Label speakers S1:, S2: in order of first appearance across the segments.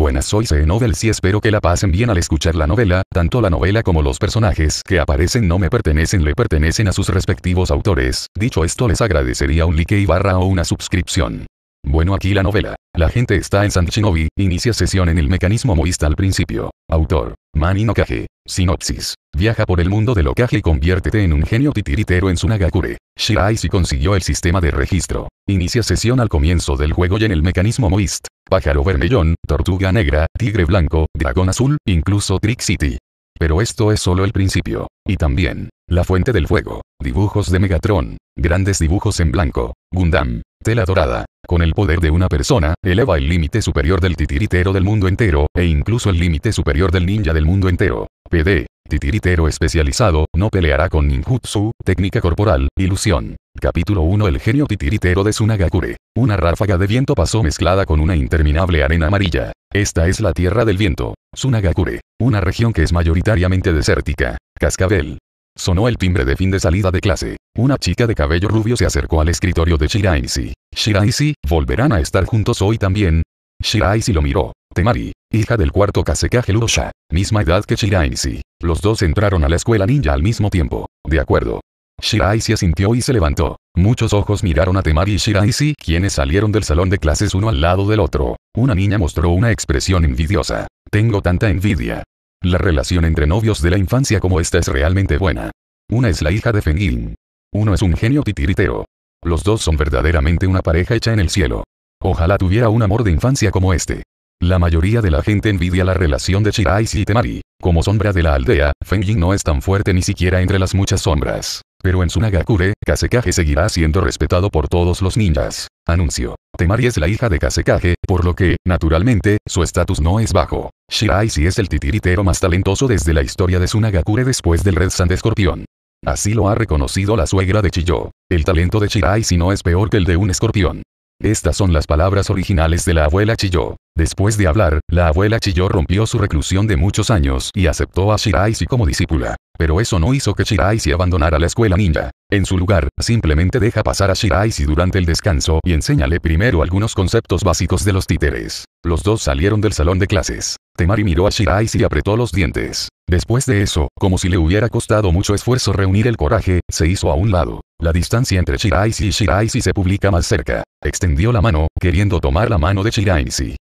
S1: Buenas soy C. y e espero que la pasen bien al escuchar la novela, tanto la novela como los personajes que aparecen no me pertenecen le pertenecen a sus respectivos autores. Dicho esto les agradecería un like y barra o una suscripción. Bueno aquí la novela. La gente está en Sanchinobi, inicia sesión en el mecanismo Moist al principio. Autor. Manino Kage. Sinopsis. Viaja por el mundo de Okage y conviértete en un genio titiritero en su Nagakure, Shirai si consiguió el sistema de registro. Inicia sesión al comienzo del juego y en el mecanismo Moist. Pájaro vermellón, tortuga negra, tigre blanco, dragón azul, incluso Trick City. Pero esto es solo el principio. Y también, la fuente del fuego. Dibujos de Megatron. Grandes dibujos en blanco. Gundam. Tela dorada. Con el poder de una persona, eleva el límite superior del titiritero del mundo entero, e incluso el límite superior del ninja del mundo entero. PD. Titiritero especializado, no peleará con ninjutsu, técnica corporal, ilusión. Capítulo 1 El genio titiritero de Sunagakure. Una ráfaga de viento pasó mezclada con una interminable arena amarilla. Esta es la tierra del viento. Sunagakure. Una región que es mayoritariamente desértica. Cascabel. Sonó el timbre de fin de salida de clase. Una chica de cabello rubio se acercó al escritorio de Shiraisi. Shiraisi, volverán a estar juntos hoy también. Shiraisi lo miró. Temari, hija del cuarto Kasekage Lurosha, misma edad que Shiraisi. Los dos entraron a la escuela ninja al mismo tiempo. De acuerdo. se asintió y se levantó. Muchos ojos miraron a Temari y Shiraisi quienes salieron del salón de clases uno al lado del otro. Una niña mostró una expresión envidiosa. Tengo tanta envidia. La relación entre novios de la infancia como esta es realmente buena. Una es la hija de Fengin. Uno es un genio titiritero. Los dos son verdaderamente una pareja hecha en el cielo. Ojalá tuviera un amor de infancia como este. La mayoría de la gente envidia la relación de Shirai y Temari. Como sombra de la aldea, Fengin no es tan fuerte ni siquiera entre las muchas sombras. Pero en su Nagakure, Kasekage seguirá siendo respetado por todos los ninjas. Anuncio. Temari es la hija de Kasekage, por lo que, naturalmente, su estatus no es bajo. Shirai es el titiritero más talentoso desde la historia de Sunagakure después del Red Sand Escorpión. Así lo ha reconocido la suegra de Chiyo. El talento de Shirai si no es peor que el de un escorpión. Estas son las palabras originales de la abuela Chiyo. Después de hablar, la abuela Chiyo rompió su reclusión de muchos años y aceptó a si como discípula. Pero eso no hizo que si abandonara la escuela ninja. En su lugar, simplemente deja pasar a si durante el descanso y enséñale primero algunos conceptos básicos de los títeres. Los dos salieron del salón de clases. Temari miró a si y apretó los dientes. Después de eso, como si le hubiera costado mucho esfuerzo reunir el coraje, se hizo a un lado. La distancia entre si y si se publica más cerca. Extendió la mano, queriendo tomar la mano de si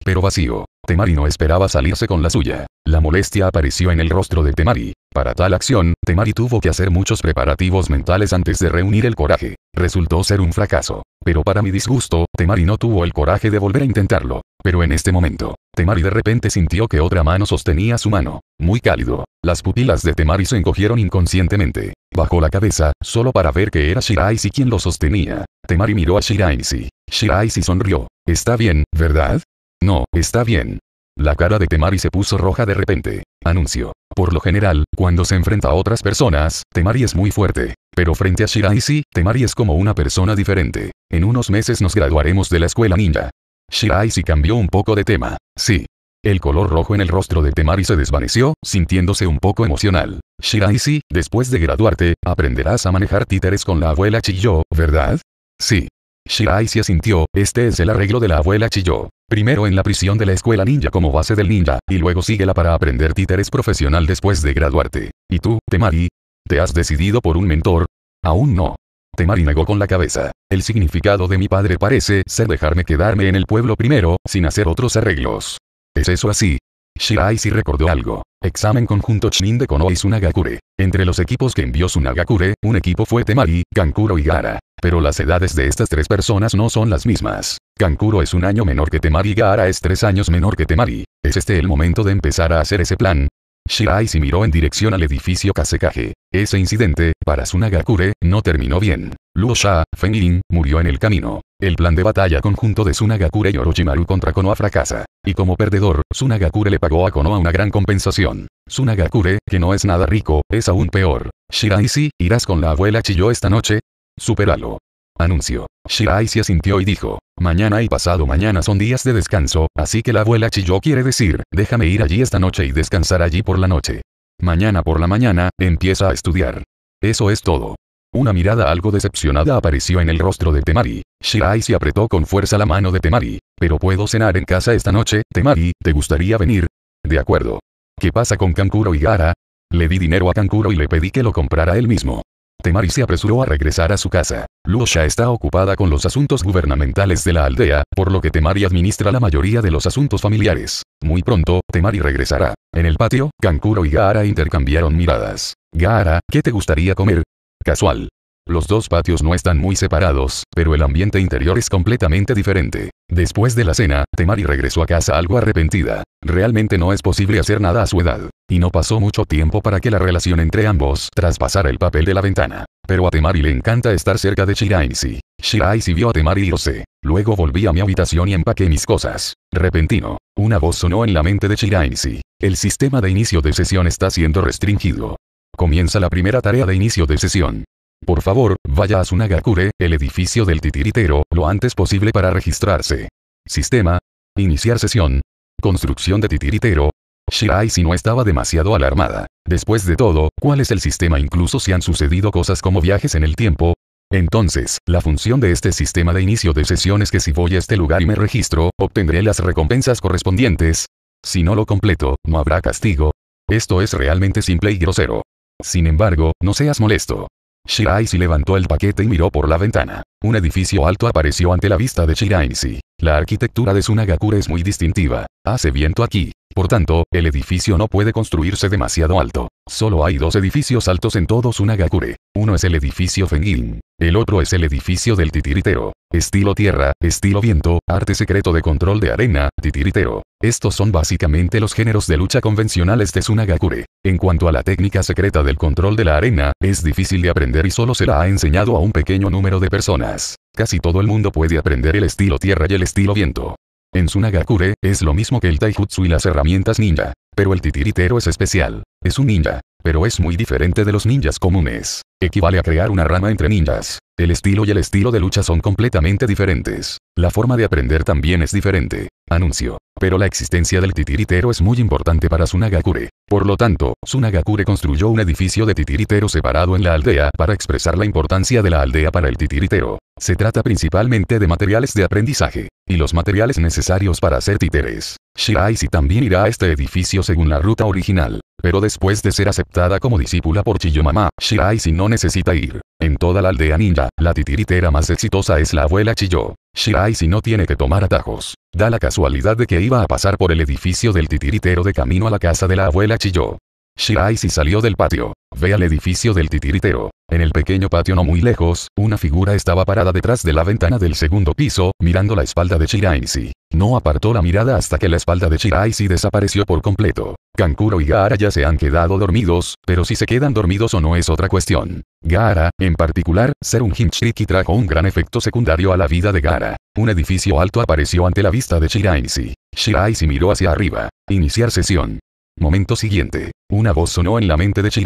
S1: pero vacío. Temari no esperaba salirse con la suya. La molestia apareció en el rostro de Temari. Para tal acción, Temari tuvo que hacer muchos preparativos mentales antes de reunir el coraje. Resultó ser un fracaso. Pero para mi disgusto, Temari no tuvo el coraje de volver a intentarlo. Pero en este momento, Temari de repente sintió que otra mano sostenía su mano. Muy cálido. Las pupilas de Temari se encogieron inconscientemente. Bajó la cabeza, solo para ver que era Shiraisi quien lo sostenía. Temari miró a Shiraisi. Shiraisi sonrió. Está bien, ¿verdad? No, está bien. La cara de Temari se puso roja de repente. Anuncio. Por lo general, cuando se enfrenta a otras personas, Temari es muy fuerte. Pero frente a Shiraisi, Temari es como una persona diferente. En unos meses nos graduaremos de la escuela ninja. si cambió un poco de tema. Sí. El color rojo en el rostro de Temari se desvaneció, sintiéndose un poco emocional. si, después de graduarte, aprenderás a manejar títeres con la abuela Chiyo, ¿verdad? Sí. Shiraisi asintió, este es el arreglo de la abuela Chiyo. Primero en la prisión de la escuela ninja como base del ninja, y luego síguela para aprender títeres profesional después de graduarte. ¿Y tú, Temari? ¿Te has decidido por un mentor? Aún no. Temari negó con la cabeza. El significado de mi padre parece ser dejarme quedarme en el pueblo primero, sin hacer otros arreglos. ¿Es eso así? Shirai sí recordó algo. Examen conjunto Shinin de Kono y Sunagakure. Entre los equipos que envió Sunagakure, un equipo fue Temari, Kankuro y Gara. Pero las edades de estas tres personas no son las mismas. Kankuro es un año menor que Temari y Gaara es tres años menor que Temari. ¿Es este el momento de empezar a hacer ese plan? Shirai se miró en dirección al edificio Kasekage. Ese incidente, para Sunagakure, no terminó bien. Luosha, Yin, murió en el camino. El plan de batalla conjunto de Sunagakure y Orochimaru contra Konoha fracasa. Y como perdedor, Sunagakure le pagó a Konoha una gran compensación. Sunagakure, que no es nada rico, es aún peor. Shirai, si irás con la abuela Chiyo esta noche, Superalo. Anuncio. Shirai se asintió y dijo, mañana y pasado mañana son días de descanso, así que la abuela Chiyo quiere decir, déjame ir allí esta noche y descansar allí por la noche. Mañana por la mañana, empieza a estudiar. Eso es todo. Una mirada algo decepcionada apareció en el rostro de Temari. Shirai se apretó con fuerza la mano de Temari. Pero puedo cenar en casa esta noche, Temari, ¿te gustaría venir? De acuerdo. ¿Qué pasa con Kankuro y Gara? Le di dinero a Kankuro y le pedí que lo comprara él mismo. Temari se apresuró a regresar a su casa. Luosha está ocupada con los asuntos gubernamentales de la aldea, por lo que Temari administra la mayoría de los asuntos familiares. Muy pronto, Temari regresará. En el patio, Kankuro y Gaara intercambiaron miradas. Gaara, ¿qué te gustaría comer? Casual. Los dos patios no están muy separados, pero el ambiente interior es completamente diferente. Después de la cena, Temari regresó a casa algo arrepentida. Realmente no es posible hacer nada a su edad. Y no pasó mucho tiempo para que la relación entre ambos traspasara el papel de la ventana. Pero a Temari le encanta estar cerca de Shiraisi. Shiraisi vio a Temari irse. Luego volví a mi habitación y empaqué mis cosas. Repentino. Una voz sonó en la mente de Shiraisi. El sistema de inicio de sesión está siendo restringido. Comienza la primera tarea de inicio de sesión. Por favor, vaya a Sunagakure, el edificio del titiritero, lo antes posible para registrarse. Sistema. Iniciar sesión. Construcción de titiritero. Shirai si no estaba demasiado alarmada. Después de todo, ¿cuál es el sistema incluso si han sucedido cosas como viajes en el tiempo? Entonces, la función de este sistema de inicio de sesión es que si voy a este lugar y me registro, obtendré las recompensas correspondientes. Si no lo completo, no habrá castigo. Esto es realmente simple y grosero. Sin embargo, no seas molesto. Shiraisi levantó el paquete y miró por la ventana. Un edificio alto apareció ante la vista de Shiraisi. La arquitectura de Sunagakure es muy distintiva. Hace viento aquí. Por tanto, el edificio no puede construirse demasiado alto. Solo hay dos edificios altos en todo Sunagakure. Uno es el edificio Fengin. El otro es el edificio del titiritero. Estilo tierra, estilo viento, arte secreto de control de arena, titiritero. Estos son básicamente los géneros de lucha convencionales de Tsunagakure. En cuanto a la técnica secreta del control de la arena, es difícil de aprender y solo se la ha enseñado a un pequeño número de personas. Casi todo el mundo puede aprender el estilo tierra y el estilo viento. En Tsunagakure, es lo mismo que el taijutsu y las herramientas ninja. Pero el titiritero es especial. Es un ninja pero es muy diferente de los ninjas comunes. Equivale a crear una rama entre ninjas. El estilo y el estilo de lucha son completamente diferentes. La forma de aprender también es diferente. Anuncio. Pero la existencia del titiritero es muy importante para Sunagakure. Por lo tanto, Sunagakure construyó un edificio de titiritero separado en la aldea para expresar la importancia de la aldea para el titiritero. Se trata principalmente de materiales de aprendizaje, y los materiales necesarios para hacer títeres. si también irá a este edificio según la ruta original. Pero después de ser aceptada como discípula por Chiyomama, Shirai si no necesita ir. En toda la aldea ninja, la titiritera más exitosa es la abuela Chiyo. Shirai si no tiene que tomar atajos. Da la casualidad de que iba a pasar por el edificio del titiritero de camino a la casa de la abuela Chiyo. Shirai si salió del patio. Ve al edificio del titiritero. En el pequeño patio no muy lejos, una figura estaba parada detrás de la ventana del segundo piso, mirando la espalda de Shiraisi. No apartó la mirada hasta que la espalda de Shiraisi desapareció por completo. Kankuro y Gaara ya se han quedado dormidos, pero si se quedan dormidos o no es otra cuestión. Gaara, en particular, ser un Hinchriki trajo un gran efecto secundario a la vida de Gaara. Un edificio alto apareció ante la vista de Shiraisi. Shiraisi miró hacia arriba. Iniciar sesión. Momento siguiente. Una voz sonó en la mente de si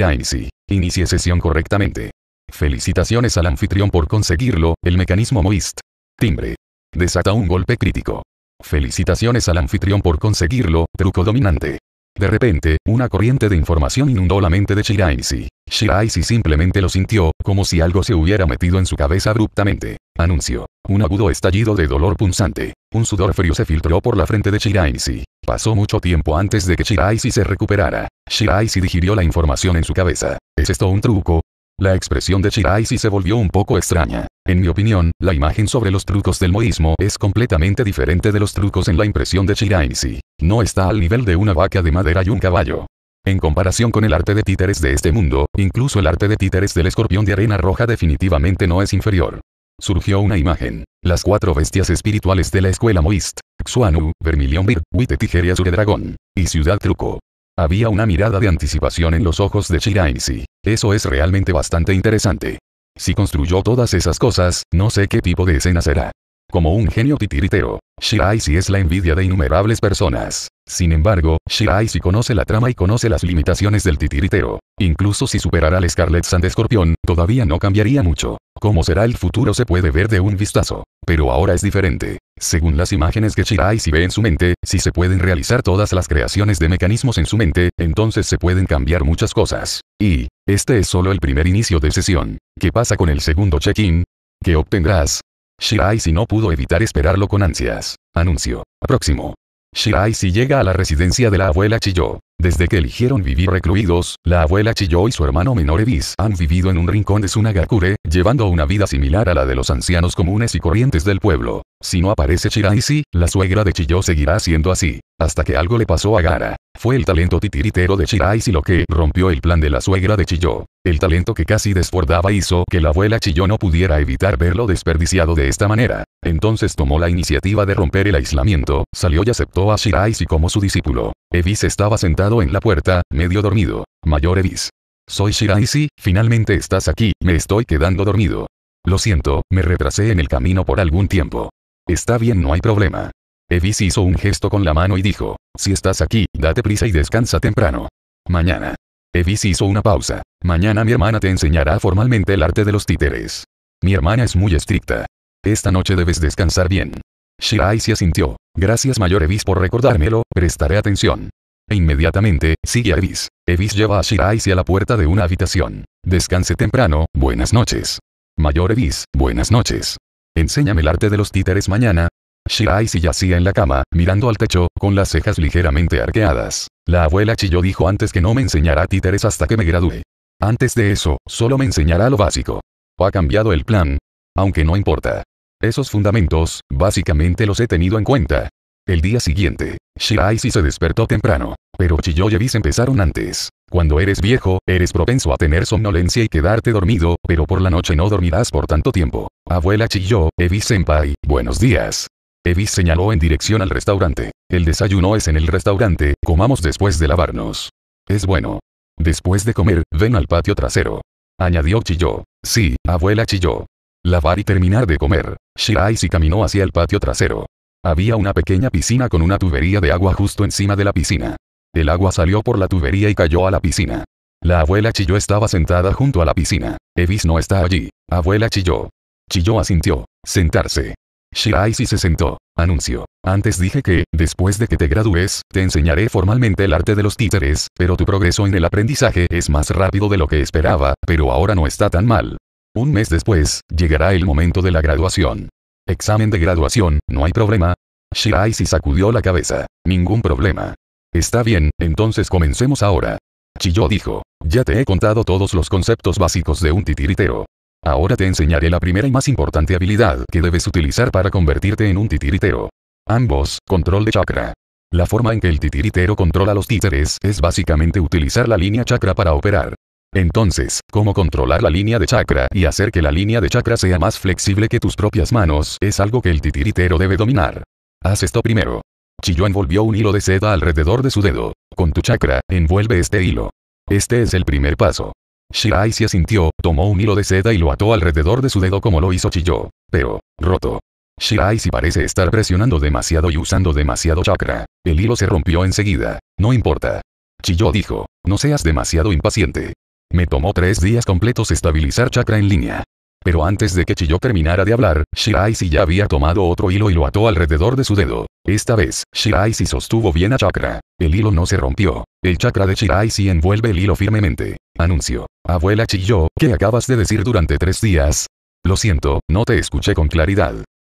S1: Inicie sesión correctamente. Felicitaciones al anfitrión por conseguirlo, el mecanismo MOIST. Timbre. Desata un golpe crítico. Felicitaciones al anfitrión por conseguirlo, truco dominante. De repente, una corriente de información inundó la mente de Shiraisi. Shiraisi simplemente lo sintió, como si algo se hubiera metido en su cabeza abruptamente. Anuncio. Un agudo estallido de dolor punzante. Un sudor frío se filtró por la frente de Shiraisi. Pasó mucho tiempo antes de que Shiraisi se recuperara. Shiraisi digirió la información en su cabeza. ¿Es esto un truco? La expresión de Shiraisi se volvió un poco extraña. En mi opinión, la imagen sobre los trucos del moísmo es completamente diferente de los trucos en la impresión de Shiraisi. No está al nivel de una vaca de madera y un caballo. En comparación con el arte de títeres de este mundo, incluso el arte de títeres del escorpión de arena roja definitivamente no es inferior. Surgió una imagen. Las cuatro bestias espirituales de la escuela Moist. Xuanu, Vermilion Bir, Witte Tigeria de Dragón. Y Ciudad Truco. Había una mirada de anticipación en los ojos de Shiraisi. Eso es realmente bastante interesante. Si construyó todas esas cosas, no sé qué tipo de escena será. Como un genio titiritero, Shiraisi es la envidia de innumerables personas. Sin embargo, Shiraisi conoce la trama y conoce las limitaciones del titiritero. Incluso si superara al Scarlet Sand Scorpion, todavía no cambiaría mucho. Cómo será el futuro se puede ver de un vistazo. Pero ahora es diferente. Según las imágenes que Shirai si ve en su mente, si se pueden realizar todas las creaciones de mecanismos en su mente, entonces se pueden cambiar muchas cosas. Y, este es solo el primer inicio de sesión. ¿Qué pasa con el segundo check-in? ¿Qué obtendrás? Shirai si no pudo evitar esperarlo con ansias. Anuncio. Próximo. si llega a la residencia de la abuela Chiyo. Desde que eligieron vivir recluidos, la abuela Chiyo y su hermano menor Ebis han vivido en un rincón de Sunagakure, llevando una vida similar a la de los ancianos comunes y corrientes del pueblo. Si no aparece Shiraisi, la suegra de Chiyo seguirá siendo así. Hasta que algo le pasó a Gara. Fue el talento titiritero de Shiraisi lo que rompió el plan de la suegra de Chiyo. El talento que casi desbordaba hizo que la abuela Chiyo no pudiera evitar verlo desperdiciado de esta manera. Entonces tomó la iniciativa de romper el aislamiento, salió y aceptó a Shiraisi como su discípulo. Evis estaba sentado en la puerta, medio dormido. Mayor Evis. Soy Shiraisi, finalmente estás aquí, me estoy quedando dormido. Lo siento, me retrasé en el camino por algún tiempo. Está bien, no hay problema. Evis hizo un gesto con la mano y dijo, si estás aquí, date prisa y descansa temprano. Mañana. Evis hizo una pausa. Mañana mi hermana te enseñará formalmente el arte de los títeres. Mi hermana es muy estricta. Esta noche debes descansar bien. Shirai se asintió. Gracias mayor Evis por recordármelo, prestaré atención. E inmediatamente, sigue a Evis. Evis lleva a Shirai hacia la puerta de una habitación. Descanse temprano, buenas noches. Mayor Evis, buenas noches. Enséñame el arte de los títeres mañana. Shirai yacía en la cama, mirando al techo, con las cejas ligeramente arqueadas. La abuela Chiyo dijo antes que no me enseñará títeres hasta que me gradúe. Antes de eso, solo me enseñará lo básico. Ha cambiado el plan. Aunque no importa. Esos fundamentos, básicamente los he tenido en cuenta. El día siguiente, Shiraisi se despertó temprano, pero y Evis empezaron antes. Cuando eres viejo, eres propenso a tener somnolencia y quedarte dormido, pero por la noche no dormirás por tanto tiempo. Abuela chilló, Evi Senpai, buenos días. Evi señaló en dirección al restaurante. El desayuno es en el restaurante, comamos después de lavarnos. Es bueno. Después de comer, ven al patio trasero. Añadió Chilló. Sí, abuela chilló. Lavar y terminar de comer. Shirai si caminó hacia el patio trasero. Había una pequeña piscina con una tubería de agua justo encima de la piscina. El agua salió por la tubería y cayó a la piscina. La abuela Chilló estaba sentada junto a la piscina. Evis no está allí. Abuela Chilló. Chilló asintió. Sentarse. si se sentó. Anuncio. Antes dije que, después de que te gradúes, te enseñaré formalmente el arte de los títeres, pero tu progreso en el aprendizaje es más rápido de lo que esperaba, pero ahora no está tan mal. Un mes después, llegará el momento de la graduación. Examen de graduación, ¿no hay problema? si sacudió la cabeza. Ningún problema. Está bien, entonces comencemos ahora. Chiyo dijo. Ya te he contado todos los conceptos básicos de un titiritero. Ahora te enseñaré la primera y más importante habilidad que debes utilizar para convertirte en un titiritero. Ambos, control de chakra. La forma en que el titiritero controla los títeres es básicamente utilizar la línea chakra para operar. Entonces, cómo controlar la línea de chakra y hacer que la línea de chakra sea más flexible que tus propias manos es algo que el titiritero debe dominar. Haz esto primero. Chiyo envolvió un hilo de seda alrededor de su dedo. Con tu chakra, envuelve este hilo. Este es el primer paso. Shirai se asintió, tomó un hilo de seda y lo ató alrededor de su dedo como lo hizo Chiyo. Pero, roto. Shirai si parece estar presionando demasiado y usando demasiado chakra. El hilo se rompió enseguida. No importa. Chiyo dijo, no seas demasiado impaciente. Me tomó tres días completos estabilizar chakra en línea. Pero antes de que Chiyo terminara de hablar, Shiraishi ya había tomado otro hilo y lo ató alrededor de su dedo. Esta vez, Shiraishi sostuvo bien a Chakra. El hilo no se rompió. El chakra de Shiraishi envuelve el hilo firmemente. Anuncio. Abuela Chiyo, ¿qué acabas de decir durante tres días? Lo siento, no te escuché con claridad.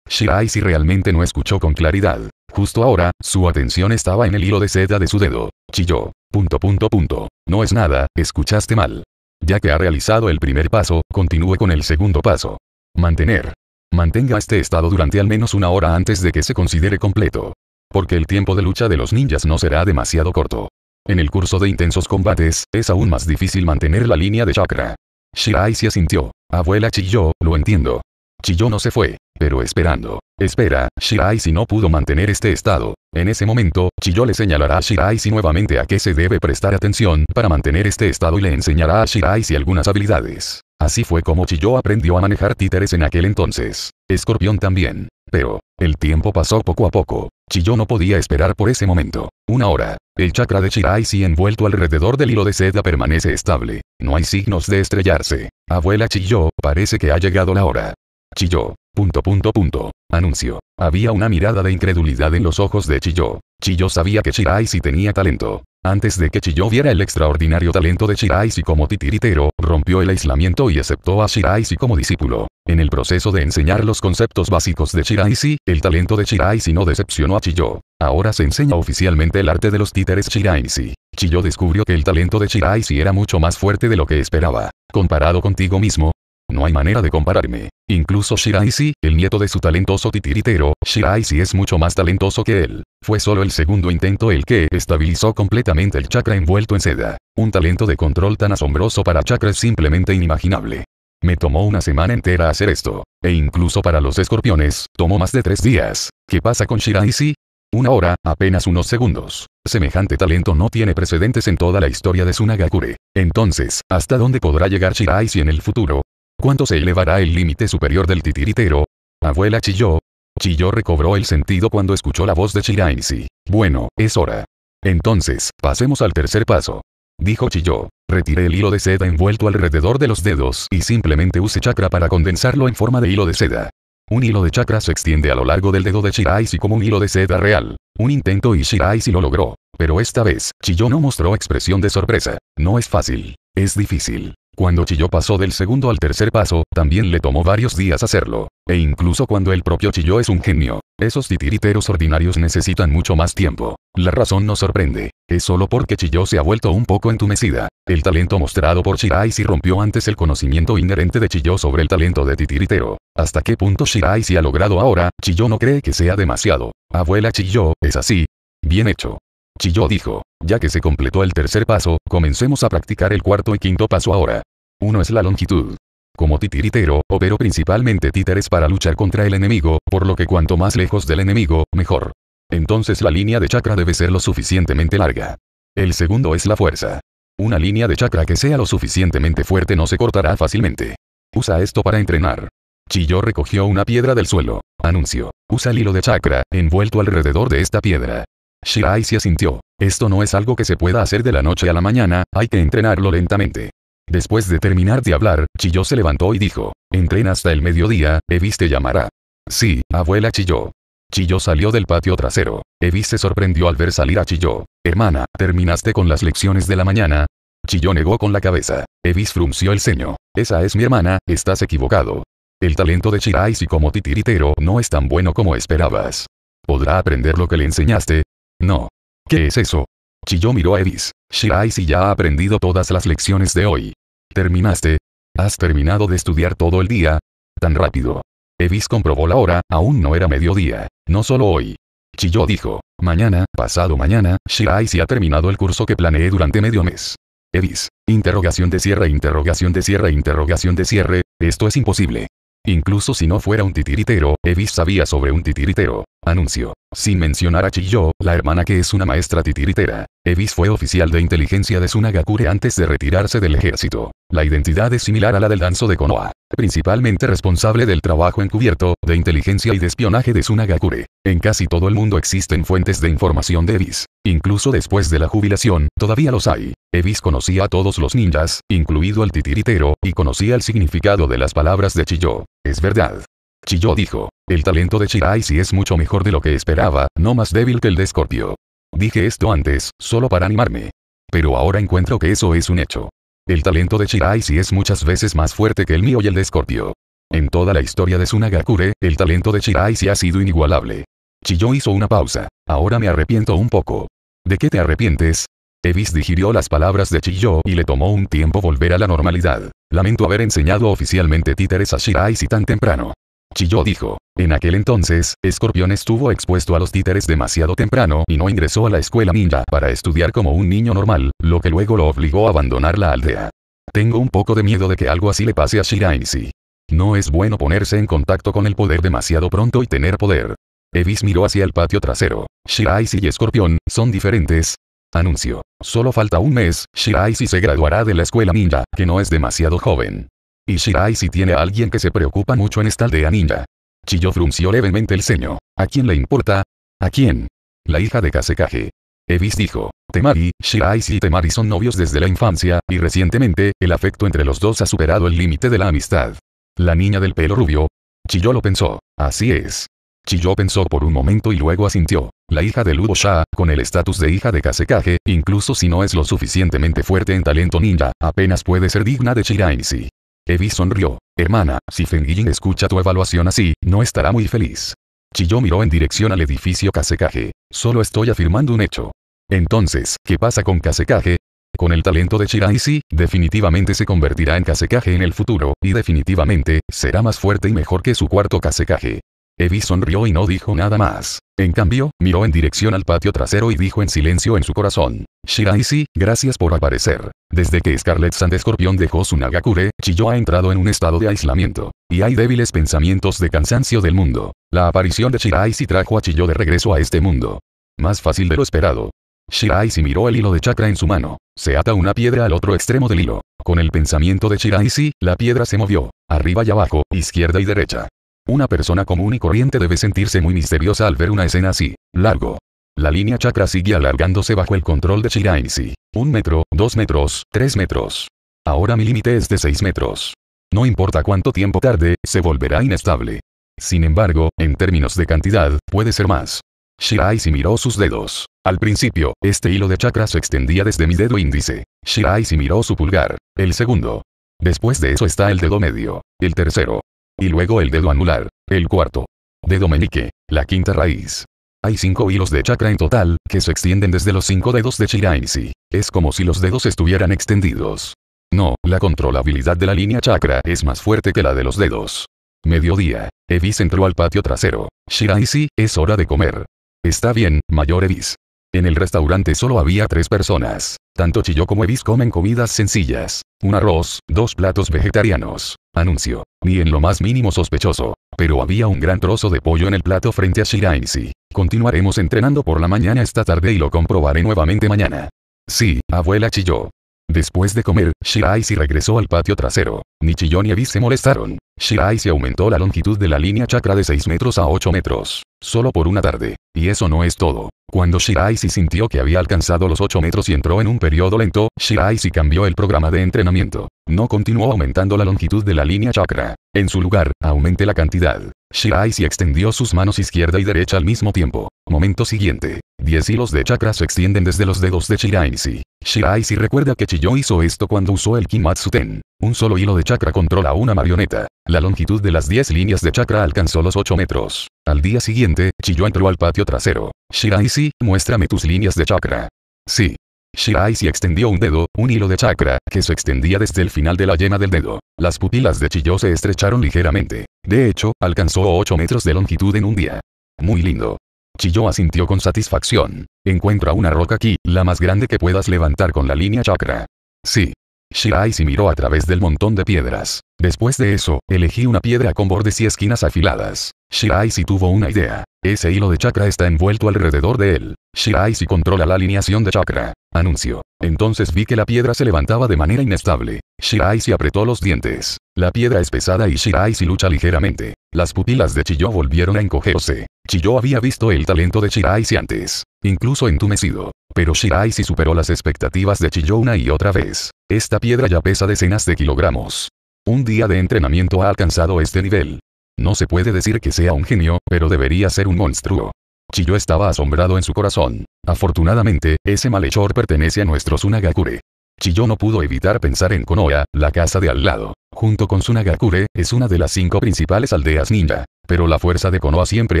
S1: Shiraishi realmente no escuchó con claridad. Justo ahora, su atención estaba en el hilo de seda de su dedo. Chiyo. Punto punto punto. No es nada, escuchaste mal. Ya que ha realizado el primer paso, continúe con el segundo paso. Mantener. Mantenga este estado durante al menos una hora antes de que se considere completo. Porque el tiempo de lucha de los ninjas no será demasiado corto. En el curso de intensos combates, es aún más difícil mantener la línea de chakra. Shirai se asintió. Abuela Chiyo, lo entiendo. Chiyo no se fue. Pero esperando. Espera, Shirai si no pudo mantener este estado. En ese momento, Chiyo le señalará a Shirai si nuevamente a qué se debe prestar atención para mantener este estado y le enseñará a Shirai si algunas habilidades. Así fue como Chiyo aprendió a manejar títeres en aquel entonces. Escorpión también. Pero, el tiempo pasó poco a poco. Chiyo no podía esperar por ese momento. Una hora. El chakra de Shirai si envuelto alrededor del hilo de seda permanece estable. No hay signos de estrellarse. Abuela Chiyo, parece que ha llegado la hora. Chiyo, Punto punto punto. Anuncio. Había una mirada de incredulidad en los ojos de Chiyo. Chiyo sabía que Shiraisi tenía talento. Antes de que Chiyo viera el extraordinario talento de Shiraisi como titiritero, rompió el aislamiento y aceptó a Shiraisi como discípulo. En el proceso de enseñar los conceptos básicos de Shiraisi, el talento de Shiraisi no decepcionó a Chiyo. Ahora se enseña oficialmente el arte de los títeres Shiraisi. Chiyo descubrió que el talento de Shiraisi era mucho más fuerte de lo que esperaba. Comparado contigo mismo, no hay manera de compararme. Incluso Shiraisi, el nieto de su talentoso titiritero, Shiraisi es mucho más talentoso que él. Fue solo el segundo intento el que estabilizó completamente el chakra envuelto en seda. Un talento de control tan asombroso para chakra simplemente inimaginable. Me tomó una semana entera hacer esto. E incluso para los escorpiones, tomó más de tres días. ¿Qué pasa con Shiraisi? Una hora, apenas unos segundos. Semejante talento no tiene precedentes en toda la historia de Sunagakure. Entonces, ¿hasta dónde podrá llegar Shiraisi en el futuro? ¿Cuánto se elevará el límite superior del titiritero? Abuela chilló. Chilló recobró el sentido cuando escuchó la voz de Chirainsi. Bueno, es hora. Entonces, pasemos al tercer paso. Dijo Chilló. Retiré el hilo de seda envuelto alrededor de los dedos y simplemente use chakra para condensarlo en forma de hilo de seda. Un hilo de chakra se extiende a lo largo del dedo de Shiraishi como un hilo de seda real. Un intento y Shiraishi lo logró. Pero esta vez, Chiyo no mostró expresión de sorpresa. No es fácil. Es difícil. Cuando Chiyo pasó del segundo al tercer paso, también le tomó varios días hacerlo. E incluso cuando el propio Chiyo es un genio, esos titiriteros ordinarios necesitan mucho más tiempo. La razón no sorprende. Es solo porque Chiyo se ha vuelto un poco entumecida. El talento mostrado por si rompió antes el conocimiento inherente de Chiyo sobre el talento de titiritero. Hasta qué punto si ha logrado ahora, Chiyo no cree que sea demasiado. Abuela Chiyo, es así. Bien hecho. Chiyo dijo. Ya que se completó el tercer paso, comencemos a practicar el cuarto y quinto paso ahora. Uno es la longitud. Como titiritero, opero principalmente títeres para luchar contra el enemigo, por lo que cuanto más lejos del enemigo, mejor. Entonces la línea de chakra debe ser lo suficientemente larga. El segundo es la fuerza. Una línea de chakra que sea lo suficientemente fuerte no se cortará fácilmente. Usa esto para entrenar. Chiyo recogió una piedra del suelo. Anuncio. Usa el hilo de chakra, envuelto alrededor de esta piedra. Shirai se asintió. Esto no es algo que se pueda hacer de la noche a la mañana, hay que entrenarlo lentamente. Después de terminar de hablar, Chiyo se levantó y dijo, «Entrena hasta el mediodía, Evis te llamará». «Sí, abuela Chiyo». Chiyo salió del patio trasero. Evis se sorprendió al ver salir a Chiyo. «Hermana, ¿terminaste con las lecciones de la mañana?» Chiyo negó con la cabeza. Evis frunció el ceño. «Esa es mi hermana, estás equivocado. El talento de Shirai si como titiritero no es tan bueno como esperabas. Podrá aprender lo que le enseñaste, no. ¿Qué es eso? Chiyo miró a Evis. Shirai si ya ha aprendido todas las lecciones de hoy. ¿Terminaste? ¿Has terminado de estudiar todo el día? Tan rápido. Evis comprobó la hora, aún no era mediodía. No solo hoy. Chiyo dijo. Mañana, pasado mañana, Shirai si ha terminado el curso que planeé durante medio mes. Evis. Interrogación de cierre, interrogación de cierre, interrogación de cierre, esto es imposible. Incluso si no fuera un titiritero, Evis sabía sobre un titiritero. Anuncio. Sin mencionar a Chiyo, la hermana que es una maestra titiritera. Evis fue oficial de inteligencia de Sunagakure antes de retirarse del ejército. La identidad es similar a la del danzo de Konoha, principalmente responsable del trabajo encubierto, de inteligencia y de espionaje de Sunagakure. En casi todo el mundo existen fuentes de información de Evis. Incluso después de la jubilación, todavía los hay. Evis conocía a todos los ninjas, incluido al titiritero, y conocía el significado de las palabras de Chiyo. Es verdad, Chiyo dijo. El talento de Shirai si es mucho mejor de lo que esperaba, no más débil que el de Scorpio. Dije esto antes, solo para animarme. Pero ahora encuentro que eso es un hecho. El talento de Shirai si es muchas veces más fuerte que el mío y el de Scorpio. En toda la historia de Sunagakure, el talento de Shirai si ha sido inigualable. Chiyo hizo una pausa. Ahora me arrepiento un poco. ¿De qué te arrepientes? Evis digirió las palabras de Chiyo y le tomó un tiempo volver a la normalidad. Lamento haber enseñado oficialmente títeres a Shirai si tan temprano. Chiyo dijo. En aquel entonces, Escorpión estuvo expuesto a los títeres demasiado temprano y no ingresó a la escuela ninja para estudiar como un niño normal, lo que luego lo obligó a abandonar la aldea. Tengo un poco de miedo de que algo así le pase a Shiraisi. No es bueno ponerse en contacto con el poder demasiado pronto y tener poder. Evis miró hacia el patio trasero. Shiraisi y Escorpión, son diferentes. Anuncio. Solo falta un mes, Shiraisi se graduará de la escuela ninja, que no es demasiado joven. Y Shirai si tiene a alguien que se preocupa mucho en esta aldea ninja. Chiyo frunció levemente el ceño. ¿A quién le importa? ¿A quién? La hija de Kasekage. Evis dijo, Temari, Shirai y Temari son novios desde la infancia, y recientemente, el afecto entre los dos ha superado el límite de la amistad. La niña del pelo rubio. Chiyo lo pensó. Así es. Chiyo pensó por un momento y luego asintió. La hija de Ludo Shah, con el estatus de hija de Kasekage, incluso si no es lo suficientemente fuerte en talento ninja, apenas puede ser digna de Shirainsi. Evi sonrió. Hermana, si Feng Ying escucha tu evaluación así, no estará muy feliz. Chiyo miró en dirección al edificio Kasekage. Solo estoy afirmando un hecho. Entonces, ¿qué pasa con Kasekage? Con el talento de sí, definitivamente se convertirá en Kasekage en el futuro, y definitivamente, será más fuerte y mejor que su cuarto Kasekage. Evi sonrió y no dijo nada más. En cambio, miró en dirección al patio trasero y dijo en silencio en su corazón. Shiraisi, gracias por aparecer. Desde que Scarlet Sand Scorpion dejó su Nagakure, Chiyo ha entrado en un estado de aislamiento. Y hay débiles pensamientos de cansancio del mundo. La aparición de Shiraisi trajo a Chiyo de regreso a este mundo. Más fácil de lo esperado. Shiraisi miró el hilo de chakra en su mano. Se ata una piedra al otro extremo del hilo. Con el pensamiento de Shiraisi, la piedra se movió, arriba y abajo, izquierda y derecha. Una persona común y corriente debe sentirse muy misteriosa al ver una escena así. Largo. La línea chakra sigue alargándose bajo el control de Shiraisi. Un metro, dos metros, tres metros. Ahora mi límite es de seis metros. No importa cuánto tiempo tarde, se volverá inestable. Sin embargo, en términos de cantidad, puede ser más. Shiraisi miró sus dedos. Al principio, este hilo de chakra se extendía desde mi dedo índice. Shiraisi miró su pulgar. El segundo. Después de eso está el dedo medio. El tercero. Y luego el dedo anular, el cuarto. Dedo menique, la quinta raíz. Hay cinco hilos de chakra en total, que se extienden desde los cinco dedos de Shiraisi. Es como si los dedos estuvieran extendidos. No, la controlabilidad de la línea chakra es más fuerte que la de los dedos. Mediodía. Evis entró al patio trasero. Shiraisi, es hora de comer. Está bien, mayor Evis. En el restaurante solo había tres personas. Tanto Chiyo como Evis comen comidas sencillas. Un arroz, dos platos vegetarianos anuncio, ni en lo más mínimo sospechoso. Pero había un gran trozo de pollo en el plato frente a si. Continuaremos entrenando por la mañana esta tarde y lo comprobaré nuevamente mañana. Sí, abuela chilló. Después de comer, Shiraisi regresó al patio trasero. Ni y ni se molestaron. Shiraisi aumentó la longitud de la línea chakra de 6 metros a 8 metros. Solo por una tarde. Y eso no es todo. Cuando Shiraisi sintió que había alcanzado los 8 metros y entró en un periodo lento, Shiraisi cambió el programa de entrenamiento. No continuó aumentando la longitud de la línea chakra. En su lugar, aumente la cantidad. Shiraisi extendió sus manos izquierda y derecha al mismo tiempo. Momento siguiente. 10 hilos de chakra se extienden desde los dedos de Shiraisi. Shiraisi recuerda que Chiyo hizo esto cuando usó el Kimatsuten. Un solo hilo de chakra controla una marioneta. La longitud de las 10 líneas de chakra alcanzó los 8 metros. Al día siguiente, Chiyo entró al patio trasero. Shiraisi, muéstrame tus líneas de chakra. Sí. Shiraisi extendió un dedo, un hilo de chakra, que se extendía desde el final de la yema del dedo. Las pupilas de Chiyo se estrecharon ligeramente. De hecho, alcanzó 8 metros de longitud en un día. Muy lindo. Chiyo asintió con satisfacción. Encuentra una roca aquí, la más grande que puedas levantar con la línea chakra. Sí. Shirai se miró a través del montón de piedras. Después de eso, elegí una piedra con bordes y esquinas afiladas. Shiraisi tuvo una idea. Ese hilo de chakra está envuelto alrededor de él. Shiraisi controla la alineación de chakra. Anuncio. Entonces vi que la piedra se levantaba de manera inestable. Shiraisi apretó los dientes. La piedra es pesada y Shiraisi lucha ligeramente. Las pupilas de Chiyo volvieron a encogerse. Chiyo había visto el talento de Shiraisi antes, incluso entumecido. Pero Shiraisi superó las expectativas de Chiyo una y otra vez. Esta piedra ya pesa decenas de kilogramos. Un día de entrenamiento ha alcanzado este nivel. No se puede decir que sea un genio, pero debería ser un monstruo. Chiyo estaba asombrado en su corazón. Afortunadamente, ese malhechor pertenece a nuestro Sunagakure. Chiyo no pudo evitar pensar en Konoha, la casa de al lado junto con Sunagakure, es una de las cinco principales aldeas ninja. Pero la fuerza de Konoha siempre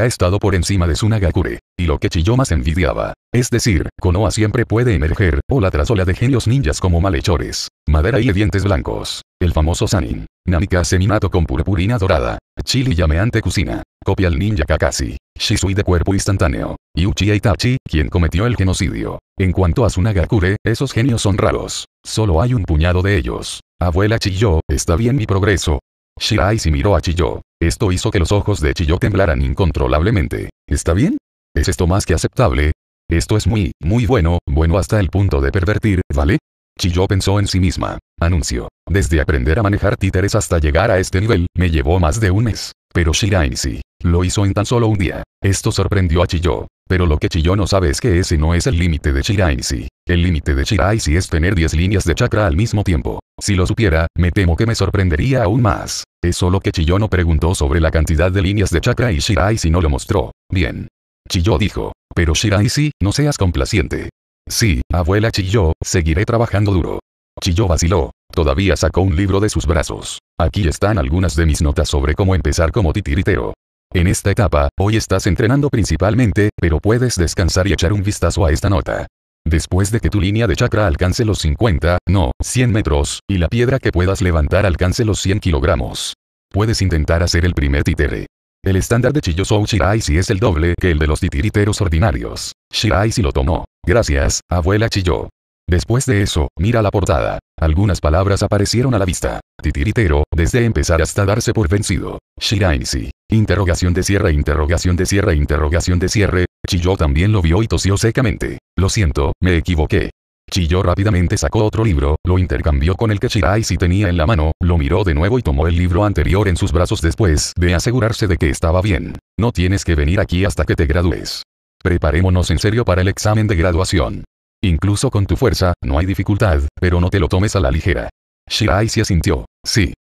S1: ha estado por encima de Sunagakure, y lo que Chiyo más envidiaba. Es decir, Konoha siempre puede emerger, o la trasola de genios ninjas como malhechores, madera y dientes blancos. El famoso Sanin. Namika Seminato con purpurina dorada. Chili llameante cocina. Copia al ninja Kakashi. Shisui de cuerpo instantáneo. Y Uchiha Itachi, quien cometió el genocidio. En cuanto a Sunagakure, esos genios son raros. Solo hay un puñado de ellos. Abuela Chiyo, está bien mi progreso. Shirai si miró a Chiyo. Esto hizo que los ojos de Chiyo temblaran incontrolablemente. ¿Está bien? ¿Es esto más que aceptable? Esto es muy, muy bueno, bueno hasta el punto de pervertir, ¿vale? Chiyo pensó en sí misma. Anuncio. Desde aprender a manejar títeres hasta llegar a este nivel, me llevó más de un mes. Pero Shirai sí. Lo hizo en tan solo un día. Esto sorprendió a Chiyo. Pero lo que Chiyo no sabe es que ese no es el límite de Shiraisi. El límite de Shiraisi es tener 10 líneas de chakra al mismo tiempo. Si lo supiera, me temo que me sorprendería aún más. Es solo que Chiyo no preguntó sobre la cantidad de líneas de chakra y Shirai si no lo mostró. Bien. Chiyo dijo. Pero Shirai si, no seas complaciente. Sí, abuela Chiyo, seguiré trabajando duro. Chiyo vaciló. Todavía sacó un libro de sus brazos. Aquí están algunas de mis notas sobre cómo empezar como titiritero. En esta etapa, hoy estás entrenando principalmente, pero puedes descansar y echar un vistazo a esta nota. Después de que tu línea de chakra alcance los 50, no, 100 metros, y la piedra que puedas levantar alcance los 100 kilogramos. Puedes intentar hacer el primer titere. El estándar de Chiyosou Shiraisi es el doble que el de los titiriteros ordinarios. Shiraisi lo tomó. Gracias, abuela Chiyo. Después de eso, mira la portada. Algunas palabras aparecieron a la vista. Titiritero, desde empezar hasta darse por vencido. Shiraisi. Interrogación de cierre, interrogación de cierre, interrogación de cierre, Chiyo también lo vio y tosió secamente. Lo siento, me equivoqué. Chilló rápidamente sacó otro libro, lo intercambió con el que Shirai tenía en la mano, lo miró de nuevo y tomó el libro anterior en sus brazos después de asegurarse de que estaba bien. No tienes que venir aquí hasta que te gradúes. Preparémonos en serio para el examen de graduación. Incluso con tu fuerza, no hay dificultad, pero no te lo tomes a la ligera. Shirai se asintió. Sí.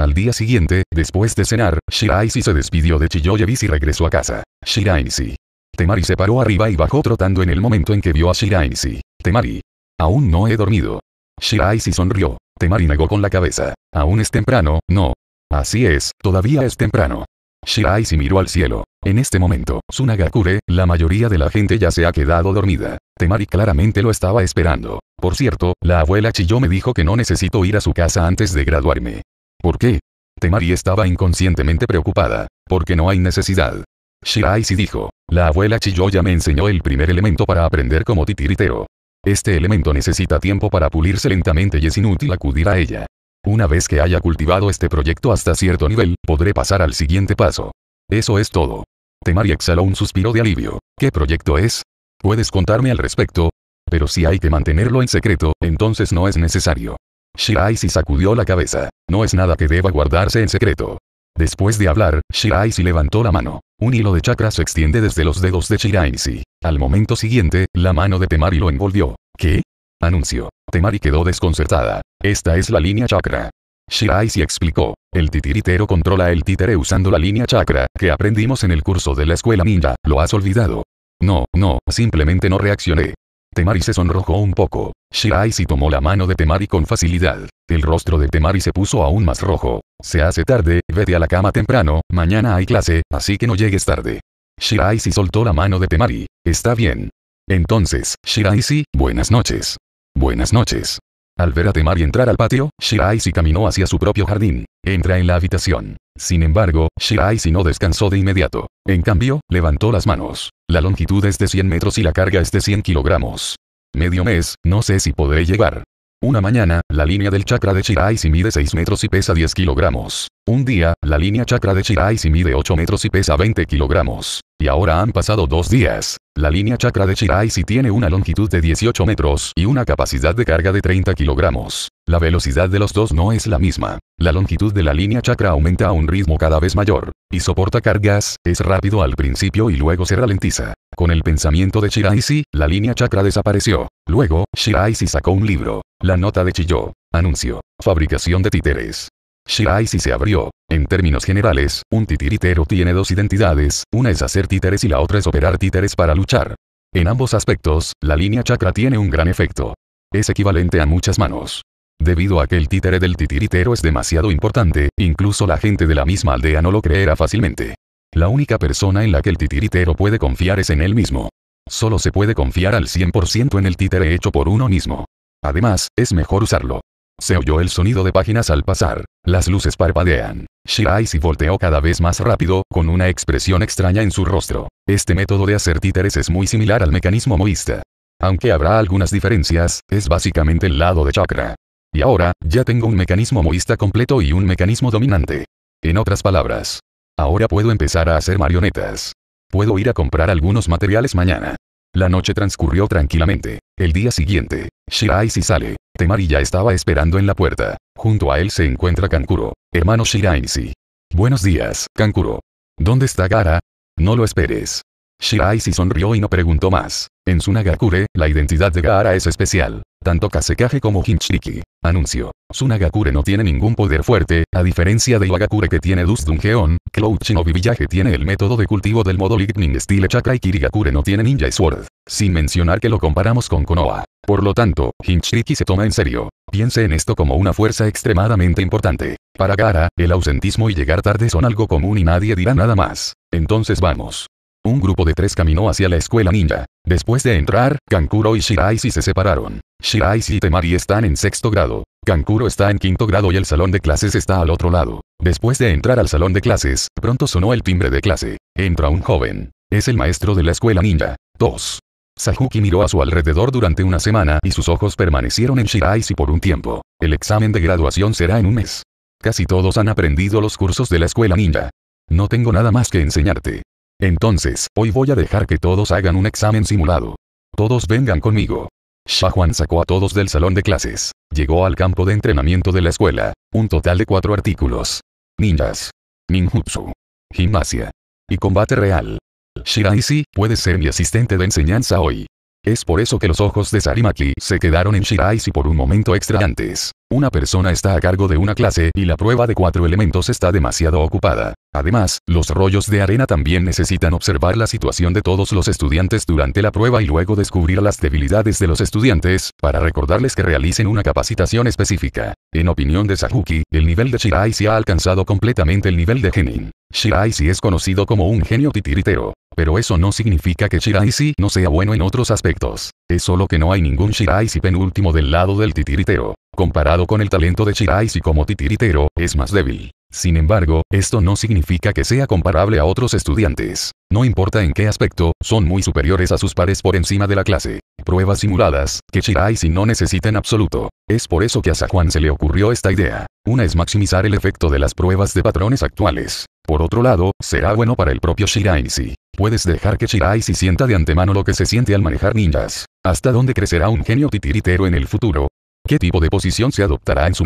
S1: Al día siguiente, después de cenar, Shiraisi se despidió de Chiyo y regresó a casa. Shiraisi Temari se paró arriba y bajó trotando en el momento en que vio a Shiraisi. Temari. Aún no he dormido. Shiraisi sonrió. Temari negó con la cabeza. Aún es temprano, no. Así es, todavía es temprano. Shiraisi miró al cielo. En este momento, Sunagakure, la mayoría de la gente ya se ha quedado dormida. Temari claramente lo estaba esperando. Por cierto, la abuela Chiyo me dijo que no necesito ir a su casa antes de graduarme. ¿Por qué? Temari estaba inconscientemente preocupada, porque no hay necesidad. Shiraisi dijo. La abuela Chiyoya me enseñó el primer elemento para aprender como titiritero. Este elemento necesita tiempo para pulirse lentamente y es inútil acudir a ella. Una vez que haya cultivado este proyecto hasta cierto nivel, podré pasar al siguiente paso. Eso es todo. Temari exhaló un suspiro de alivio. ¿Qué proyecto es? ¿Puedes contarme al respecto? Pero si hay que mantenerlo en secreto, entonces no es necesario. si sacudió la cabeza. No es nada que deba guardarse en secreto. Después de hablar, Shiraishi levantó la mano. Un hilo de chakra se extiende desde los dedos de Shiraisi. Al momento siguiente, la mano de Temari lo envolvió. ¿Qué? Anuncio. Temari quedó desconcertada. Esta es la línea chakra. Shiraishi explicó. El titiritero controla el títere usando la línea chakra, que aprendimos en el curso de la escuela ninja. ¿Lo has olvidado? No, no, simplemente no reaccioné. Temari se sonrojó un poco. Shirai tomó la mano de Temari con facilidad. El rostro de Temari se puso aún más rojo. Se hace tarde, vete a la cama temprano, mañana hay clase, así que no llegues tarde. Shiraisi soltó la mano de Temari. Está bien. Entonces, Shiraisi, buenas noches. Buenas noches. Al ver a Temari entrar al patio, Shiraisi caminó hacia su propio jardín. Entra en la habitación. Sin embargo, Shiraisi no descansó de inmediato. En cambio, levantó las manos. La longitud es de 100 metros y la carga es de 100 kilogramos. Medio mes, no sé si podré llegar. Una mañana, la línea del chakra de Shiraishi mide 6 metros y pesa 10 kilogramos. Un día, la línea chakra de Shiraishi mide 8 metros y pesa 20 kilogramos. Y ahora han pasado dos días. La línea chakra de Shiraishi tiene una longitud de 18 metros y una capacidad de carga de 30 kilogramos. La velocidad de los dos no es la misma. La longitud de la línea chakra aumenta a un ritmo cada vez mayor y soporta cargas, es rápido al principio y luego se ralentiza. Con el pensamiento de Shiraisi, la línea chakra desapareció. Luego, Shiraisi sacó un libro. La nota de Chiyo. Anuncio. Fabricación de títeres. Shiraisi se abrió. En términos generales, un titiritero tiene dos identidades, una es hacer títeres y la otra es operar títeres para luchar. En ambos aspectos, la línea chakra tiene un gran efecto. Es equivalente a muchas manos. Debido a que el títere del titiritero es demasiado importante, incluso la gente de la misma aldea no lo creerá fácilmente. La única persona en la que el titiritero puede confiar es en él mismo. Solo se puede confiar al 100% en el títere hecho por uno mismo. Además, es mejor usarlo. Se oyó el sonido de páginas al pasar. Las luces parpadean. Shirai se volteó cada vez más rápido, con una expresión extraña en su rostro. Este método de hacer títeres es muy similar al mecanismo moísta. Aunque habrá algunas diferencias, es básicamente el lado de chakra. Y ahora, ya tengo un mecanismo moísta completo y un mecanismo dominante. En otras palabras, ahora puedo empezar a hacer marionetas. Puedo ir a comprar algunos materiales mañana. La noche transcurrió tranquilamente. El día siguiente, Shirai sale. Temari ya estaba esperando en la puerta. Junto a él se encuentra Kankuro, hermano Shiraisi. Buenos días, Kankuro. ¿Dónde está Gara? No lo esperes. Shirai si sonrió y no preguntó más. En Sunagakure, la identidad de Gaara es especial. Tanto Kasekage como Hinchiriki. Anuncio. Sunagakure no tiene ningún poder fuerte, a diferencia de Iwagakure que tiene Dus Dungeon, Clouch Village tiene el método de cultivo del modo Lightning Style Chakra y Kirigakure no tiene Ninja Sword. Sin mencionar que lo comparamos con Konoha. Por lo tanto, Hinchiriki se toma en serio. Piense en esto como una fuerza extremadamente importante. Para Gaara, el ausentismo y llegar tarde son algo común y nadie dirá nada más. Entonces vamos. Un grupo de tres caminó hacia la escuela ninja. Después de entrar, Kankuro y Shiraisi se separaron. Shiraisi y Temari están en sexto grado. Kankuro está en quinto grado y el salón de clases está al otro lado. Después de entrar al salón de clases, pronto sonó el timbre de clase. Entra un joven. Es el maestro de la escuela ninja. 2. Sahuki miró a su alrededor durante una semana y sus ojos permanecieron en Shiraisi por un tiempo. El examen de graduación será en un mes. Casi todos han aprendido los cursos de la escuela ninja. No tengo nada más que enseñarte. Entonces, hoy voy a dejar que todos hagan un examen simulado. Todos vengan conmigo. Shahuan sacó a todos del salón de clases. Llegó al campo de entrenamiento de la escuela. Un total de cuatro artículos. Ninjas. Ninjutsu. Gimnasia. Y combate real. Shirai si, puede ser mi asistente de enseñanza hoy. Es por eso que los ojos de Sarimaki se quedaron en Shirai por un momento extra antes. Una persona está a cargo de una clase y la prueba de cuatro elementos está demasiado ocupada. Además, los rollos de arena también necesitan observar la situación de todos los estudiantes durante la prueba y luego descubrir las debilidades de los estudiantes, para recordarles que realicen una capacitación específica. En opinión de Sahuki, el nivel de Shirai ha alcanzado completamente el nivel de Genin. Shirai es conocido como un genio titiritero. Pero eso no significa que Shiraisi no sea bueno en otros aspectos. Es solo que no hay ningún Shiraisi penúltimo del lado del titiritero. Comparado con el talento de Shiraisi como titiritero, es más débil. Sin embargo, esto no significa que sea comparable a otros estudiantes. No importa en qué aspecto, son muy superiores a sus pares por encima de la clase. Pruebas simuladas, que Shiraisi no necesita en absoluto. Es por eso que a Juan se le ocurrió esta idea. Una es maximizar el efecto de las pruebas de patrones actuales. Por otro lado, será bueno para el propio Shiraisi. Puedes dejar que Shirai si sienta de antemano lo que se siente al manejar ninjas. ¿Hasta dónde crecerá un genio titiritero en el futuro? ¿Qué tipo de posición se adoptará en su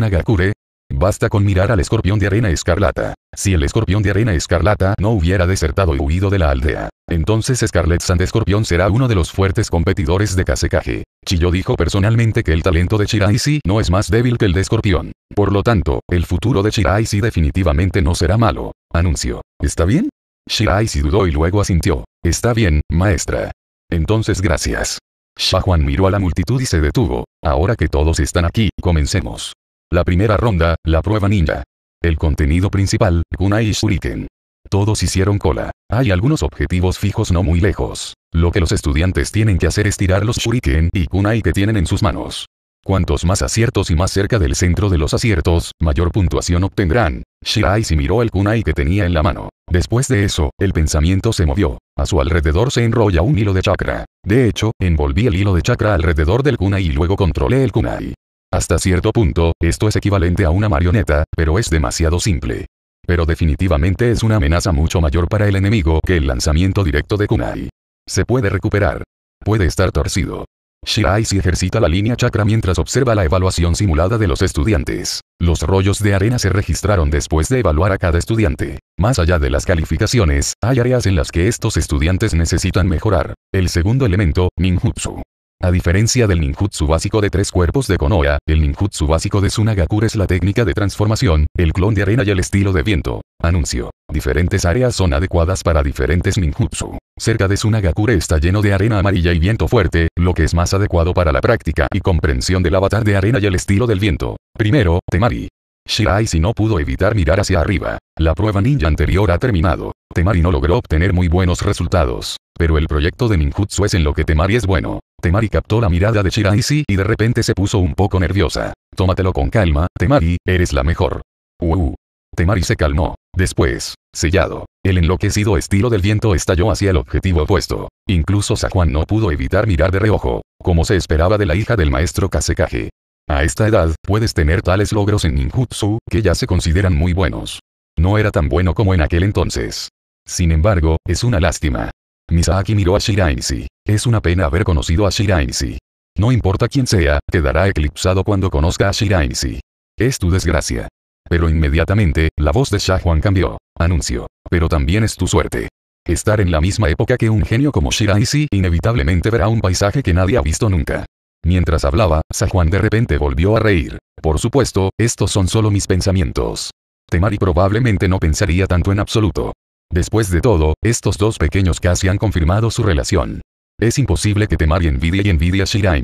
S1: Basta con mirar al escorpión de arena escarlata. Si el escorpión de arena escarlata no hubiera desertado y huido de la aldea, entonces Scarlet Sand Escorpión será uno de los fuertes competidores de Kasekage. Chiyo dijo personalmente que el talento de si no es más débil que el de Escorpión. Por lo tanto, el futuro de si definitivamente no será malo. Anuncio. ¿Está bien? sí dudó y luego asintió. Está bien, maestra. Entonces gracias. Shahuan miró a la multitud y se detuvo. Ahora que todos están aquí, comencemos. La primera ronda, la prueba ninja. El contenido principal, Kunai y Shuriken. Todos hicieron cola. Hay algunos objetivos fijos no muy lejos. Lo que los estudiantes tienen que hacer es tirar los Shuriken y Kunai que tienen en sus manos. Cuantos más aciertos y más cerca del centro de los aciertos, mayor puntuación obtendrán. Shirai si miró el kunai que tenía en la mano. Después de eso, el pensamiento se movió. A su alrededor se enrolla un hilo de chakra. De hecho, envolví el hilo de chakra alrededor del kunai y luego controlé el kunai. Hasta cierto punto, esto es equivalente a una marioneta, pero es demasiado simple. Pero definitivamente es una amenaza mucho mayor para el enemigo que el lanzamiento directo de kunai. Se puede recuperar. Puede estar torcido. Shirai ejercita la línea chakra mientras observa la evaluación simulada de los estudiantes. Los rollos de arena se registraron después de evaluar a cada estudiante. Más allá de las calificaciones, hay áreas en las que estos estudiantes necesitan mejorar. El segundo elemento, ninjutsu. A diferencia del ninjutsu básico de tres cuerpos de Konoha, el ninjutsu básico de Sunagakure es la técnica de transformación, el clon de arena y el estilo de viento. Anuncio. Diferentes áreas son adecuadas para diferentes ninjutsu. Cerca de Sunagakure está lleno de arena amarilla y viento fuerte, lo que es más adecuado para la práctica y comprensión del avatar de arena y el estilo del viento. Primero, Temari. Shirai si no pudo evitar mirar hacia arriba. La prueba ninja anterior ha terminado. Temari no logró obtener muy buenos resultados. Pero el proyecto de ninjutsu es en lo que Temari es bueno. Temari captó la mirada de Shirai-si y de repente se puso un poco nerviosa. Tómatelo con calma, Temari, eres la mejor. Uh, uh. Temari se calmó. Después, sellado, el enloquecido estilo del viento estalló hacia el objetivo opuesto. Incluso Sajuan no pudo evitar mirar de reojo, como se esperaba de la hija del maestro Kasekage. A esta edad, puedes tener tales logros en ninjutsu, que ya se consideran muy buenos. No era tan bueno como en aquel entonces. Sin embargo, es una lástima. Misaki miró a Shiraisi. Es una pena haber conocido a Shiraisi. No importa quién sea, quedará eclipsado cuando conozca a Shiraisi. Es tu desgracia. Pero inmediatamente, la voz de Shahuan cambió. Anuncio. Pero también es tu suerte. Estar en la misma época que un genio como shiraisi inevitablemente verá un paisaje que nadie ha visto nunca. Mientras hablaba, Sajuan de repente volvió a reír. Por supuesto, estos son solo mis pensamientos. Temari probablemente no pensaría tanto en absoluto. Después de todo, estos dos pequeños casi han confirmado su relación. Es imposible que Temari envidie y envidia a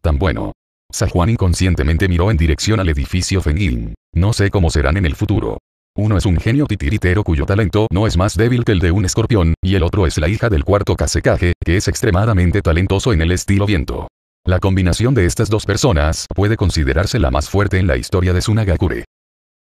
S1: Tan bueno. Sajuan inconscientemente miró en dirección al edificio Fengin. No sé cómo serán en el futuro. Uno es un genio titiritero cuyo talento no es más débil que el de un escorpión, y el otro es la hija del cuarto kasekage, que es extremadamente talentoso en el estilo viento. La combinación de estas dos personas puede considerarse la más fuerte en la historia de Sunagakure.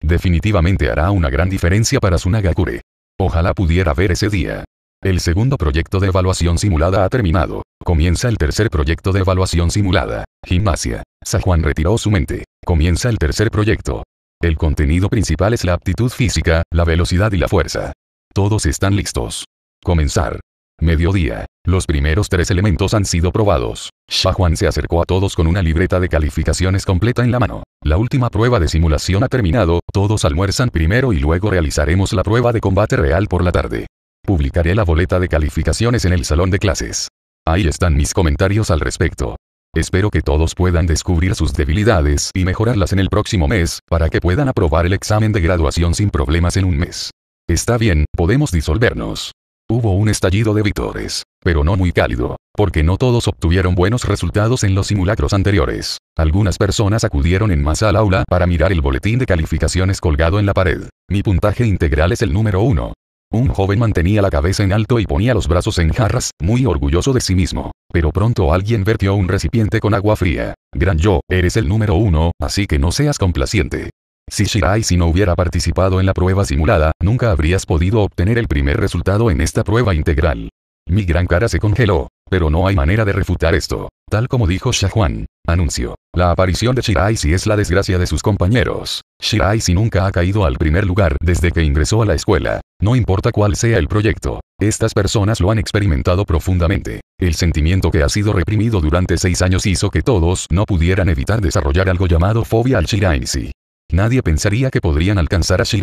S1: Definitivamente hará una gran diferencia para Sunagakure. Ojalá pudiera ver ese día. El segundo proyecto de evaluación simulada ha terminado. Comienza el tercer proyecto de evaluación simulada. Gimnasia. San Juan retiró su mente. Comienza el tercer proyecto. El contenido principal es la aptitud física, la velocidad y la fuerza. Todos están listos. Comenzar. Mediodía. Los primeros tres elementos han sido probados. Shahuan se acercó a todos con una libreta de calificaciones completa en la mano. La última prueba de simulación ha terminado, todos almuerzan primero y luego realizaremos la prueba de combate real por la tarde. Publicaré la boleta de calificaciones en el salón de clases. Ahí están mis comentarios al respecto. Espero que todos puedan descubrir sus debilidades y mejorarlas en el próximo mes, para que puedan aprobar el examen de graduación sin problemas en un mes. Está bien, podemos disolvernos. Hubo un estallido de victores, pero no muy cálido, porque no todos obtuvieron buenos resultados en los simulacros anteriores. Algunas personas acudieron en masa al aula para mirar el boletín de calificaciones colgado en la pared. Mi puntaje integral es el número uno. Un joven mantenía la cabeza en alto y ponía los brazos en jarras, muy orgulloso de sí mismo. Pero pronto alguien vertió un recipiente con agua fría. Gran yo, eres el número uno, así que no seas complaciente. Si Shirai si no hubiera participado en la prueba simulada, nunca habrías podido obtener el primer resultado en esta prueba integral. Mi gran cara se congeló. Pero no hay manera de refutar esto. Tal como dijo Shahuan. Anuncio. La aparición de si es la desgracia de sus compañeros. si nunca ha caído al primer lugar desde que ingresó a la escuela. No importa cuál sea el proyecto. Estas personas lo han experimentado profundamente. El sentimiento que ha sido reprimido durante seis años hizo que todos no pudieran evitar desarrollar algo llamado fobia al si. Nadie pensaría que podrían alcanzar a si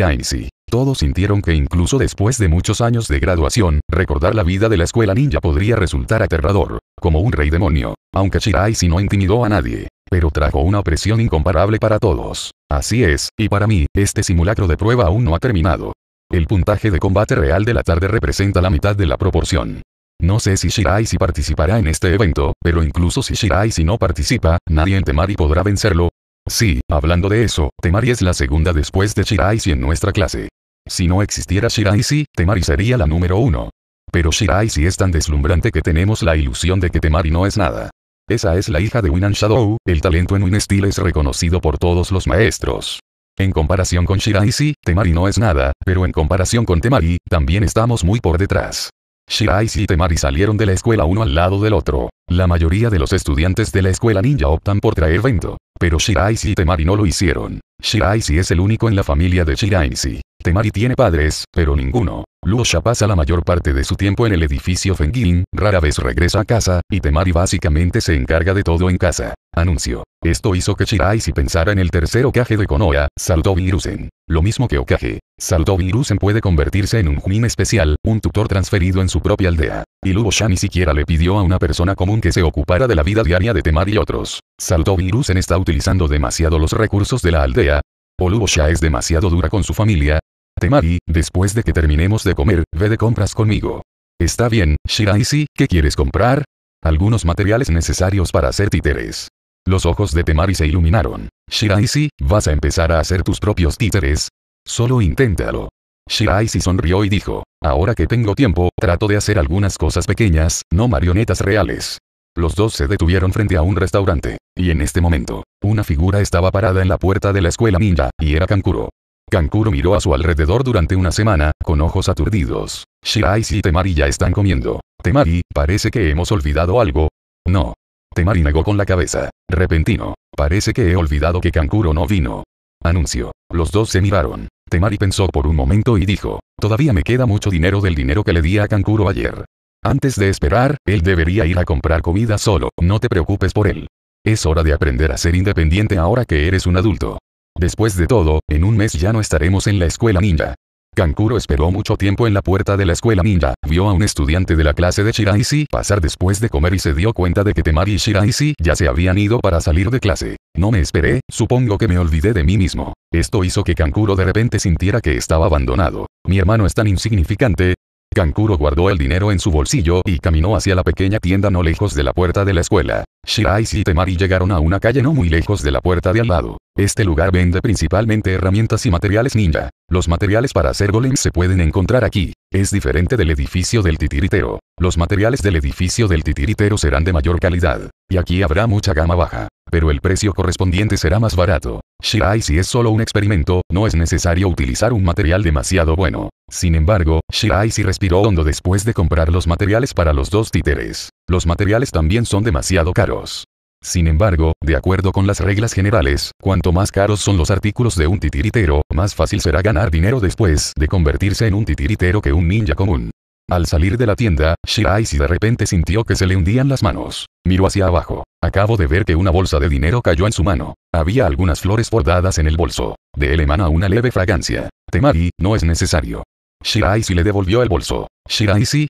S1: Todos sintieron que incluso después de muchos años de graduación, recordar la vida de la escuela ninja podría resultar aterrador, como un rey demonio. Aunque si no intimidó a nadie, pero trajo una opresión incomparable para todos. Así es, y para mí, este simulacro de prueba aún no ha terminado. El puntaje de combate real de la tarde representa la mitad de la proporción. No sé si si participará en este evento, pero incluso si si no participa, nadie en Temari podrá vencerlo, Sí, hablando de eso, Temari es la segunda después de Shiraisi en nuestra clase. Si no existiera Shiraisi, Temari sería la número uno. Pero Shiraisi es tan deslumbrante que tenemos la ilusión de que Temari no es nada. Esa es la hija de Winan Shadow, el talento en un estilo es reconocido por todos los maestros. En comparación con Shiraisi, Temari no es nada, pero en comparación con Temari, también estamos muy por detrás. Shirai y Temari salieron de la escuela uno al lado del otro. La mayoría de los estudiantes de la escuela ninja optan por traer vento, pero Shirai y Temari no lo hicieron. Shirai es el único en la familia de Shiraisi. Temari tiene padres, pero ninguno. Luosha pasa la mayor parte de su tiempo en el edificio Fengin, rara vez regresa a casa, y Temari básicamente se encarga de todo en casa. Anuncio. Esto hizo que Shiraisi pensara en el tercer Okage de Konoha, saltó Virusen. Lo mismo que Okage, Saldovirusen Virusen puede convertirse en un Junin especial, un tutor transferido en su propia aldea. Y Lubosha ni siquiera le pidió a una persona común que se ocupara de la vida diaria de Temari y otros. saltó Virusen está utilizando demasiado los recursos de la aldea. O Lubosha es demasiado dura con su familia. Temari, después de que terminemos de comer, ve de compras conmigo. Está bien, Shiraisi, ¿qué quieres comprar? Algunos materiales necesarios para hacer títeres. Los ojos de Temari se iluminaron. Shiraisi, ¿vas a empezar a hacer tus propios títeres? Solo inténtalo. Shiraisi sonrió y dijo, ahora que tengo tiempo, trato de hacer algunas cosas pequeñas, no marionetas reales. Los dos se detuvieron frente a un restaurante. Y en este momento, una figura estaba parada en la puerta de la escuela ninja, y era Kankuro. Kankuro miró a su alrededor durante una semana, con ojos aturdidos. Shiraisi y Temari ya están comiendo. Temari, parece que hemos olvidado algo. No, Temari negó con la cabeza. Repentino. Parece que he olvidado que Kankuro no vino. Anuncio. Los dos se miraron. Temari pensó por un momento y dijo. Todavía me queda mucho dinero del dinero que le di a Kankuro ayer. Antes de esperar, él debería ir a comprar comida solo, no te preocupes por él. Es hora de aprender a ser independiente ahora que eres un adulto. Después de todo, en un mes ya no estaremos en la escuela ninja. Kankuro esperó mucho tiempo en la puerta de la escuela ninja, vio a un estudiante de la clase de Shiraisi pasar después de comer y se dio cuenta de que Temari y Shiraisi ya se habían ido para salir de clase. No me esperé, supongo que me olvidé de mí mismo. Esto hizo que Kankuro de repente sintiera que estaba abandonado. Mi hermano es tan insignificante, Kankuro guardó el dinero en su bolsillo y caminó hacia la pequeña tienda no lejos de la puerta de la escuela. Shirai y Temari llegaron a una calle no muy lejos de la puerta de al lado. Este lugar vende principalmente herramientas y materiales ninja. Los materiales para hacer golems se pueden encontrar aquí. Es diferente del edificio del titiritero. Los materiales del edificio del titiritero serán de mayor calidad. Y aquí habrá mucha gama baja. Pero el precio correspondiente será más barato. Shirai si es solo un experimento, no es necesario utilizar un material demasiado bueno. Sin embargo, Shirai si respiró hondo después de comprar los materiales para los dos títeres. Los materiales también son demasiado caros. Sin embargo, de acuerdo con las reglas generales, cuanto más caros son los artículos de un titiritero, más fácil será ganar dinero después de convertirse en un titiritero que un ninja común. Al salir de la tienda, si de repente sintió que se le hundían las manos. Miró hacia abajo. Acabo de ver que una bolsa de dinero cayó en su mano. Había algunas flores bordadas en el bolso. De él emana una leve fragancia. Temari, no es necesario. si le devolvió el bolso. si,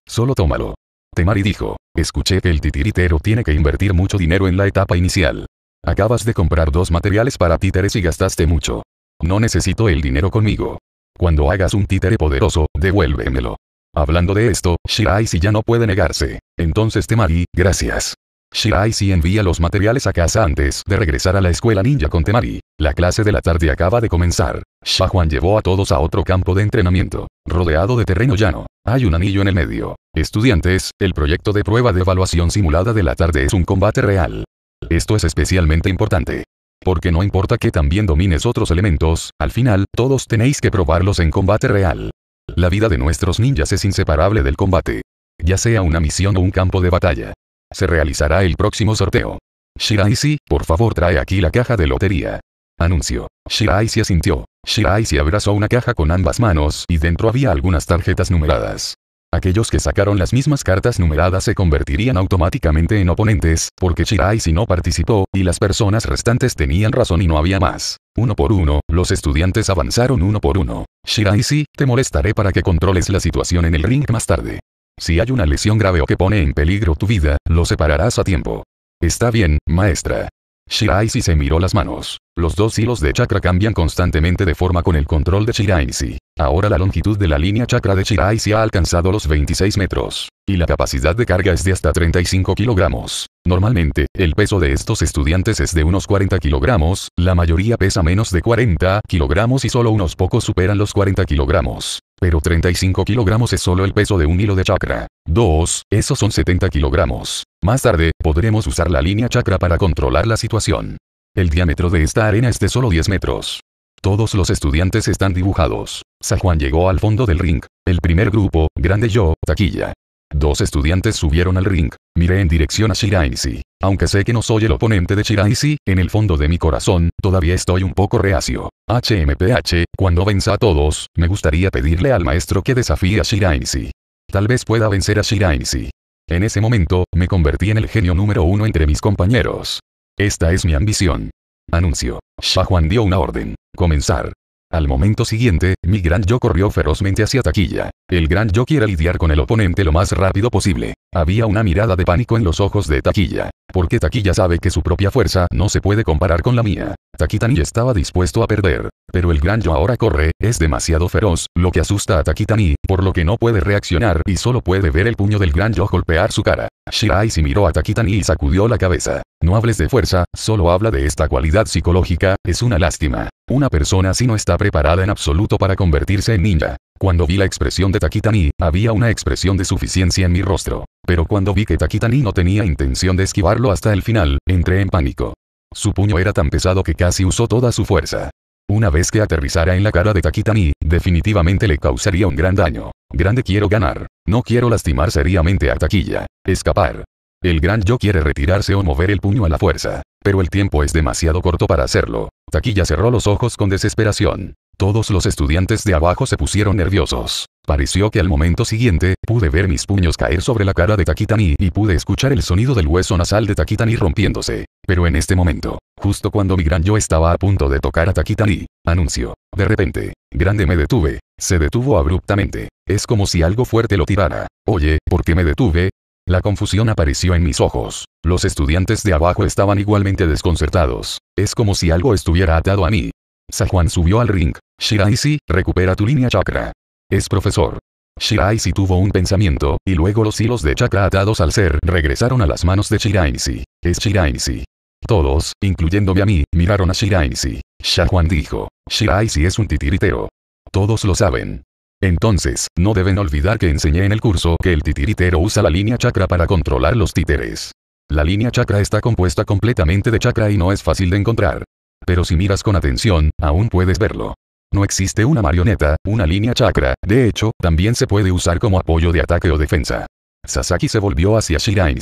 S1: solo tómalo. Temari dijo, escuché que el titiritero tiene que invertir mucho dinero en la etapa inicial. Acabas de comprar dos materiales para títeres y gastaste mucho. No necesito el dinero conmigo. Cuando hagas un títere poderoso, devuélvemelo. Hablando de esto, Shirai si ya no puede negarse. Entonces Temari, gracias. Shirai si envía los materiales a casa antes de regresar a la escuela ninja con Temari. La clase de la tarde acaba de comenzar. Shahuan llevó a todos a otro campo de entrenamiento, rodeado de terreno llano. Hay un anillo en el medio. Estudiantes, el proyecto de prueba de evaluación simulada de la tarde es un combate real. Esto es especialmente importante. Porque no importa que también domines otros elementos, al final, todos tenéis que probarlos en combate real. La vida de nuestros ninjas es inseparable del combate. Ya sea una misión o un campo de batalla. Se realizará el próximo sorteo. Shiraisi, por favor trae aquí la caja de lotería. Anuncio. Shiraisi asintió. Shiraisi abrazó una caja con ambas manos y dentro había algunas tarjetas numeradas. Aquellos que sacaron las mismas cartas numeradas se convertirían automáticamente en oponentes, porque Shiraisi no participó, y las personas restantes tenían razón y no había más. Uno por uno, los estudiantes avanzaron uno por uno. Shiraisi, te molestaré para que controles la situación en el ring más tarde. Si hay una lesión grave o que pone en peligro tu vida, lo separarás a tiempo. Está bien, maestra. Shiraisi se miró las manos. Los dos hilos de chakra cambian constantemente de forma con el control de Shiraisi. Ahora la longitud de la línea chakra de Shiraisi ha alcanzado los 26 metros. Y la capacidad de carga es de hasta 35 kilogramos. Normalmente, el peso de estos estudiantes es de unos 40 kilogramos, la mayoría pesa menos de 40 kilogramos y solo unos pocos superan los 40 kilogramos. Pero 35 kilogramos es solo el peso de un hilo de chakra. Dos, Esos son 70 kilogramos. Más tarde, podremos usar la línea chakra para controlar la situación. El diámetro de esta arena es de solo 10 metros. Todos los estudiantes están dibujados. San Juan llegó al fondo del ring. El primer grupo, Grande Yo, Taquilla. Dos estudiantes subieron al ring. Miré en dirección a Shiraisi. Aunque sé que no soy el oponente de Shiraisi, en el fondo de mi corazón, todavía estoy un poco reacio. HMPH, cuando venza a todos, me gustaría pedirle al maestro que desafíe a Shiraisi. Tal vez pueda vencer a Shiraisi. En ese momento, me convertí en el genio número uno entre mis compañeros. Esta es mi ambición. Anuncio. Shahuan dio una orden. Comenzar. Al momento siguiente, mi gran yo corrió ferozmente hacia taquilla. El gran yo quiere lidiar con el oponente lo más rápido posible. Había una mirada de pánico en los ojos de taquilla. Porque taquilla sabe que su propia fuerza no se puede comparar con la mía. Takitani estaba dispuesto a perder. Pero el gran yo ahora corre, es demasiado feroz, lo que asusta a Takitani, por lo que no puede reaccionar y solo puede ver el puño del gran yo golpear su cara. Shirai se miró a Takitani y sacudió la cabeza. No hables de fuerza, solo habla de esta cualidad psicológica, es una lástima. Una persona así no está preparada en absoluto para convertirse en ninja. Cuando vi la expresión de Takitani, había una expresión de suficiencia en mi rostro. Pero cuando vi que Takitani no tenía intención de esquivarlo hasta el final, entré en pánico. Su puño era tan pesado que casi usó toda su fuerza. Una vez que aterrizara en la cara de Takitani, definitivamente le causaría un gran daño. Grande quiero ganar. No quiero lastimar seriamente a Taquilla. Escapar. El gran yo quiere retirarse o mover el puño a la fuerza. Pero el tiempo es demasiado corto para hacerlo. Taquilla cerró los ojos con desesperación. Todos los estudiantes de abajo se pusieron nerviosos. Pareció que al momento siguiente, pude ver mis puños caer sobre la cara de Takitani y pude escuchar el sonido del hueso nasal de Takitani rompiéndose. Pero en este momento, justo cuando mi gran yo estaba a punto de tocar a Takitani, anunció De repente, grande me detuve. Se detuvo abruptamente. Es como si algo fuerte lo tirara. Oye, ¿por qué me detuve? La confusión apareció en mis ojos. Los estudiantes de abajo estaban igualmente desconcertados. Es como si algo estuviera atado a mí. Sajuan subió al ring. Shiraisi recupera tu línea chakra. Es profesor. Shiraisi tuvo un pensamiento, y luego los hilos de chakra atados al ser regresaron a las manos de Shiraisi. Es Shiraisi. Todos, incluyéndome a mí, miraron a Shiraishi. Juan dijo. Shiraisi es un titiritero. Todos lo saben. Entonces, no deben olvidar que enseñé en el curso que el titiritero usa la línea chakra para controlar los títeres. La línea chakra está compuesta completamente de chakra y no es fácil de encontrar. Pero si miras con atención, aún puedes verlo. No existe una marioneta, una línea chakra, de hecho, también se puede usar como apoyo de ataque o defensa. Sasaki se volvió hacia shirai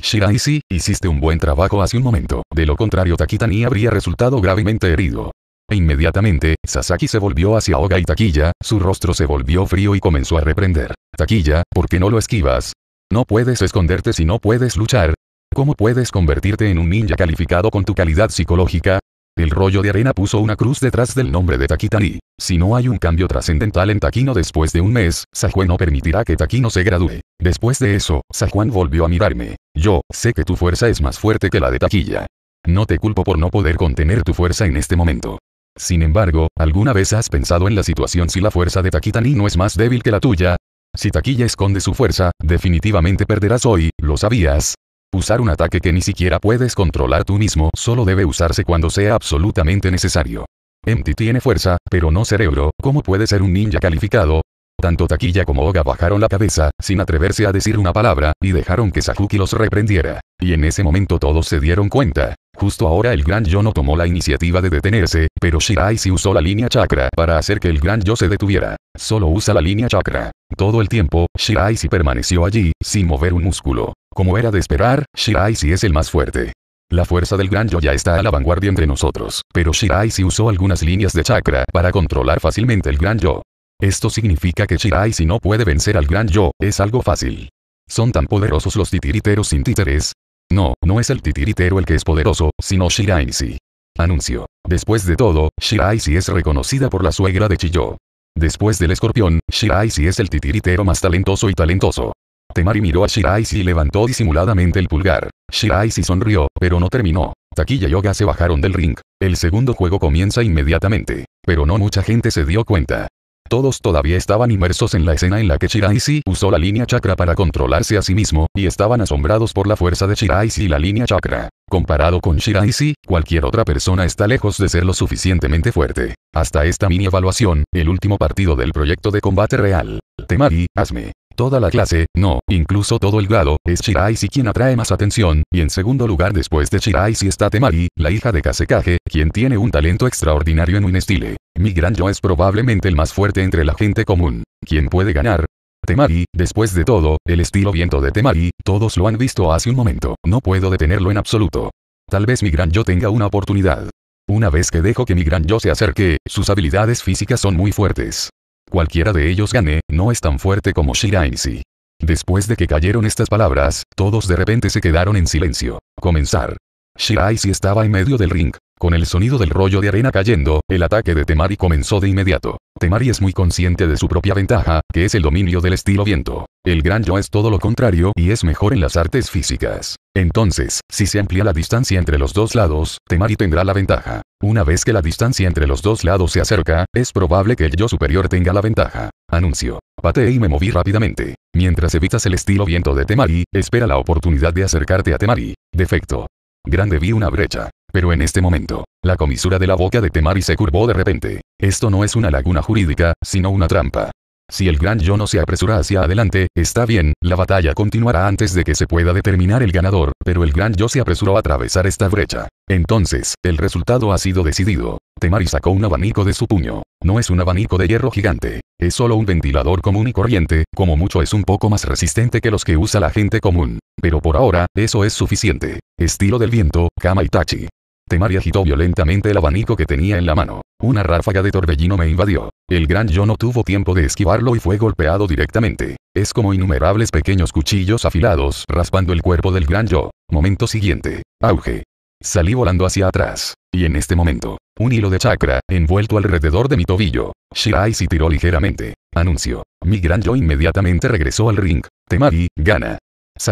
S1: Shiraisi, hiciste un buen trabajo hace un momento, de lo contrario Takitani habría resultado gravemente herido. E inmediatamente, Sasaki se volvió hacia Oga y Taquilla, su rostro se volvió frío y comenzó a reprender. Taquilla, ¿por qué no lo esquivas? No puedes esconderte si no puedes luchar. ¿Cómo puedes convertirte en un ninja calificado con tu calidad psicológica? El rollo de arena puso una cruz detrás del nombre de Takitani. Si no hay un cambio trascendental en Taquino después de un mes, Sajuan no permitirá que Taquino se gradúe. Después de eso, Sajuan volvió a mirarme. Yo, sé que tu fuerza es más fuerte que la de Taquilla. No te culpo por no poder contener tu fuerza en este momento. Sin embargo, ¿alguna vez has pensado en la situación si la fuerza de Takitani no es más débil que la tuya? Si Taquilla esconde su fuerza, definitivamente perderás hoy, ¿lo sabías? Usar un ataque que ni siquiera puedes controlar tú mismo solo debe usarse cuando sea absolutamente necesario. Empty tiene fuerza, pero no cerebro, ¿cómo puede ser un ninja calificado? Tanto Taquilla como Oga bajaron la cabeza, sin atreverse a decir una palabra, y dejaron que Sakuki los reprendiera. Y en ese momento todos se dieron cuenta. Justo ahora el gran yo no tomó la iniciativa de detenerse, pero Shirai usó la línea chakra para hacer que el gran yo se detuviera. Solo usa la línea chakra. Todo el tiempo, Shirai permaneció allí, sin mover un músculo. Como era de esperar, Shirai si es el más fuerte. La fuerza del gran yo ya está a la vanguardia entre nosotros, pero Shirai usó algunas líneas de chakra para controlar fácilmente el gran yo. Esto significa que Shirai si no puede vencer al gran yo, es algo fácil. ¿Son tan poderosos los titiriteros sin títeres? No, no es el titiritero el que es poderoso, sino Shiraisi. Anuncio. Después de todo, Shiraisi es reconocida por la suegra de Chiyo. Después del escorpión, Shiraisi es el titiritero más talentoso y talentoso. Temari miró a Shiraisi y levantó disimuladamente el pulgar. Shiraisi sonrió, pero no terminó. Taquilla y Yoga se bajaron del ring. El segundo juego comienza inmediatamente. Pero no mucha gente se dio cuenta. Todos todavía estaban inmersos en la escena en la que Shiraishi usó la línea chakra para controlarse a sí mismo, y estaban asombrados por la fuerza de Shiraishi y la línea chakra. Comparado con Shiraisi, cualquier otra persona está lejos de ser lo suficientemente fuerte. Hasta esta mini evaluación, el último partido del proyecto de combate real. Temari, hazme toda la clase, no, incluso todo el grado, es si quien atrae más atención, y en segundo lugar después de si está Temari, la hija de Kasekage, quien tiene un talento extraordinario en un estilo. Mi gran yo es probablemente el más fuerte entre la gente común. ¿Quién puede ganar? Temari, después de todo, el estilo viento de Temari, todos lo han visto hace un momento, no puedo detenerlo en absoluto. Tal vez mi gran yo tenga una oportunidad. Una vez que dejo que mi gran yo se acerque, sus habilidades físicas son muy fuertes. Cualquiera de ellos gane, no es tan fuerte como Shiraisi. Después de que cayeron estas palabras, todos de repente se quedaron en silencio. Comenzar. Shirai estaba en medio del ring, con el sonido del rollo de arena cayendo, el ataque de Temari comenzó de inmediato. Temari es muy consciente de su propia ventaja, que es el dominio del estilo viento. El gran yo es todo lo contrario y es mejor en las artes físicas. Entonces, si se amplía la distancia entre los dos lados, Temari tendrá la ventaja. Una vez que la distancia entre los dos lados se acerca, es probable que el yo superior tenga la ventaja. Anuncio. Pateé y me moví rápidamente. Mientras evitas el estilo viento de Temari, espera la oportunidad de acercarte a Temari. Defecto. Grande vi una brecha. Pero en este momento, la comisura de la boca de Temari se curvó de repente. Esto no es una laguna jurídica, sino una trampa. Si el gran yo no se apresura hacia adelante, está bien, la batalla continuará antes de que se pueda determinar el ganador, pero el gran yo se apresuró a atravesar esta brecha. Entonces, el resultado ha sido decidido. Temari sacó un abanico de su puño. No es un abanico de hierro gigante. Es solo un ventilador común y corriente, como mucho es un poco más resistente que los que usa la gente común. Pero por ahora, eso es suficiente. Estilo del viento, Kamaitachi. Temari agitó violentamente el abanico que tenía en la mano. Una ráfaga de torbellino me invadió. El gran yo no tuvo tiempo de esquivarlo y fue golpeado directamente. Es como innumerables pequeños cuchillos afilados raspando el cuerpo del gran yo. Momento siguiente. Auge. Salí volando hacia atrás. Y en este momento, un hilo de chakra, envuelto alrededor de mi tobillo. Shirai se tiró ligeramente. Anuncio. Mi gran yo inmediatamente regresó al ring. Temari, gana.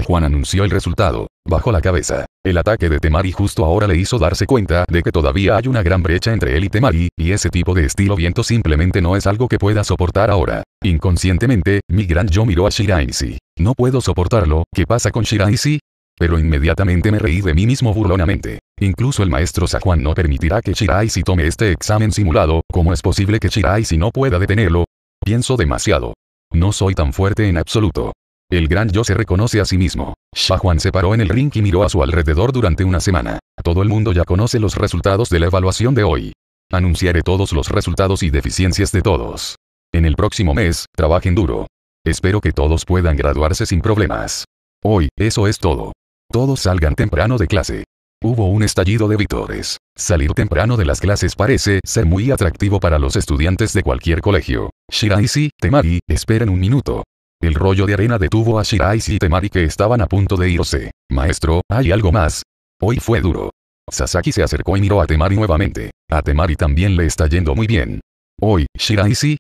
S1: Juan anunció el resultado. Bajo la cabeza. El ataque de Temari justo ahora le hizo darse cuenta de que todavía hay una gran brecha entre él y Temari, y ese tipo de estilo viento simplemente no es algo que pueda soportar ahora. Inconscientemente, mi gran yo miró a Shiraisi. No puedo soportarlo, ¿qué pasa con Shiraisi? Pero inmediatamente me reí de mí mismo burlonamente. Incluso el maestro Sajuan no permitirá que Shiraisi tome este examen simulado, ¿cómo es posible que Shiraisi no pueda detenerlo? Pienso demasiado. No soy tan fuerte en absoluto. El gran yo se reconoce a sí mismo. Shahuan se paró en el ring y miró a su alrededor durante una semana. Todo el mundo ya conoce los resultados de la evaluación de hoy. Anunciaré todos los resultados y deficiencias de todos. En el próximo mes, trabajen duro. Espero que todos puedan graduarse sin problemas. Hoy, eso es todo. Todos salgan temprano de clase. Hubo un estallido de vítores. Salir temprano de las clases parece ser muy atractivo para los estudiantes de cualquier colegio. Shiraisi, Temari, esperen un minuto. El rollo de arena detuvo a Shirai y Temari que estaban a punto de irse. Maestro, hay algo más. Hoy fue duro. Sasaki se acercó y miró a Temari nuevamente. A Temari también le está yendo muy bien. Hoy, si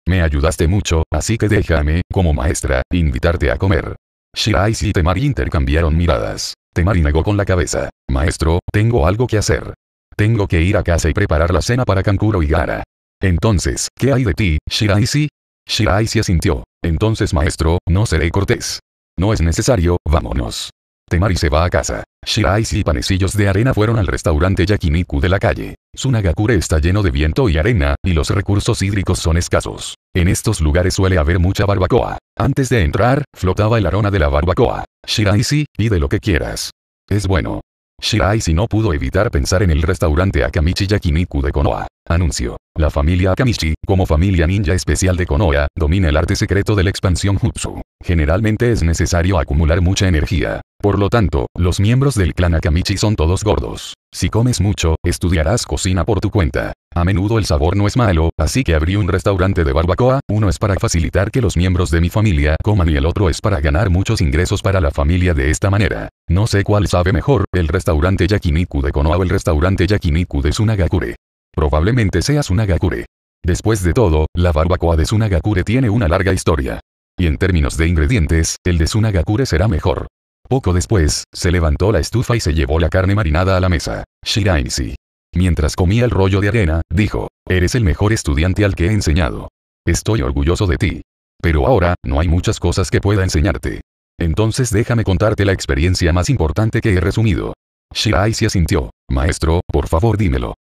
S1: me ayudaste mucho, así que déjame, como maestra, invitarte a comer. Shiraisi y Temari intercambiaron miradas. Temari negó con la cabeza. Maestro, tengo algo que hacer. Tengo que ir a casa y preparar la cena para Kankuro y Gara. Entonces, ¿qué hay de ti, Shiraisi? Shirai se asintió. Entonces maestro, no seré cortés. No es necesario, vámonos. Temari se va a casa. si y panecillos de arena fueron al restaurante Yakiniku de la calle. Sunagakure está lleno de viento y arena, y los recursos hídricos son escasos. En estos lugares suele haber mucha barbacoa. Antes de entrar, flotaba el aroma de la barbacoa. y pide lo que quieras. Es bueno. si no pudo evitar pensar en el restaurante Akamichi Yakiniku de Konoha. Anuncio. La familia Akamichi, como familia ninja especial de Konoha, domina el arte secreto de la expansión Jutsu. Generalmente es necesario acumular mucha energía. Por lo tanto, los miembros del clan Akamichi son todos gordos. Si comes mucho, estudiarás cocina por tu cuenta. A menudo el sabor no es malo, así que abrí un restaurante de barbacoa, uno es para facilitar que los miembros de mi familia coman y el otro es para ganar muchos ingresos para la familia de esta manera. No sé cuál sabe mejor, el restaurante Yakiniku de Konoha o el restaurante Yakiniku de Sunagakure. Probablemente seas sea Sunagakure. Después de todo, la barbacoa de Sunagakure tiene una larga historia. Y en términos de ingredientes, el de Sunagakure será mejor. Poco después, se levantó la estufa y se llevó la carne marinada a la mesa. si. Mientras comía el rollo de arena, dijo, Eres el mejor estudiante al que he enseñado. Estoy orgulloso de ti. Pero ahora, no hay muchas cosas que pueda enseñarte. Entonces déjame contarte la experiencia más importante que he resumido. Shirai se asintió. Maestro, por favor dímelo.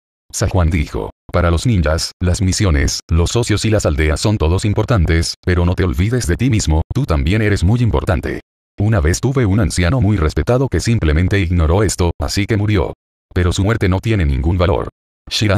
S1: Juan dijo. Para los ninjas, las misiones, los socios y las aldeas son todos importantes, pero no te olvides de ti mismo, tú también eres muy importante. Una vez tuve un anciano muy respetado que simplemente ignoró esto, así que murió. Pero su muerte no tiene ningún valor. sí,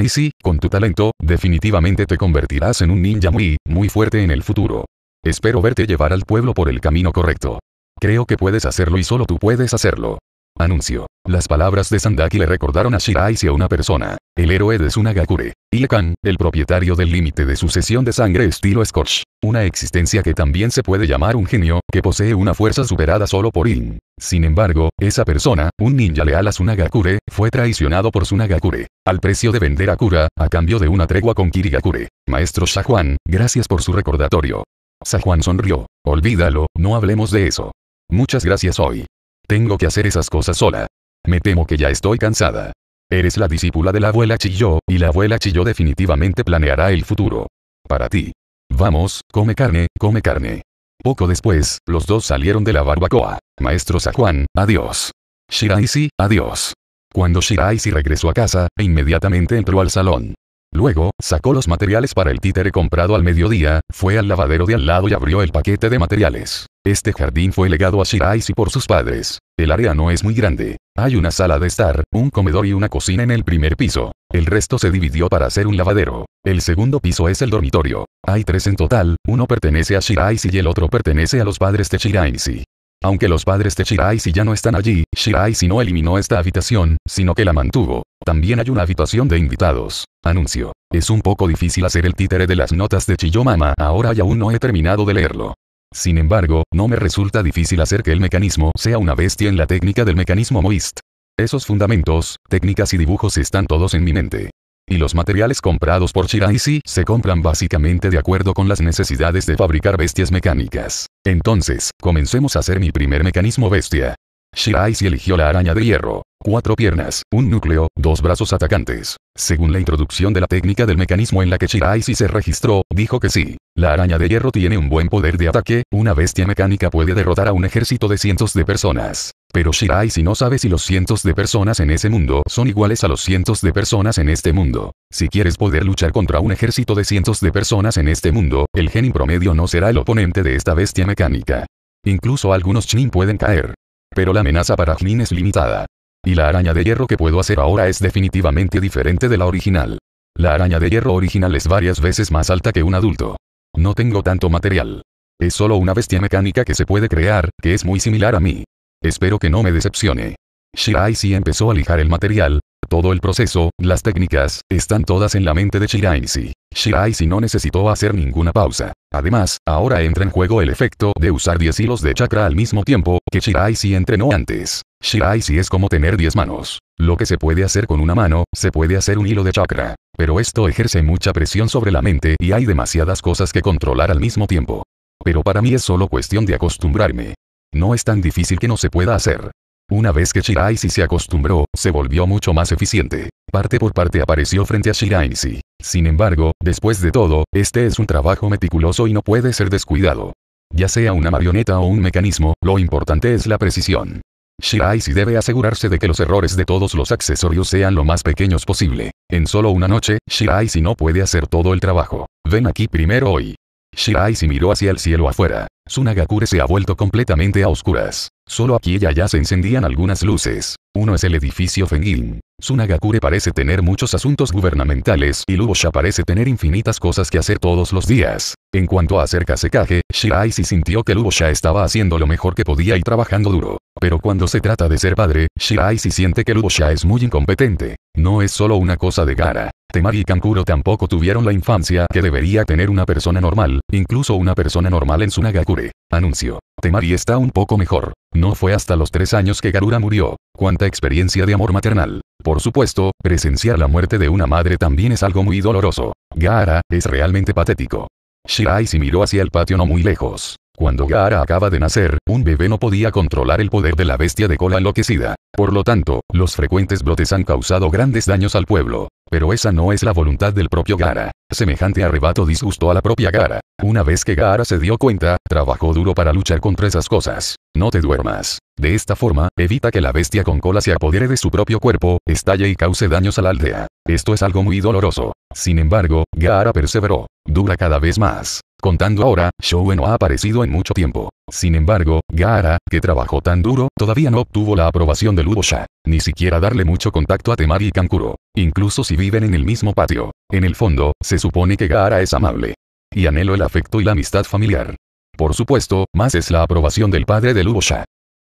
S1: con tu talento, definitivamente te convertirás en un ninja muy, muy fuerte en el futuro. Espero verte llevar al pueblo por el camino correcto. Creo que puedes hacerlo y solo tú puedes hacerlo. Anuncio. Las palabras de Sandaki le recordaron a Shirai a una persona, el héroe de Sunagakure, Iekan, el propietario del límite de sucesión de sangre estilo Scorch, una existencia que también se puede llamar un genio, que posee una fuerza superada solo por In. Sin embargo, esa persona, un ninja leal a Sunagakure, fue traicionado por Sunagakure, al precio de vender a Kura, a cambio de una tregua con Kirigakure. Maestro Shahuan, gracias por su recordatorio. Sajuan sonrió. Olvídalo, no hablemos de eso. Muchas gracias hoy. Tengo que hacer esas cosas sola. Me temo que ya estoy cansada. Eres la discípula de la abuela Chiyo, y la abuela Chiyo definitivamente planeará el futuro. Para ti. Vamos, come carne, come carne. Poco después, los dos salieron de la barbacoa. Maestro Sajuan, adiós. Shiraisi, adiós. Cuando Shiraisi regresó a casa, inmediatamente entró al salón. Luego, sacó los materiales para el títere comprado al mediodía, fue al lavadero de al lado y abrió el paquete de materiales. Este jardín fue legado a Shiraisi por sus padres. El área no es muy grande. Hay una sala de estar, un comedor y una cocina en el primer piso. El resto se dividió para hacer un lavadero. El segundo piso es el dormitorio. Hay tres en total, uno pertenece a Shiraisi y el otro pertenece a los padres de Shiraisi. Aunque los padres de si ya no están allí, si no eliminó esta habitación, sino que la mantuvo. También hay una habitación de invitados. Anuncio. Es un poco difícil hacer el títere de las notas de Chiyomama ahora y aún no he terminado de leerlo. Sin embargo, no me resulta difícil hacer que el mecanismo sea una bestia en la técnica del mecanismo Moist. Esos fundamentos, técnicas y dibujos están todos en mi mente y los materiales comprados por Shiraisi se compran básicamente de acuerdo con las necesidades de fabricar bestias mecánicas. Entonces, comencemos a hacer mi primer mecanismo bestia. Shiraisi eligió la araña de hierro. Cuatro piernas, un núcleo, dos brazos atacantes. Según la introducción de la técnica del mecanismo en la que Shiraishi se registró, dijo que sí. La araña de hierro tiene un buen poder de ataque, una bestia mecánica puede derrotar a un ejército de cientos de personas. Pero si no sabe si los cientos de personas en ese mundo son iguales a los cientos de personas en este mundo. Si quieres poder luchar contra un ejército de cientos de personas en este mundo, el genin promedio no será el oponente de esta bestia mecánica. Incluso algunos chin pueden caer. Pero la amenaza para Jin es limitada y la araña de hierro que puedo hacer ahora es definitivamente diferente de la original. La araña de hierro original es varias veces más alta que un adulto. No tengo tanto material. Es solo una bestia mecánica que se puede crear, que es muy similar a mí. Espero que no me decepcione. Shirai si empezó a lijar el material, todo el proceso, las técnicas, están todas en la mente de Shiraishi. si no necesitó hacer ninguna pausa. Además, ahora entra en juego el efecto de usar 10 hilos de chakra al mismo tiempo que Shiraishi entrenó antes. Shiraishi es como tener 10 manos. Lo que se puede hacer con una mano, se puede hacer un hilo de chakra. Pero esto ejerce mucha presión sobre la mente y hay demasiadas cosas que controlar al mismo tiempo. Pero para mí es solo cuestión de acostumbrarme. No es tan difícil que no se pueda hacer. Una vez que Shiraisi se acostumbró, se volvió mucho más eficiente. Parte por parte apareció frente a Shiraisi. Sin embargo, después de todo, este es un trabajo meticuloso y no puede ser descuidado. Ya sea una marioneta o un mecanismo, lo importante es la precisión. Shiraisi debe asegurarse de que los errores de todos los accesorios sean lo más pequeños posible. En solo una noche, Shiraisi no puede hacer todo el trabajo. Ven aquí primero hoy. Shiraisi miró hacia el cielo afuera. Sunagakure se ha vuelto completamente a oscuras. Solo aquí y allá se encendían algunas luces. Uno es el edificio Fengin. Sunagakure parece tener muchos asuntos gubernamentales y Lubosha parece tener infinitas cosas que hacer todos los días. En cuanto a hacer Kasekage, Shirai si sintió que Lubosha estaba haciendo lo mejor que podía y trabajando duro. Pero cuando se trata de ser padre, Shirai si siente que Lubosha es muy incompetente. No es solo una cosa de Gara. Temari y Kankuro tampoco tuvieron la infancia que debería tener una persona normal, incluso una persona normal en Sunagakure. Anuncio. Temari está un poco mejor. No fue hasta los tres años que Garura murió. Cuánta experiencia de amor maternal. Por supuesto, presenciar la muerte de una madre también es algo muy doloroso. Gaara, es realmente patético. Shirai se miró hacia el patio no muy lejos. Cuando Gaara acaba de nacer, un bebé no podía controlar el poder de la bestia de cola enloquecida. Por lo tanto, los frecuentes brotes han causado grandes daños al pueblo. Pero esa no es la voluntad del propio Gaara. Semejante arrebato disgustó a la propia Gara. Una vez que Gara se dio cuenta, trabajó duro para luchar contra esas cosas. No te duermas. De esta forma, evita que la bestia con cola se apodere de su propio cuerpo, estalle y cause daños a la aldea. Esto es algo muy doloroso. Sin embargo, Gara perseveró. Dura cada vez más. Contando ahora, Showen no ha aparecido en mucho tiempo. Sin embargo, Gaara, que trabajó tan duro, todavía no obtuvo la aprobación de Lubosha. Ni siquiera darle mucho contacto a Temari y Kankuro. Incluso si viven en el mismo patio. En el fondo, se supone que Gaara es amable. Y anhelo el afecto y la amistad familiar. Por supuesto, más es la aprobación del padre de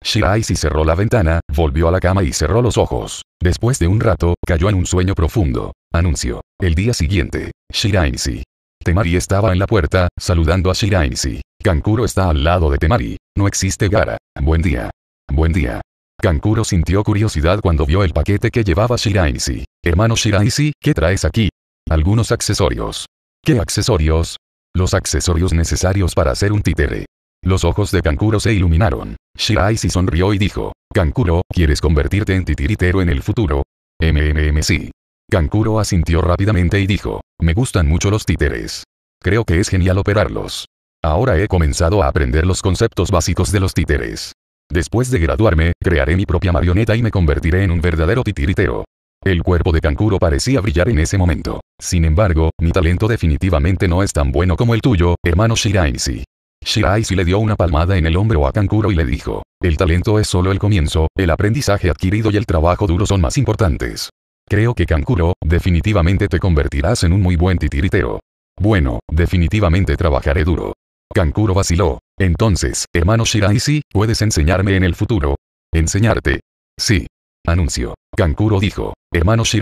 S1: Shirai si cerró la ventana, volvió a la cama y cerró los ojos. Después de un rato, cayó en un sueño profundo. Anuncio. El día siguiente. Shiraisi. Temari estaba en la puerta, saludando a Shiraisi. Kankuro está al lado de Temari. No existe Gara. Buen día. Buen día. Kankuro sintió curiosidad cuando vio el paquete que llevaba Shiraisi. Hermano Shiraisi, ¿qué traes aquí? Algunos accesorios. ¿Qué accesorios? Los accesorios necesarios para hacer un títere. Los ojos de Kankuro se iluminaron. Shiraisi sonrió y dijo, Kankuro, ¿quieres convertirte en titiritero en el futuro? MMM sí. Kankuro asintió rápidamente y dijo, me gustan mucho los títeres. Creo que es genial operarlos. Ahora he comenzado a aprender los conceptos básicos de los títeres. Después de graduarme, crearé mi propia marioneta y me convertiré en un verdadero titiritero. El cuerpo de Kankuro parecía brillar en ese momento. Sin embargo, mi talento definitivamente no es tan bueno como el tuyo, hermano Shiraisi. Shiraisi le dio una palmada en el hombro a Kankuro y le dijo, el talento es solo el comienzo, el aprendizaje adquirido y el trabajo duro son más importantes. Creo que Kankuro, definitivamente te convertirás en un muy buen titiritero. Bueno, definitivamente trabajaré duro. Kankuro vaciló. Entonces, hermano si ¿puedes enseñarme en el futuro? Enseñarte. Sí. Anuncio. Kankuro dijo. Hermano si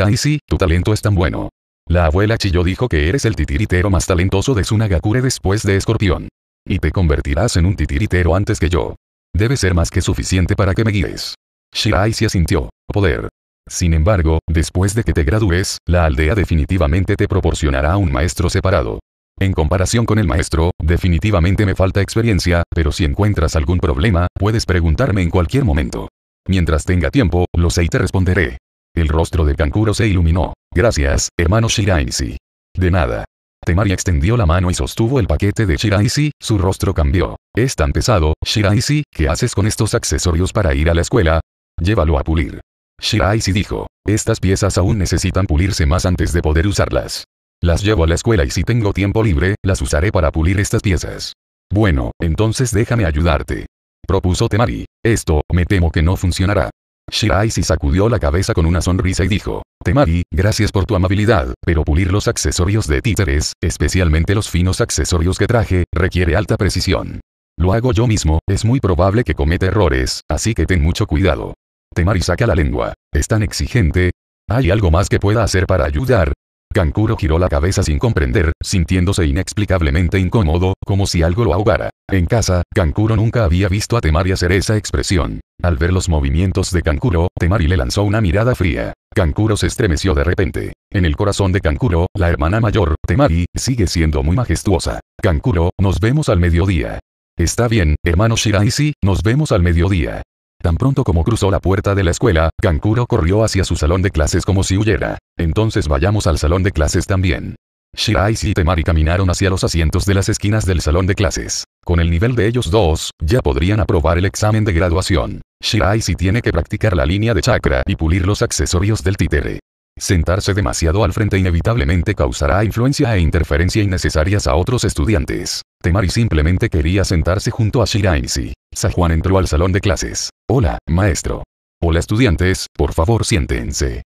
S1: tu talento es tan bueno. La abuela Chiyo dijo que eres el titiritero más talentoso de Sunagakure después de Escorpión. Y te convertirás en un titiritero antes que yo. Debe ser más que suficiente para que me guíes. Shiraisi asintió. Poder. Sin embargo, después de que te gradúes, la aldea definitivamente te proporcionará un maestro separado. En comparación con el maestro, definitivamente me falta experiencia, pero si encuentras algún problema, puedes preguntarme en cualquier momento. Mientras tenga tiempo, lo sé y te responderé. El rostro de Kankuro se iluminó. Gracias, hermano Shiraisi. De nada. Temari extendió la mano y sostuvo el paquete de Shiraisi, su rostro cambió. Es tan pesado, Shiraisi, ¿qué haces con estos accesorios para ir a la escuela? Llévalo a pulir. Shiraisi dijo. Estas piezas aún necesitan pulirse más antes de poder usarlas. Las llevo a la escuela y si tengo tiempo libre, las usaré para pulir estas piezas. Bueno, entonces déjame ayudarte. Propuso Temari. Esto, me temo que no funcionará. si sacudió la cabeza con una sonrisa y dijo, Temari, gracias por tu amabilidad, pero pulir los accesorios de títeres, especialmente los finos accesorios que traje, requiere alta precisión. Lo hago yo mismo, es muy probable que cometa errores, así que ten mucho cuidado. Temari saca la lengua. ¿Es tan exigente? ¿Hay algo más que pueda hacer para ayudar? Kankuro giró la cabeza sin comprender, sintiéndose inexplicablemente incómodo, como si algo lo ahogara. En casa, Kankuro nunca había visto a Temari hacer esa expresión. Al ver los movimientos de Kankuro, Temari le lanzó una mirada fría. Kankuro se estremeció de repente. En el corazón de Kankuro, la hermana mayor, Temari, sigue siendo muy majestuosa. Kankuro, nos vemos al mediodía. Está bien, hermano Shiraisi, nos vemos al mediodía. Tan pronto como cruzó la puerta de la escuela, Kankuro corrió hacia su salón de clases como si huyera. Entonces vayamos al salón de clases también. Shirai y Temari caminaron hacia los asientos de las esquinas del salón de clases. Con el nivel de ellos dos, ya podrían aprobar el examen de graduación. Shirai si tiene que practicar la línea de chakra y pulir los accesorios del títere. Sentarse demasiado al frente inevitablemente causará influencia e interferencia innecesarias a otros estudiantes. Temari simplemente quería sentarse junto a Shiraisi. San Juan entró al salón de clases. Hola, maestro. Hola estudiantes, por favor siéntense.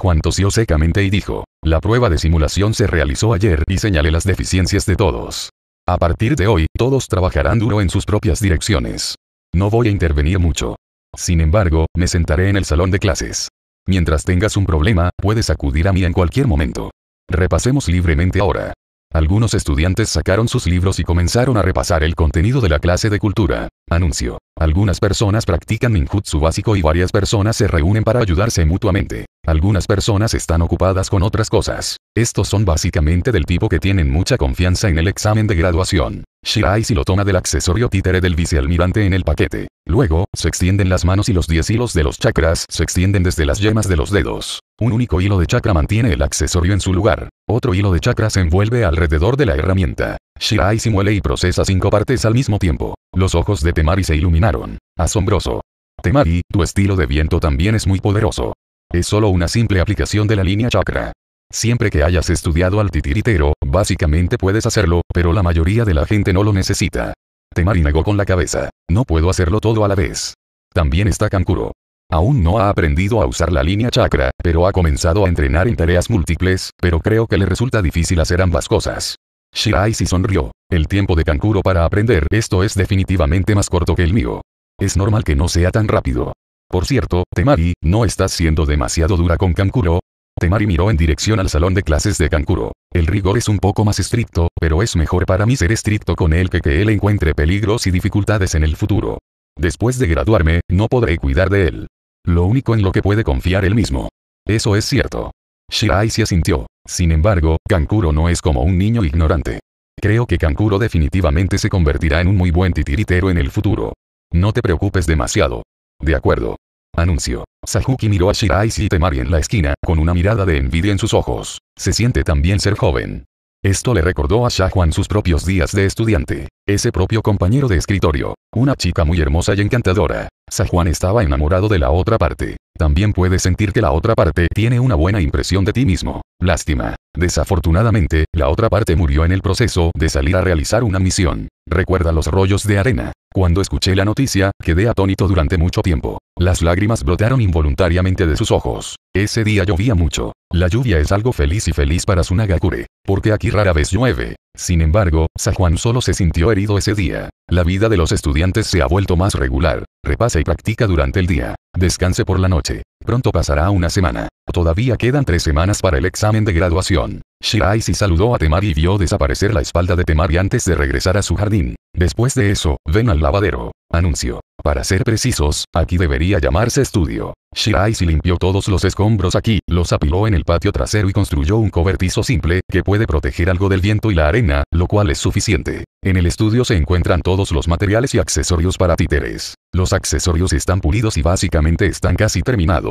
S1: Juan tosió secamente y dijo, la prueba de simulación se realizó ayer y señalé las deficiencias de todos. A partir de hoy, todos trabajarán duro en sus propias direcciones. No voy a intervenir mucho. Sin embargo, me sentaré en el salón de clases. Mientras tengas un problema, puedes acudir a mí en cualquier momento. Repasemos libremente ahora. Algunos estudiantes sacaron sus libros y comenzaron a repasar el contenido de la clase de cultura. Anuncio. Algunas personas practican ninjutsu básico y varias personas se reúnen para ayudarse mutuamente. Algunas personas están ocupadas con otras cosas. Estos son básicamente del tipo que tienen mucha confianza en el examen de graduación. Shirai si lo toma del accesorio títere del vicealmirante en el paquete. Luego, se extienden las manos y los 10 hilos de los chakras se extienden desde las yemas de los dedos. Un único hilo de chakra mantiene el accesorio en su lugar. Otro hilo de chakra se envuelve alrededor de la herramienta. Shirai si muele y procesa cinco partes al mismo tiempo. Los ojos de Temari se iluminaron. Asombroso. Temari, tu estilo de viento también es muy poderoso. Es solo una simple aplicación de la línea chakra. Siempre que hayas estudiado al titiritero, básicamente puedes hacerlo, pero la mayoría de la gente no lo necesita. Temari negó con la cabeza. No puedo hacerlo todo a la vez. También está Kankuro. Aún no ha aprendido a usar la línea chakra, pero ha comenzado a entrenar en tareas múltiples, pero creo que le resulta difícil hacer ambas cosas. Shirai si sonrió. El tiempo de Kankuro para aprender esto es definitivamente más corto que el mío. Es normal que no sea tan rápido. Por cierto, Temari, no estás siendo demasiado dura con Kankuro, Temari miró en dirección al salón de clases de Kankuro. El rigor es un poco más estricto, pero es mejor para mí ser estricto con él que que él encuentre peligros y dificultades en el futuro. Después de graduarme, no podré cuidar de él. Lo único en lo que puede confiar él mismo. Eso es cierto. Shirai se asintió. Sin embargo, Kankuro no es como un niño ignorante. Creo que Kankuro definitivamente se convertirá en un muy buen titiritero en el futuro. No te preocupes demasiado. De acuerdo. Anuncio. Sajuki miró a Shirai Sitemari en la esquina, con una mirada de envidia en sus ojos. Se siente también ser joven. Esto le recordó a Shahuan sus propios días de estudiante. Ese propio compañero de escritorio. Una chica muy hermosa y encantadora. Sajuan estaba enamorado de la otra parte. También puedes sentir que la otra parte tiene una buena impresión de ti mismo. Lástima. Desafortunadamente, la otra parte murió en el proceso de salir a realizar una misión. Recuerda los rollos de arena. Cuando escuché la noticia, quedé atónito durante mucho tiempo. Las lágrimas brotaron involuntariamente de sus ojos. Ese día llovía mucho. La lluvia es algo feliz y feliz para Sunagakure, porque aquí rara vez llueve. Sin embargo, Sajuan solo se sintió herido ese día. La vida de los estudiantes se ha vuelto más regular. Repasa y practica durante el día. Descanse por la noche. Pronto pasará una semana. Todavía quedan tres semanas para el examen de graduación. si saludó a Temari y vio desaparecer la espalda de Temari antes de regresar a su jardín. Después de eso, ven al lavadero. Anuncio. Para ser precisos, aquí debería llamarse estudio. si limpió todos los escombros aquí, los apiló en el patio trasero y construyó un cobertizo simple, que puede proteger algo del viento y la arena, lo cual es suficiente. En el estudio se encuentran todos los materiales y accesorios para títeres. Los accesorios están pulidos y básicamente están casi terminados.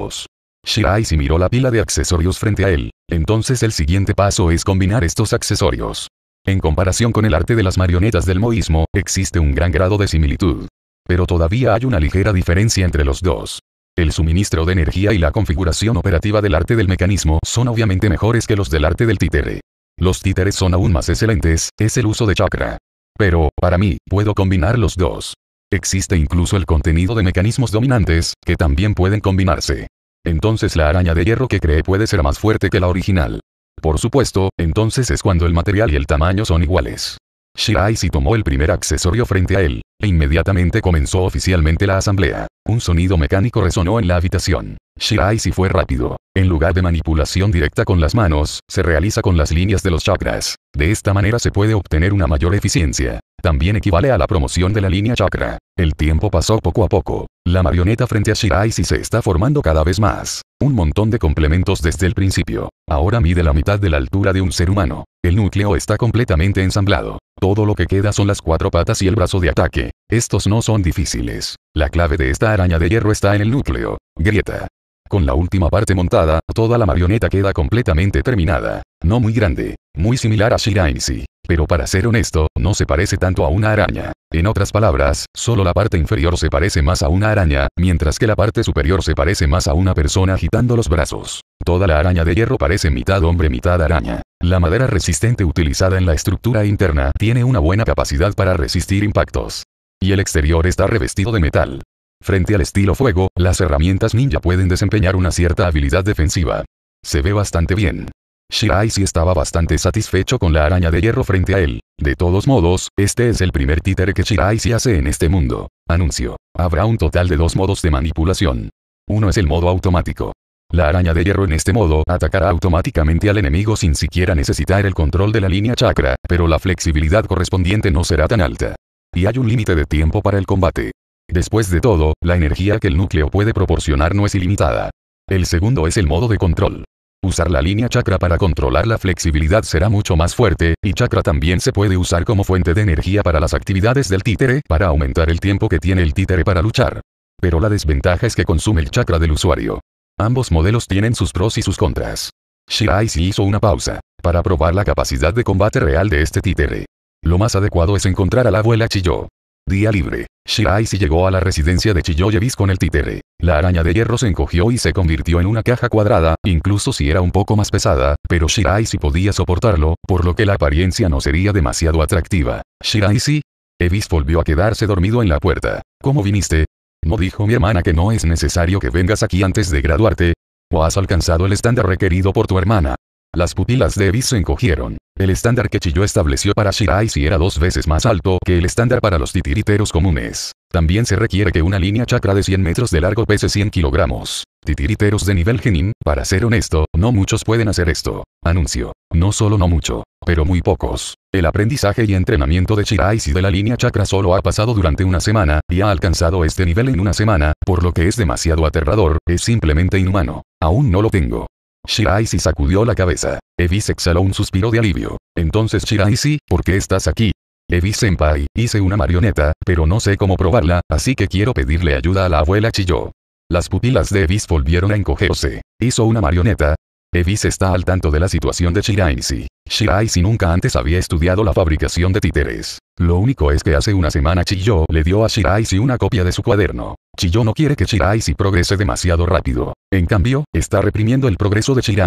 S1: Shirai si miró la pila de accesorios frente a él. Entonces el siguiente paso es combinar estos accesorios. En comparación con el arte de las marionetas del moísmo, existe un gran grado de similitud. Pero todavía hay una ligera diferencia entre los dos. El suministro de energía y la configuración operativa del arte del mecanismo son obviamente mejores que los del arte del títere. Los títeres son aún más excelentes, es el uso de chakra. Pero, para mí, puedo combinar los dos. Existe incluso el contenido de mecanismos dominantes, que también pueden combinarse. Entonces la araña de hierro que cree puede ser más fuerte que la original. Por supuesto, entonces es cuando el material y el tamaño son iguales. si tomó el primer accesorio frente a él, e inmediatamente comenzó oficialmente la asamblea. Un sonido mecánico resonó en la habitación. si fue rápido. En lugar de manipulación directa con las manos, se realiza con las líneas de los chakras. De esta manera se puede obtener una mayor eficiencia. También equivale a la promoción de la línea chakra. El tiempo pasó poco a poco. La marioneta frente a Shiraisi se está formando cada vez más. Un montón de complementos desde el principio. Ahora mide la mitad de la altura de un ser humano. El núcleo está completamente ensamblado. Todo lo que queda son las cuatro patas y el brazo de ataque. Estos no son difíciles. La clave de esta araña de hierro está en el núcleo. Grieta. Con la última parte montada, toda la marioneta queda completamente terminada. No muy grande. Muy similar a Shiraisi pero para ser honesto, no se parece tanto a una araña. En otras palabras, solo la parte inferior se parece más a una araña, mientras que la parte superior se parece más a una persona agitando los brazos. Toda la araña de hierro parece mitad hombre mitad araña. La madera resistente utilizada en la estructura interna tiene una buena capacidad para resistir impactos. Y el exterior está revestido de metal. Frente al estilo fuego, las herramientas ninja pueden desempeñar una cierta habilidad defensiva. Se ve bastante bien si estaba bastante satisfecho con la araña de hierro frente a él. De todos modos, este es el primer títere que se hace en este mundo. Anuncio. Habrá un total de dos modos de manipulación. Uno es el modo automático. La araña de hierro en este modo atacará automáticamente al enemigo sin siquiera necesitar el control de la línea chakra, pero la flexibilidad correspondiente no será tan alta. Y hay un límite de tiempo para el combate. Después de todo, la energía que el núcleo puede proporcionar no es ilimitada. El segundo es el modo de control. Usar la línea chakra para controlar la flexibilidad será mucho más fuerte, y chakra también se puede usar como fuente de energía para las actividades del títere, para aumentar el tiempo que tiene el títere para luchar. Pero la desventaja es que consume el chakra del usuario. Ambos modelos tienen sus pros y sus contras. Shirai se hizo una pausa, para probar la capacidad de combate real de este títere. Lo más adecuado es encontrar a la abuela Chiyo. Día libre. si llegó a la residencia de Chiyoyevis con el títere. La araña de hierro se encogió y se convirtió en una caja cuadrada, incluso si era un poco más pesada, pero si podía soportarlo, por lo que la apariencia no sería demasiado atractiva. si? Evis volvió a quedarse dormido en la puerta. ¿Cómo viniste? ¿No dijo mi hermana que no es necesario que vengas aquí antes de graduarte? ¿O has alcanzado el estándar requerido por tu hermana? Las pupilas de Evis se encogieron. El estándar que Chiyo estableció para Shirai si era dos veces más alto que el estándar para los titiriteros comunes. También se requiere que una línea chakra de 100 metros de largo pese 100 kilogramos. Titiriteros de nivel genin, para ser honesto, no muchos pueden hacer esto. Anuncio. No solo no mucho, pero muy pocos. El aprendizaje y entrenamiento de Shirai si de la línea chakra solo ha pasado durante una semana, y ha alcanzado este nivel en una semana, por lo que es demasiado aterrador, es simplemente inhumano. Aún no lo tengo. Shiraisi sacudió la cabeza. Evis exhaló un suspiro de alivio. Entonces Shiraisi, ¿por qué estás aquí? Evis senpai, hice una marioneta, pero no sé cómo probarla, así que quiero pedirle ayuda a la abuela Chiyo. Las pupilas de Evis volvieron a encogerse. ¿Hizo una marioneta? Evis está al tanto de la situación de Shiraisi. Shiraisi nunca antes había estudiado la fabricación de títeres. Lo único es que hace una semana Chiyo le dio a Shiraisi una copia de su cuaderno. Chiyo no quiere que si progrese demasiado rápido. En cambio, está reprimiendo el progreso de si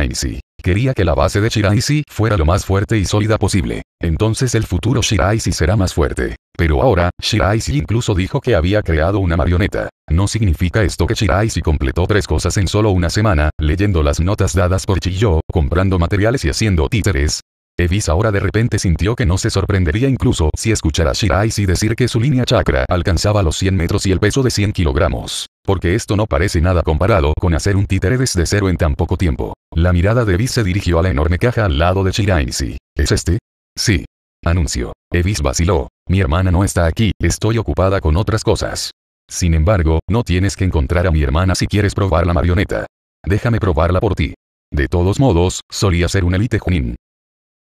S1: Quería que la base de si fuera lo más fuerte y sólida posible. Entonces el futuro si será más fuerte. Pero ahora, Shiraisi incluso dijo que había creado una marioneta. No significa esto que si completó tres cosas en solo una semana, leyendo las notas dadas por Chiyo, comprando materiales y haciendo títeres, Evis ahora de repente sintió que no se sorprendería incluso si escuchara a decir que su línea chakra alcanzaba los 100 metros y el peso de 100 kilogramos. Porque esto no parece nada comparado con hacer un títere desde cero en tan poco tiempo. La mirada de Evis se dirigió a la enorme caja al lado de Shiraisi. ¿Es este? Sí. Anuncio. Evis vaciló. Mi hermana no está aquí, estoy ocupada con otras cosas. Sin embargo, no tienes que encontrar a mi hermana si quieres probar la marioneta. Déjame probarla por ti. De todos modos, solía ser un elite junín.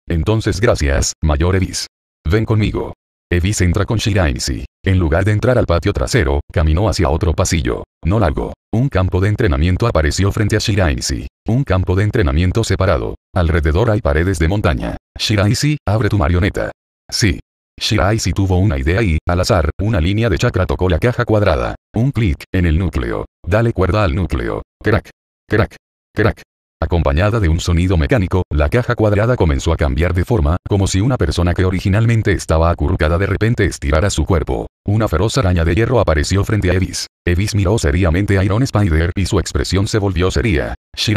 S1: Entonces gracias, mayor Evis. Ven conmigo. Evis entra con Shiraisi. En lugar de entrar al patio trasero, caminó hacia otro pasillo, no largo. Un campo de entrenamiento apareció frente a Shiraisi. Un campo de entrenamiento separado. Alrededor hay paredes de montaña. Shiraisi, abre tu marioneta. Sí. Shiraisi tuvo una idea y, al azar, una línea de chakra tocó la caja cuadrada. Un clic, en el núcleo. Dale cuerda al núcleo. Crack. Crack. Crack. Acompañada de un sonido mecánico, la caja cuadrada comenzó a cambiar de forma, como si una persona que originalmente estaba acurrucada de repente estirara su cuerpo. Una feroz araña de hierro apareció frente a Evis. Evis miró seriamente a Iron Spider y su expresión se volvió seria. si,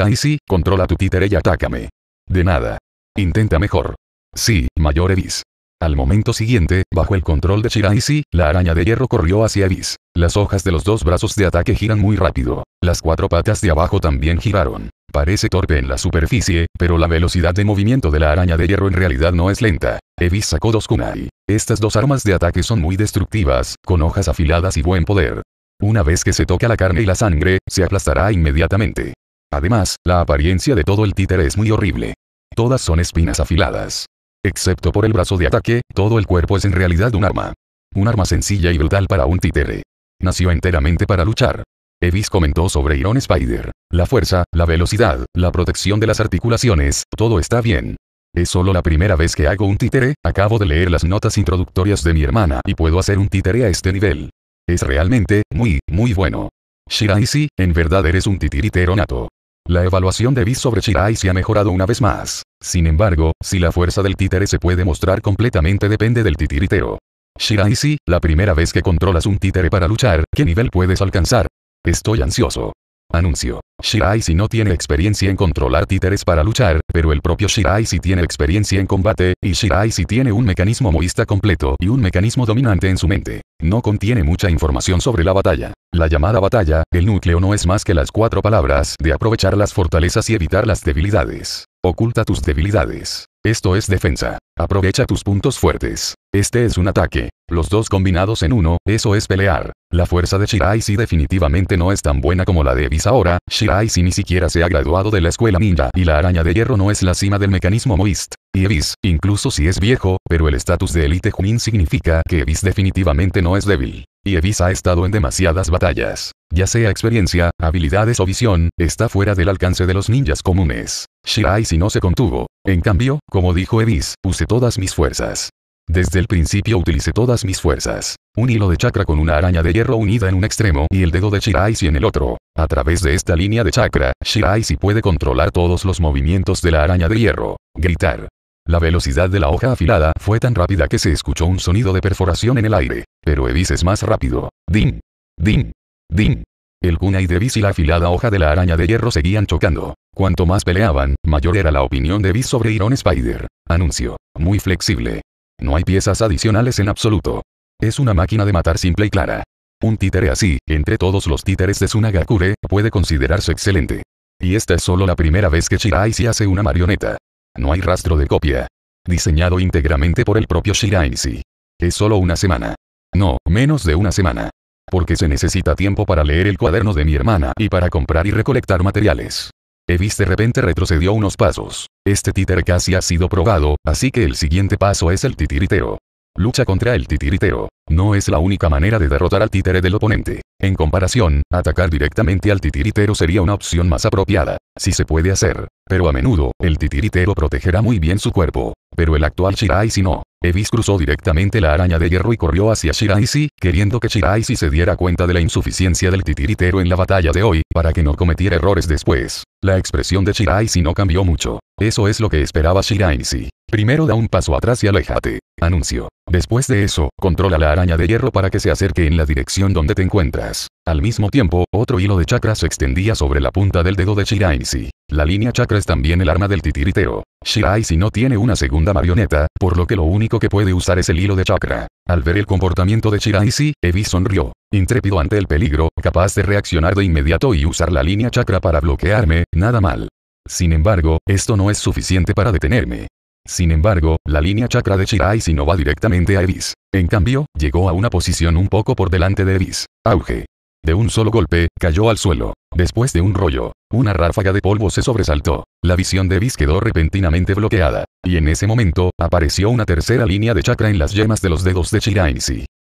S1: controla tu títere y atácame. De nada. Intenta mejor. Sí, mayor Evis. Al momento siguiente, bajo el control de Shiraisi, la araña de hierro corrió hacia Abyss. Las hojas de los dos brazos de ataque giran muy rápido. Las cuatro patas de abajo también giraron. Parece torpe en la superficie, pero la velocidad de movimiento de la araña de hierro en realidad no es lenta. Evis sacó dos kunai. Estas dos armas de ataque son muy destructivas, con hojas afiladas y buen poder. Una vez que se toca la carne y la sangre, se aplastará inmediatamente. Además, la apariencia de todo el títere es muy horrible. Todas son espinas afiladas. Excepto por el brazo de ataque, todo el cuerpo es en realidad un arma. Un arma sencilla y brutal para un títere. Nació enteramente para luchar. Evis comentó sobre Iron Spider. La fuerza, la velocidad, la protección de las articulaciones, todo está bien. Es solo la primera vez que hago un títere, acabo de leer las notas introductorias de mi hermana y puedo hacer un títere a este nivel. Es realmente, muy, muy bueno. Shiraisi, en verdad eres un titiritero nato. La evaluación de Bis sobre Shirai se ha mejorado una vez más. Sin embargo, si la fuerza del títere se puede mostrar completamente depende del titiriteo. Shirai si, la primera vez que controlas un títere para luchar, ¿qué nivel puedes alcanzar? Estoy ansioso. Anuncio. Shirai si no tiene experiencia en controlar títeres para luchar, pero el propio Shirai si tiene experiencia en combate, y Shirai si tiene un mecanismo moísta completo y un mecanismo dominante en su mente. No contiene mucha información sobre la batalla. La llamada batalla, el núcleo no es más que las cuatro palabras de aprovechar las fortalezas y evitar las debilidades. Oculta tus debilidades. Esto es defensa. Aprovecha tus puntos fuertes. Este es un ataque. Los dos combinados en uno, eso es pelear. La fuerza de Shirai si definitivamente no es tan buena como la de Ebis ahora, si ni siquiera se ha graduado de la escuela ninja y la araña de hierro no es la cima del mecanismo Moist. Y Ebis, incluso si es viejo, pero el estatus de élite Junin significa que Ebis definitivamente no es débil. Y Evis ha estado en demasiadas batallas. Ya sea experiencia, habilidades o visión, está fuera del alcance de los ninjas comunes. Shirai si no se contuvo. En cambio, como dijo Evis, usé todas mis fuerzas. Desde el principio utilicé todas mis fuerzas. Un hilo de chakra con una araña de hierro unida en un extremo y el dedo de si en el otro. A través de esta línea de chakra, si puede controlar todos los movimientos de la araña de hierro. Gritar, la velocidad de la hoja afilada fue tan rápida que se escuchó un sonido de perforación en el aire. Pero Evis es más rápido. ¡DIN! DIN! DIN! El Kunai de Evis y la afilada hoja de la araña de hierro seguían chocando. Cuanto más peleaban, mayor era la opinión de Evis sobre Iron Spider. Anuncio. Muy flexible. No hay piezas adicionales en absoluto. Es una máquina de matar simple y clara. Un títere así, entre todos los títeres de Sunagakure, puede considerarse excelente. Y esta es solo la primera vez que Shirai se hace una marioneta. No hay rastro de copia. Diseñado íntegramente por el propio Shirainsi. Es solo una semana. No, menos de una semana. Porque se necesita tiempo para leer el cuaderno de mi hermana y para comprar y recolectar materiales. Evis de repente retrocedió unos pasos. Este títer casi ha sido probado, así que el siguiente paso es el titiriteo. Lucha contra el titiritero No es la única manera de derrotar al títere del oponente. En comparación, atacar directamente al titiritero sería una opción más apropiada, si se puede hacer. Pero a menudo, el titiritero protegerá muy bien su cuerpo. Pero el actual Shirai si no. Evis cruzó directamente la araña de hierro y corrió hacia Shiraisi, queriendo que Shiraisi se diera cuenta de la insuficiencia del titiritero en la batalla de hoy, para que no cometiera errores después. La expresión de Shiraisi no cambió mucho. Eso es lo que esperaba Shiraisi. Primero da un paso atrás y aléjate. Anuncio. Después de eso, controla la araña de hierro para que se acerque en la dirección donde te encuentras. Al mismo tiempo, otro hilo de chakra se extendía sobre la punta del dedo de Shiraisi. La línea chakra es también el arma del titiritero. si no tiene una segunda marioneta, por lo que lo único que puede usar es el hilo de chakra. Al ver el comportamiento de Shiraisi, Evis sonrió. Intrépido ante el peligro, capaz de reaccionar de inmediato y usar la línea chakra para bloquearme, nada mal. Sin embargo, esto no es suficiente para detenerme. Sin embargo, la línea chakra de si no va directamente a Evis. En cambio, llegó a una posición un poco por delante de Evis. Auge un solo golpe, cayó al suelo. Después de un rollo, una ráfaga de polvo se sobresaltó. La visión de Bis quedó repentinamente bloqueada. Y en ese momento, apareció una tercera línea de chakra en las yemas de los dedos de si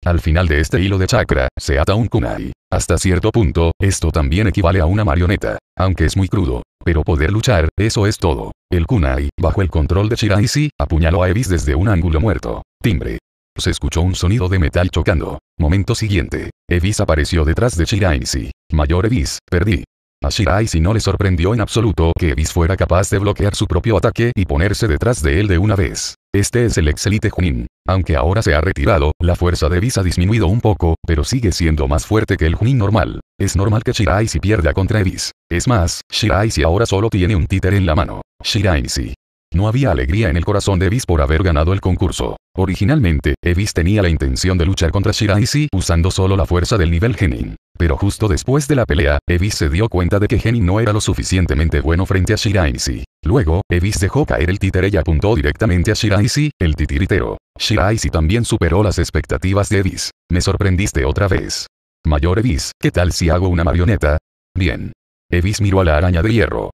S1: Al final de este hilo de chakra, se ata un kunai. Hasta cierto punto, esto también equivale a una marioneta. Aunque es muy crudo. Pero poder luchar, eso es todo. El kunai, bajo el control de Shiraisi, apuñaló a Evis desde un ángulo muerto. Timbre. Se escuchó un sonido de metal chocando. Momento siguiente. Evis apareció detrás de Shiraisi. Mayor Evis, perdí. A Shiraisi no le sorprendió en absoluto que Evis fuera capaz de bloquear su propio ataque y ponerse detrás de él de una vez. Este es el excelite Junin. Aunque ahora se ha retirado, la fuerza de Evis ha disminuido un poco, pero sigue siendo más fuerte que el Junin normal. Es normal que Shiraisi pierda contra Evis. Es más, Shiraisi ahora solo tiene un títer en la mano. Shiraisi, no había alegría en el corazón de Evis por haber ganado el concurso. Originalmente, Evis tenía la intención de luchar contra Shiraishi usando solo la fuerza del nivel Genin. Pero justo después de la pelea, Evis se dio cuenta de que Genin no era lo suficientemente bueno frente a Shiraishi. Luego, Evis dejó caer el títere y apuntó directamente a Shiraishi, el titiritero. Shiraishi también superó las expectativas de Evis. Me sorprendiste otra vez. Mayor Evis, ¿qué tal si hago una marioneta? Bien. Evis miró a la araña de hierro.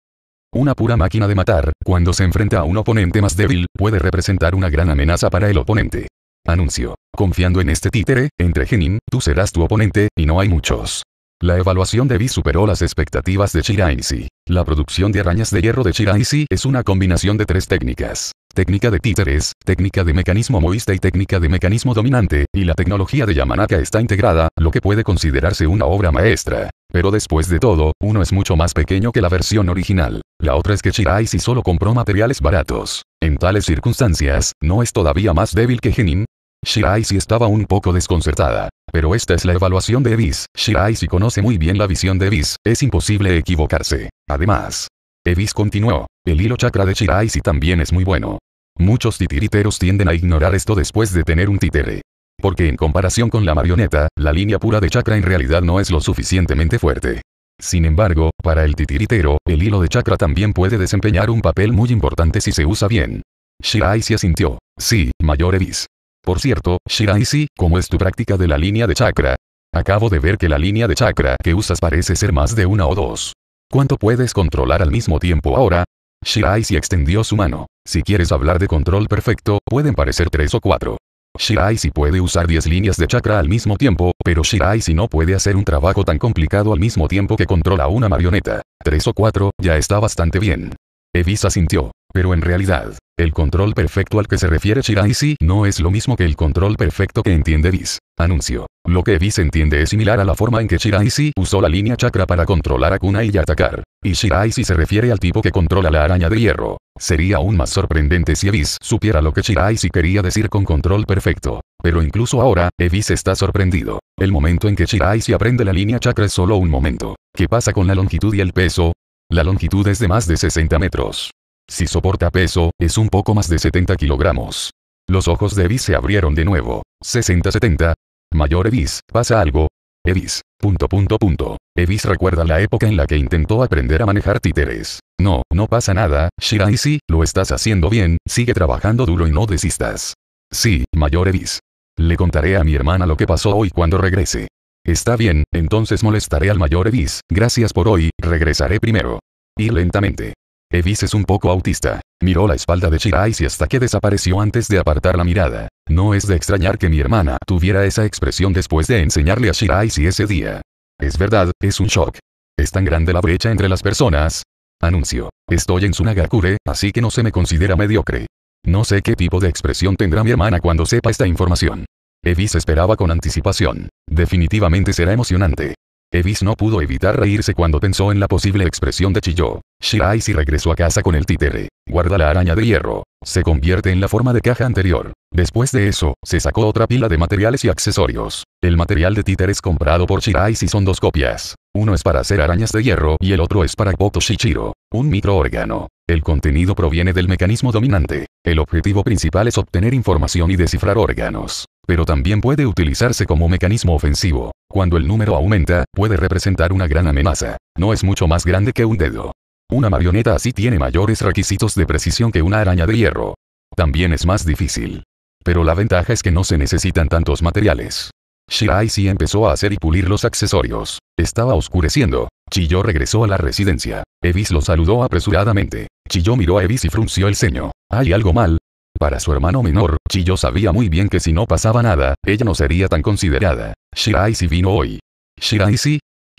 S1: Una pura máquina de matar, cuando se enfrenta a un oponente más débil, puede representar una gran amenaza para el oponente. Anuncio. Confiando en este títere, entre Genin, tú serás tu oponente, y no hay muchos. La evaluación de Vi superó las expectativas de Chiraisi. La producción de arañas de hierro de Chiraisi es una combinación de tres técnicas. Técnica de títeres, técnica de mecanismo moísta y técnica de mecanismo dominante, y la tecnología de Yamanaka está integrada, lo que puede considerarse una obra maestra. Pero después de todo, uno es mucho más pequeño que la versión original. La otra es que Shirai solo compró materiales baratos. En tales circunstancias, ¿no es todavía más débil que Genin? Shirai estaba un poco desconcertada. Pero esta es la evaluación de Evis. Shirai conoce muy bien la visión de Evis, es imposible equivocarse. Además, Evis continuó. El hilo chakra de Shirai también es muy bueno. Muchos titiriteros tienden a ignorar esto después de tener un títere porque en comparación con la marioneta, la línea pura de chakra en realidad no es lo suficientemente fuerte. Sin embargo, para el titiritero, el hilo de chakra también puede desempeñar un papel muy importante si se usa bien. Shirai se asintió. Sí, Mayor Evis. Por cierto, Shirai sí, ¿cómo es tu práctica de la línea de chakra? Acabo de ver que la línea de chakra que usas parece ser más de una o dos. ¿Cuánto puedes controlar al mismo tiempo ahora? Shirai si extendió su mano. Si quieres hablar de control perfecto, pueden parecer tres o cuatro si puede usar 10 líneas de chakra al mismo tiempo, pero si no puede hacer un trabajo tan complicado al mismo tiempo que controla una marioneta. 3 o 4, ya está bastante bien. Evisa sintió. Pero en realidad, el control perfecto al que se refiere Shiraishi no es lo mismo que el control perfecto que entiende Vis. Anuncio. Lo que Vis entiende es similar a la forma en que Shiraishi usó la línea chakra para controlar a Kuna y atacar. Y Shirai si se refiere al tipo que controla la araña de hierro. Sería aún más sorprendente si Evis supiera lo que Shirai si quería decir con control perfecto. Pero incluso ahora, Evis está sorprendido. El momento en que Shirai si aprende la línea chakra es solo un momento. ¿Qué pasa con la longitud y el peso? La longitud es de más de 60 metros. Si soporta peso, es un poco más de 70 kilogramos. Los ojos de Evis se abrieron de nuevo. 60-70. Mayor Evis, pasa algo, Evis. Punto punto punto. Evis recuerda la época en la que intentó aprender a manejar títeres. No, no pasa nada, Shirai lo estás haciendo bien, sigue trabajando duro y no desistas. Sí, mayor Evis. Le contaré a mi hermana lo que pasó hoy cuando regrese. Está bien, entonces molestaré al mayor Evis, gracias por hoy, regresaré primero. Y lentamente. Evis es un poco autista. Miró la espalda de Shirai hasta que desapareció antes de apartar la mirada. No es de extrañar que mi hermana tuviera esa expresión después de enseñarle a Shirai ese día. Es verdad, es un shock. Es tan grande la brecha entre las personas. Anuncio. Estoy en Sunagakure, así que no se me considera mediocre. No sé qué tipo de expresión tendrá mi hermana cuando sepa esta información. Evis esperaba con anticipación. Definitivamente será emocionante. Evis no pudo evitar reírse cuando pensó en la posible expresión de Chiyo. Shirai si regresó a casa con el títere. Guarda la araña de hierro. Se convierte en la forma de caja anterior. Después de eso, se sacó otra pila de materiales y accesorios. El material de es comprado por Shirai si son dos copias. Uno es para hacer arañas de hierro y el otro es para Boto Shichiro, un órgano. El contenido proviene del mecanismo dominante. El objetivo principal es obtener información y descifrar órganos pero también puede utilizarse como mecanismo ofensivo. Cuando el número aumenta, puede representar una gran amenaza. No es mucho más grande que un dedo. Una marioneta así tiene mayores requisitos de precisión que una araña de hierro. También es más difícil. Pero la ventaja es que no se necesitan tantos materiales. Shirai sí empezó a hacer y pulir los accesorios. Estaba oscureciendo. Chiyo regresó a la residencia. Evis lo saludó apresuradamente. Chiyo miró a Evis y frunció el ceño. ¿Hay algo mal? Para su hermano menor, Chiyo sabía muy bien que si no pasaba nada, ella no sería tan considerada. si vino hoy. si?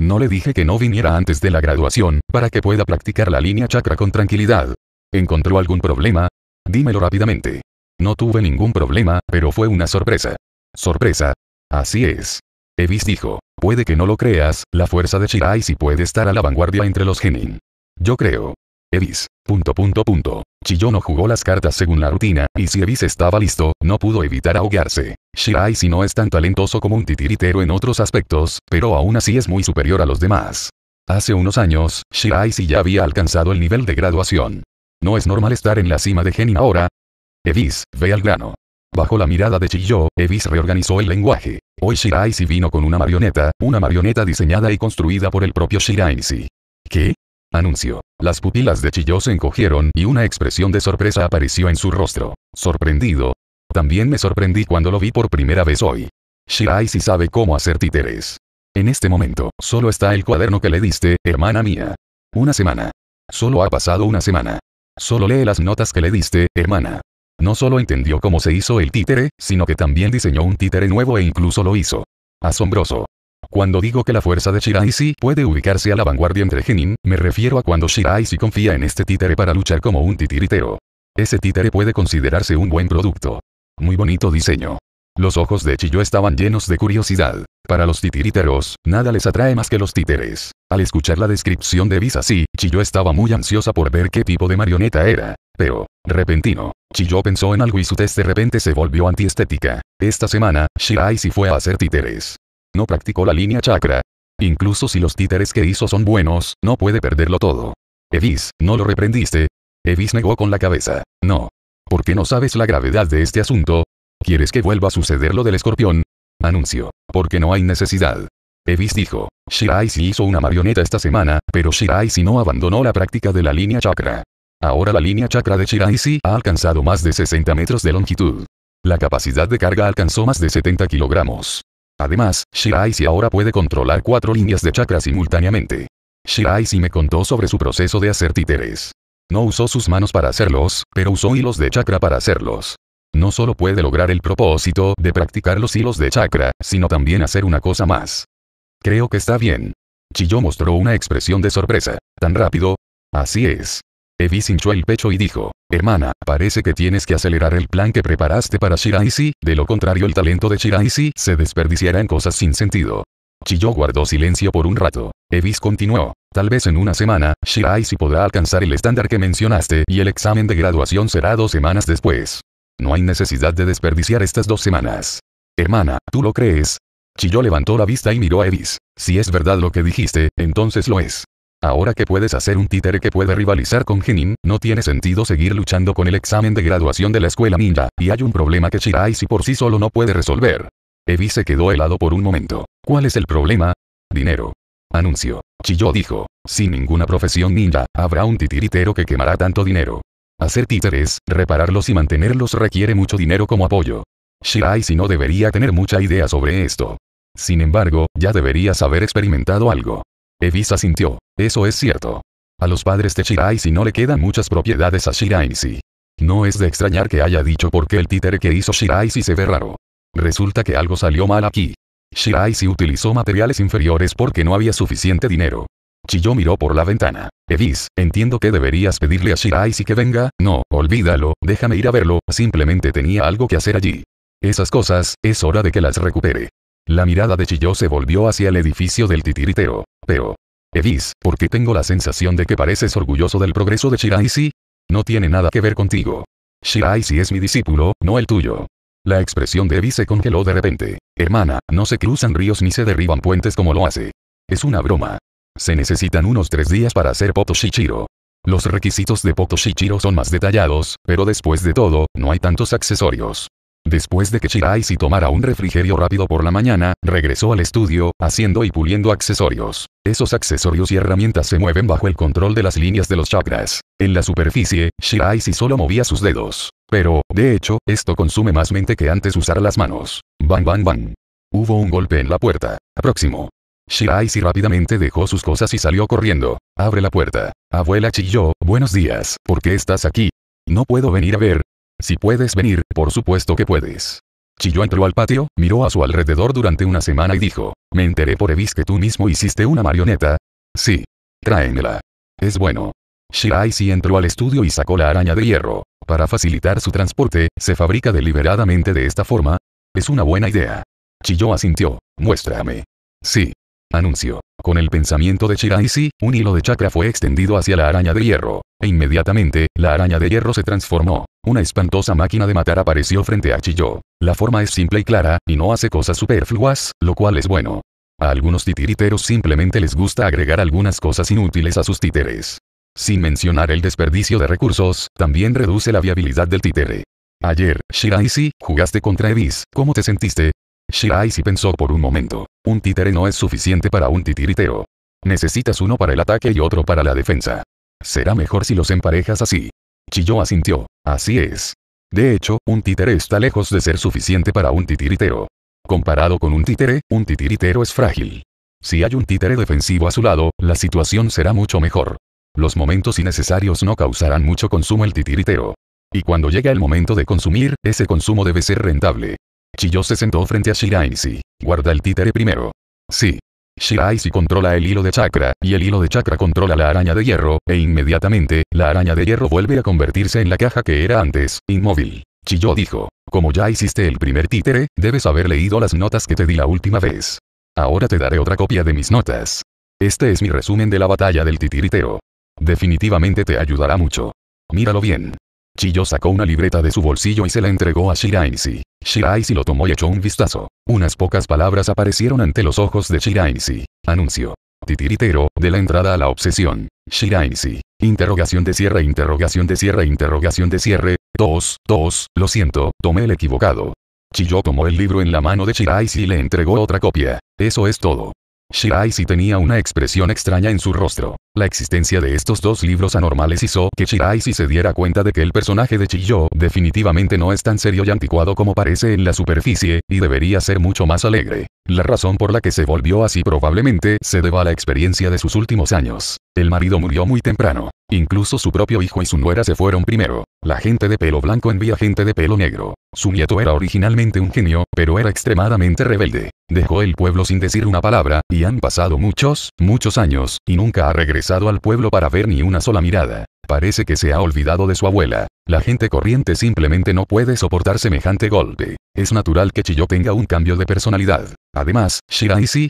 S1: no le dije que no viniera antes de la graduación, para que pueda practicar la línea chakra con tranquilidad. ¿Encontró algún problema? Dímelo rápidamente. No tuve ningún problema, pero fue una sorpresa. ¿Sorpresa? Así es. Evis dijo, puede que no lo creas, la fuerza de Shirai puede estar a la vanguardia entre los genin. Yo creo. Evis. Punto punto jugó las cartas según la rutina, y si Evis estaba listo, no pudo evitar ahogarse. Shirai si no es tan talentoso como un titiritero en otros aspectos, pero aún así es muy superior a los demás. Hace unos años, Shirai ya había alcanzado el nivel de graduación. No es normal estar en la cima de Genin ahora. Evis, ve al grano. Bajo la mirada de Chiyo, Evis reorganizó el lenguaje. Hoy Shiraisi vino con una marioneta, una marioneta diseñada y construida por el propio Shiraisi. ¿Qué? Anuncio. Las pupilas de Chiyo se encogieron y una expresión de sorpresa apareció en su rostro. Sorprendido. También me sorprendí cuando lo vi por primera vez hoy. Shirai sí sabe cómo hacer títeres. En este momento, solo está el cuaderno que le diste, hermana mía. Una semana. Solo ha pasado una semana. Solo lee las notas que le diste, hermana. No solo entendió cómo se hizo el títere, sino que también diseñó un títere nuevo e incluso lo hizo. Asombroso. Cuando digo que la fuerza de Shiraisi puede ubicarse a la vanguardia entre Genin, me refiero a cuando Shiraisi confía en este títere para luchar como un titiritero. Ese títere puede considerarse un buen producto. Muy bonito diseño. Los ojos de Chiyo estaban llenos de curiosidad. Para los titiriteros, nada les atrae más que los títeres. Al escuchar la descripción de Visasi, Chiyo estaba muy ansiosa por ver qué tipo de marioneta era. Pero, repentino, Chiyo pensó en algo y su test de repente se volvió antiestética. Esta semana, Shiraisi fue a hacer títeres no practicó la línea chakra. Incluso si los títeres que hizo son buenos, no puede perderlo todo. Evis, ¿no lo reprendiste? Evis negó con la cabeza. No. ¿Por qué no sabes la gravedad de este asunto? ¿Quieres que vuelva a suceder lo del escorpión? Anuncio. Porque no hay necesidad. Evis dijo. si hizo una marioneta esta semana, pero si no abandonó la práctica de la línea chakra. Ahora la línea chakra de si ha alcanzado más de 60 metros de longitud. La capacidad de carga alcanzó más de 70 kilogramos. Además, Shiraishi ahora puede controlar cuatro líneas de chakra simultáneamente. Shiraishi me contó sobre su proceso de hacer títeres. No usó sus manos para hacerlos, pero usó hilos de chakra para hacerlos. No solo puede lograr el propósito de practicar los hilos de chakra, sino también hacer una cosa más. Creo que está bien. Chiyo mostró una expresión de sorpresa. ¿Tan rápido? Así es. Evis hinchó el pecho y dijo, hermana, parece que tienes que acelerar el plan que preparaste para Shiraisi, de lo contrario el talento de Shiraisi se desperdiciará en cosas sin sentido. Chiyo guardó silencio por un rato. Evis continuó. Tal vez en una semana, Shiraisi podrá alcanzar el estándar que mencionaste y el examen de graduación será dos semanas después. No hay necesidad de desperdiciar estas dos semanas. Hermana, ¿tú lo crees? Chiyo levantó la vista y miró a Evis. Si es verdad lo que dijiste, entonces lo es. Ahora que puedes hacer un títere que puede rivalizar con Genin, no tiene sentido seguir luchando con el examen de graduación de la escuela ninja, y hay un problema que Shirai si por sí solo no puede resolver. Evi se quedó helado por un momento. ¿Cuál es el problema? Dinero. Anuncio. Chiyo dijo, sin ninguna profesión ninja, habrá un titiritero que quemará tanto dinero. Hacer títeres, repararlos y mantenerlos requiere mucho dinero como apoyo. Shirai si no debería tener mucha idea sobre esto. Sin embargo, ya deberías haber experimentado algo. Evis sintió. Eso es cierto. A los padres de si no le quedan muchas propiedades a Shiraisi. No es de extrañar que haya dicho por qué el títere que hizo Shiraisi se ve raro. Resulta que algo salió mal aquí. Shiraisi utilizó materiales inferiores porque no había suficiente dinero. Chiyo miró por la ventana. Evis, entiendo que deberías pedirle a Shiraisi que venga, no, olvídalo, déjame ir a verlo, simplemente tenía algo que hacer allí. Esas cosas, es hora de que las recupere. La mirada de Chiyo se volvió hacia el edificio del titiriteo, Pero. Evis, ¿por qué tengo la sensación de que pareces orgulloso del progreso de Shiraisi No tiene nada que ver contigo. si es mi discípulo, no el tuyo. La expresión de Evis se congeló de repente. Hermana, no se cruzan ríos ni se derriban puentes como lo hace. Es una broma. Se necesitan unos tres días para hacer Potoshichiro. Los requisitos de Potoshichiro son más detallados, pero después de todo, no hay tantos accesorios. Después de que Shiraisi tomara un refrigerio rápido por la mañana, regresó al estudio, haciendo y puliendo accesorios. Esos accesorios y herramientas se mueven bajo el control de las líneas de los chakras. En la superficie, Shiraisi solo movía sus dedos. Pero, de hecho, esto consume más mente que antes usar las manos. Bang bang bang. Hubo un golpe en la puerta. Próximo. si rápidamente dejó sus cosas y salió corriendo. Abre la puerta. Abuela chilló, buenos días, ¿por qué estás aquí? No puedo venir a ver, si puedes venir, por supuesto que puedes. Chiyo entró al patio, miró a su alrededor durante una semana y dijo, me enteré por Evis que tú mismo hiciste una marioneta. Sí. Tráemela. Es bueno. Shirai si entró al estudio y sacó la araña de hierro. Para facilitar su transporte, se fabrica deliberadamente de esta forma. Es una buena idea. Chiyo asintió. Muéstrame. Sí. Anunció. Con el pensamiento de Shiraisi, un hilo de chakra fue extendido hacia la araña de hierro e inmediatamente, la araña de hierro se transformó. Una espantosa máquina de matar apareció frente a Chiyo. La forma es simple y clara, y no hace cosas superfluas, lo cual es bueno. A algunos titiriteros simplemente les gusta agregar algunas cosas inútiles a sus títeres. Sin mencionar el desperdicio de recursos, también reduce la viabilidad del títere. Ayer, Shiraisi, jugaste contra Evis, ¿cómo te sentiste? Shiraisi pensó por un momento. Un títere no es suficiente para un titiritero. Necesitas uno para el ataque y otro para la defensa. Será mejor si los emparejas así. Chiyo asintió. Así es. De hecho, un títere está lejos de ser suficiente para un titiritero. Comparado con un títere, un titiritero es frágil. Si hay un títere defensivo a su lado, la situación será mucho mejor. Los momentos innecesarios no causarán mucho consumo el titiritero. Y cuando llega el momento de consumir, ese consumo debe ser rentable. Chiyo se sentó frente a sí. Guarda el títere primero. Sí. Shiraishi controla el hilo de chakra, y el hilo de chakra controla la araña de hierro, e inmediatamente, la araña de hierro vuelve a convertirse en la caja que era antes, inmóvil. Chiyo dijo, como ya hiciste el primer títere, debes haber leído las notas que te di la última vez. Ahora te daré otra copia de mis notas. Este es mi resumen de la batalla del titiritero. Definitivamente te ayudará mucho. Míralo bien. Chiyo sacó una libreta de su bolsillo y se la entregó a Shiraisi. Shiraisi lo tomó y echó un vistazo. Unas pocas palabras aparecieron ante los ojos de Shiraisi. Anuncio. Titiritero, de la entrada a la obsesión. Shiraisi. Interrogación de cierre, interrogación de cierre, interrogación de cierre. Dos. Dos. lo siento, tomé el equivocado. Chiyo tomó el libro en la mano de Shiraisi y le entregó otra copia. Eso es todo. Shiraisi tenía una expresión extraña en su rostro. La existencia de estos dos libros anormales hizo que si se diera cuenta de que el personaje de Chiyo definitivamente no es tan serio y anticuado como parece en la superficie, y debería ser mucho más alegre. La razón por la que se volvió así probablemente se deba a la experiencia de sus últimos años. El marido murió muy temprano. Incluso su propio hijo y su nuera se fueron primero. La gente de pelo blanco envía gente de pelo negro. Su nieto era originalmente un genio, pero era extremadamente rebelde. Dejó el pueblo sin decir una palabra, y han pasado muchos, muchos años, y nunca ha regresado al pueblo para ver ni una sola mirada. Parece que se ha olvidado de su abuela. La gente corriente simplemente no puede soportar semejante golpe. Es natural que Chiyo tenga un cambio de personalidad. Además, si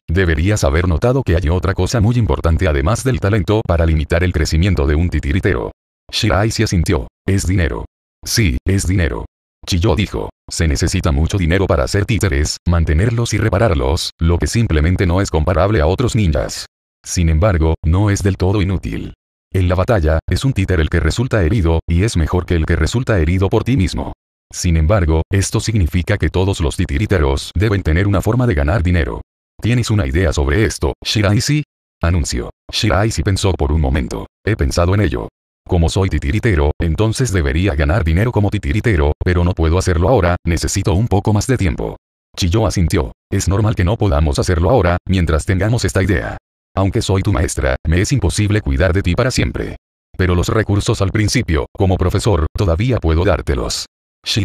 S1: deberías haber notado que hay otra cosa muy importante además del talento para limitar el crecimiento de un titiriteo. Shiraishi asintió. Es dinero. Sí, es dinero. Chiyo dijo. Se necesita mucho dinero para hacer títeres, mantenerlos y repararlos, lo que simplemente no es comparable a otros ninjas. Sin embargo, no es del todo inútil. En la batalla, es un títer el que resulta herido, y es mejor que el que resulta herido por ti mismo. Sin embargo, esto significa que todos los titiriteros deben tener una forma de ganar dinero. ¿Tienes una idea sobre esto, Shiraisi? Anuncio. Shiraisi pensó por un momento. He pensado en ello. Como soy titiritero, entonces debería ganar dinero como titiritero, pero no puedo hacerlo ahora, necesito un poco más de tiempo. Chiyo asintió. Es normal que no podamos hacerlo ahora, mientras tengamos esta idea. Aunque soy tu maestra, me es imposible cuidar de ti para siempre. Pero los recursos al principio, como profesor, todavía puedo dártelos. sí.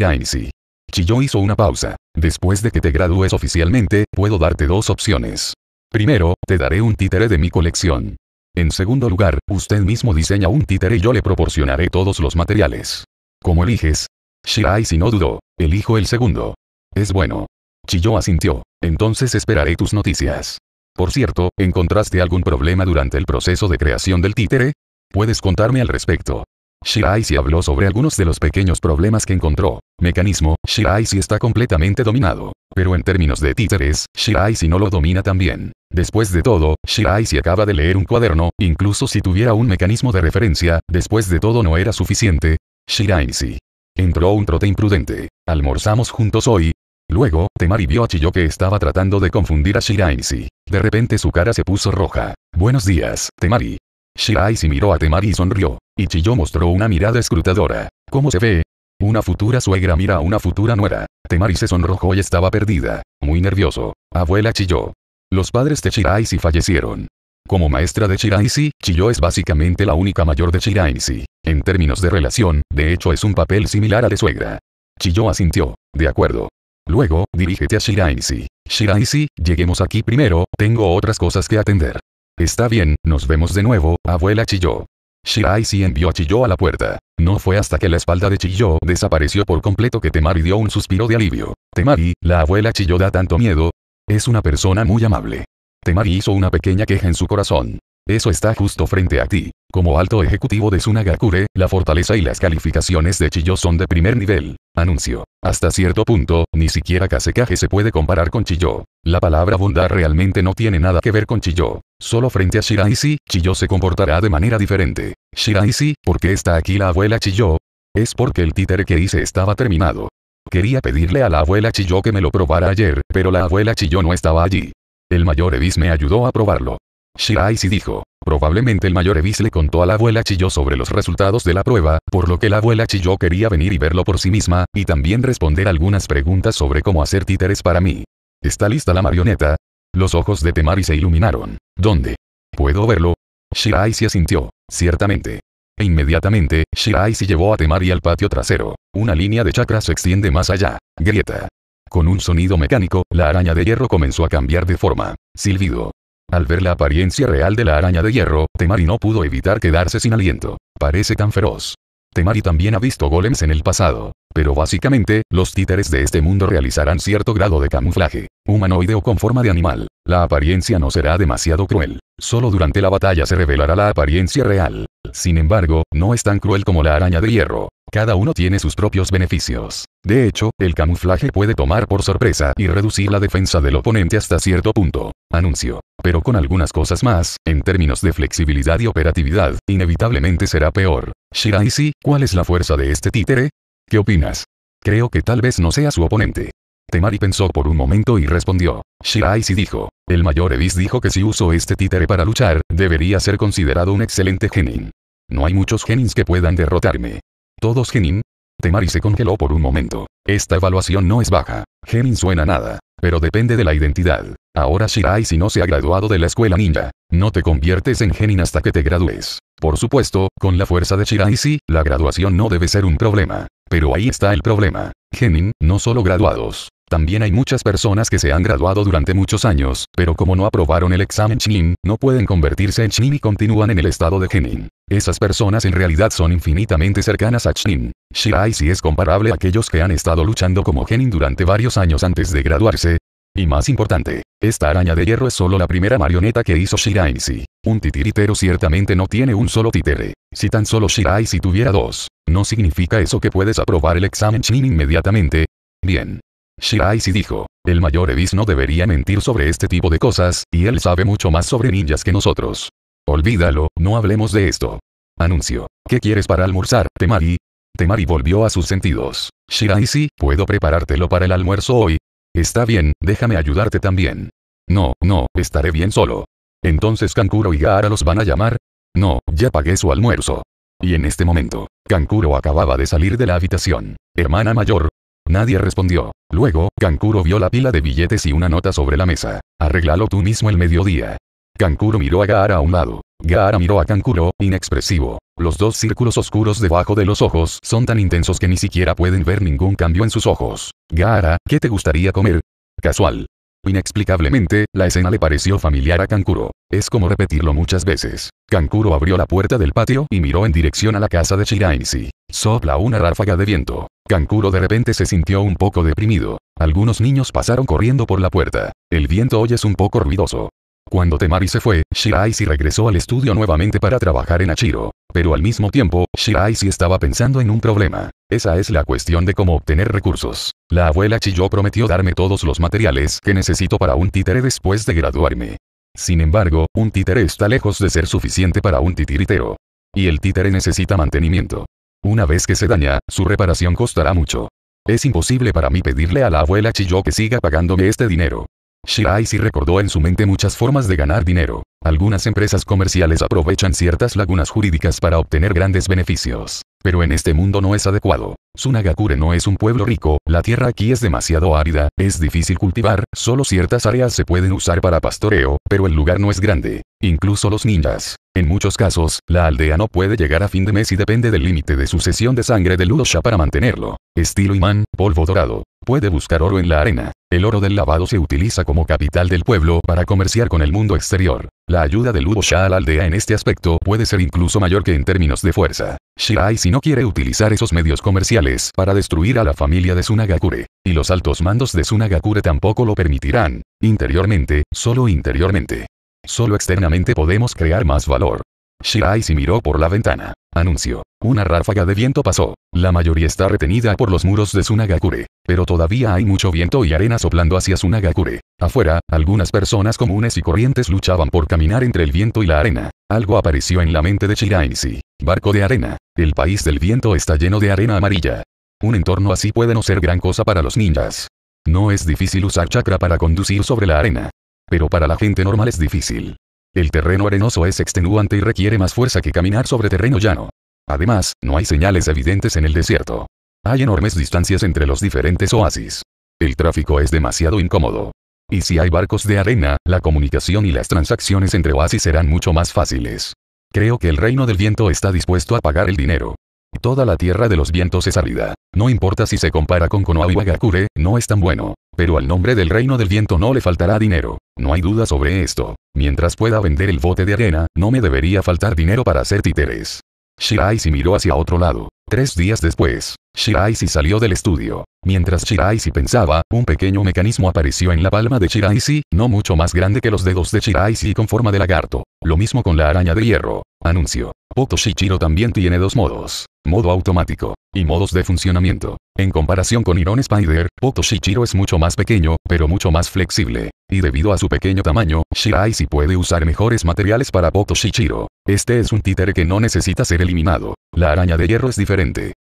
S1: Chiyo hizo una pausa. Después de que te gradúes oficialmente, puedo darte dos opciones. Primero, te daré un títere de mi colección. En segundo lugar, usted mismo diseña un títere y yo le proporcionaré todos los materiales. ¿Cómo eliges? Shirai si no dudó, elijo el segundo. Es bueno. Chiyo asintió. Entonces esperaré tus noticias. Por cierto, ¿encontraste algún problema durante el proceso de creación del títere? Puedes contarme al respecto. Shiraisi habló sobre algunos de los pequeños problemas que encontró. Mecanismo, si está completamente dominado. Pero en términos de títeres, Shiraisi no lo domina tan bien. Después de todo, Shiraisi acaba de leer un cuaderno, incluso si tuviera un mecanismo de referencia, después de todo no era suficiente. Shiraisi. Entró un trote imprudente. Almorzamos juntos hoy, Luego, Temari vio a Chiyo que estaba tratando de confundir a Shiraisi. De repente su cara se puso roja. Buenos días, Temari. Shiraisi miró a Temari y sonrió. Y Chiyo mostró una mirada escrutadora. ¿Cómo se ve? Una futura suegra mira a una futura nuera. Temari se sonrojó y estaba perdida. Muy nervioso. Abuela Chiyo. Los padres de Shiraisi fallecieron. Como maestra de Shiraisi, Chiyo es básicamente la única mayor de Shiraisi. En términos de relación, de hecho es un papel similar a de suegra. Chiyo asintió. De acuerdo. Luego, dirígete a Shiraisi. Shiraisi, lleguemos aquí primero, tengo otras cosas que atender. Está bien, nos vemos de nuevo, abuela Chiyo. Shiraisi envió a Chiyo a la puerta. No fue hasta que la espalda de Chiyo desapareció por completo que Temari dio un suspiro de alivio. Temari, la abuela Chiyo da tanto miedo. Es una persona muy amable. Temari hizo una pequeña queja en su corazón. Eso está justo frente a ti. Como alto ejecutivo de Sunagakure, la fortaleza y las calificaciones de Chiyo son de primer nivel. Anuncio. Hasta cierto punto, ni siquiera Kasekage se puede comparar con Chiyo. La palabra bondad realmente no tiene nada que ver con Chiyo. Solo frente a si Chiyo se comportará de manera diferente. Shiraishi, ¿por qué está aquí la abuela Chiyo? Es porque el títere que hice estaba terminado. Quería pedirle a la abuela Chiyo que me lo probara ayer, pero la abuela Chiyo no estaba allí. El mayor Edis me ayudó a probarlo si dijo. Probablemente el mayor Evis le contó a la abuela Chiyo sobre los resultados de la prueba, por lo que la abuela Chiyo quería venir y verlo por sí misma, y también responder algunas preguntas sobre cómo hacer títeres para mí. ¿Está lista la marioneta? Los ojos de Temari se iluminaron. ¿Dónde? ¿Puedo verlo? se asintió. Ciertamente. E inmediatamente, se llevó a Temari al patio trasero. Una línea de chakra se extiende más allá. Grieta. Con un sonido mecánico, la araña de hierro comenzó a cambiar de forma. Silbido. Al ver la apariencia real de la araña de hierro, Temari no pudo evitar quedarse sin aliento. Parece tan feroz. Temari también ha visto golems en el pasado. Pero básicamente, los títeres de este mundo realizarán cierto grado de camuflaje, humanoide o con forma de animal. La apariencia no será demasiado cruel. Solo durante la batalla se revelará la apariencia real. Sin embargo, no es tan cruel como la araña de hierro. Cada uno tiene sus propios beneficios. De hecho, el camuflaje puede tomar por sorpresa y reducir la defensa del oponente hasta cierto punto. Anuncio. Pero con algunas cosas más, en términos de flexibilidad y operatividad, inevitablemente será peor. Shiraisi, ¿cuál es la fuerza de este títere? ¿Qué opinas? Creo que tal vez no sea su oponente. Temari pensó por un momento y respondió. si dijo. El mayor Evis dijo que si uso este títere para luchar, debería ser considerado un excelente genin. No hay muchos genins que puedan derrotarme. ¿Todos genin? Temari se congeló por un momento. Esta evaluación no es baja. Genin suena nada. Pero depende de la identidad. Ahora Shirai si no se ha graduado de la escuela ninja. No te conviertes en genin hasta que te gradúes. Por supuesto, con la fuerza de si, la graduación no debe ser un problema. Pero ahí está el problema. Genin, no solo graduados. También hay muchas personas que se han graduado durante muchos años, pero como no aprobaron el examen Shinin, no pueden convertirse en Shinin y continúan en el estado de Genin. Esas personas en realidad son infinitamente cercanas a Shinin. Shirai si es comparable a aquellos que han estado luchando como Genin durante varios años antes de graduarse, y más importante, esta araña de hierro es solo la primera marioneta que hizo Shiraisi. Un titiritero ciertamente no tiene un solo títere. Si tan solo si tuviera dos, no significa eso que puedes aprobar el examen Shinin inmediatamente. Bien, si dijo. El mayor Edis no debería mentir sobre este tipo de cosas, y él sabe mucho más sobre ninjas que nosotros. Olvídalo, no hablemos de esto. Anuncio. ¿Qué quieres para almorzar, Temari? Temari volvió a sus sentidos. si, ¿puedo preparártelo para el almuerzo hoy? Está bien, déjame ayudarte también. No, no, estaré bien solo. Entonces Kankuro y Gaara los van a llamar. No, ya pagué su almuerzo. Y en este momento, Kankuro acababa de salir de la habitación. Hermana mayor, Nadie respondió. Luego, Kankuro vio la pila de billetes y una nota sobre la mesa. Arreglalo tú mismo el mediodía. Kankuro miró a Gaara a un lado. Gaara miró a Kankuro, inexpresivo. Los dos círculos oscuros debajo de los ojos son tan intensos que ni siquiera pueden ver ningún cambio en sus ojos. Gaara, ¿qué te gustaría comer? Casual. Inexplicablemente, la escena le pareció familiar a Kankuro. Es como repetirlo muchas veces. Kankuro abrió la puerta del patio y miró en dirección a la casa de Shirainsi. Sopla una ráfaga de viento. Kankuro de repente se sintió un poco deprimido. Algunos niños pasaron corriendo por la puerta. El viento hoy es un poco ruidoso. Cuando Temari se fue, si regresó al estudio nuevamente para trabajar en Achiro. Pero al mismo tiempo, si estaba pensando en un problema. Esa es la cuestión de cómo obtener recursos. La abuela Chiyo prometió darme todos los materiales que necesito para un títere después de graduarme. Sin embargo, un títere está lejos de ser suficiente para un titiritero. Y el títere necesita mantenimiento. Una vez que se daña, su reparación costará mucho. Es imposible para mí pedirle a la abuela Chiyo que siga pagándome este dinero. Shirai sí recordó en su mente muchas formas de ganar dinero. Algunas empresas comerciales aprovechan ciertas lagunas jurídicas para obtener grandes beneficios. Pero en este mundo no es adecuado. Sunagakure no es un pueblo rico, la tierra aquí es demasiado árida, es difícil cultivar, solo ciertas áreas se pueden usar para pastoreo, pero el lugar no es grande. Incluso los ninjas. En muchos casos, la aldea no puede llegar a fin de mes y depende del límite de sucesión de sangre de Ludosha para mantenerlo. Estilo imán, polvo dorado. Puede buscar oro en la arena. El oro del lavado se utiliza como capital del pueblo para comerciar con el mundo exterior. La ayuda de Ludo Shah a la aldea en este aspecto puede ser incluso mayor que en términos de fuerza. Shirai si no quiere utilizar esos medios comerciales para destruir a la familia de Sunagakure. Y los altos mandos de Sunagakure tampoco lo permitirán. Interiormente, solo interiormente. Solo externamente podemos crear más valor. Shirai si miró por la ventana. Anuncio. Una ráfaga de viento pasó. La mayoría está retenida por los muros de Sunagakure. Pero todavía hay mucho viento y arena soplando hacia Sunagakure. Afuera, algunas personas comunes y corrientes luchaban por caminar entre el viento y la arena. Algo apareció en la mente de Shirainsi. Barco de arena. El país del viento está lleno de arena amarilla. Un entorno así puede no ser gran cosa para los ninjas. No es difícil usar chakra para conducir sobre la arena. Pero para la gente normal es difícil. El terreno arenoso es extenuante y requiere más fuerza que caminar sobre terreno llano. Además, no hay señales evidentes en el desierto. Hay enormes distancias entre los diferentes oasis. El tráfico es demasiado incómodo. Y si hay barcos de arena, la comunicación y las transacciones entre oasis serán mucho más fáciles. Creo que el reino del viento está dispuesto a pagar el dinero. Toda la tierra de los vientos es árida. No importa si se compara con Konoha y Wagakure, no es tan bueno. Pero al nombre del reino del viento no le faltará dinero. No hay duda sobre esto. Mientras pueda vender el bote de arena, no me debería faltar dinero para hacer títeres. Shirai se miró hacia otro lado. Tres días después, Shiraisi salió del estudio. Mientras Shiraisi pensaba, un pequeño mecanismo apareció en la palma de Shiraisi, no mucho más grande que los dedos de Shiraisi y con forma de lagarto. Lo mismo con la araña de hierro. Anuncio. Potoshichiro también tiene dos modos. Modo automático. Y modos de funcionamiento. En comparación con Iron Spider, Potoshichiro es mucho más pequeño, pero mucho más flexible. Y debido a su pequeño tamaño, Shiraisi puede usar mejores materiales para Potoshichiro. Este es un títere que no necesita ser eliminado. La araña de hierro es diferente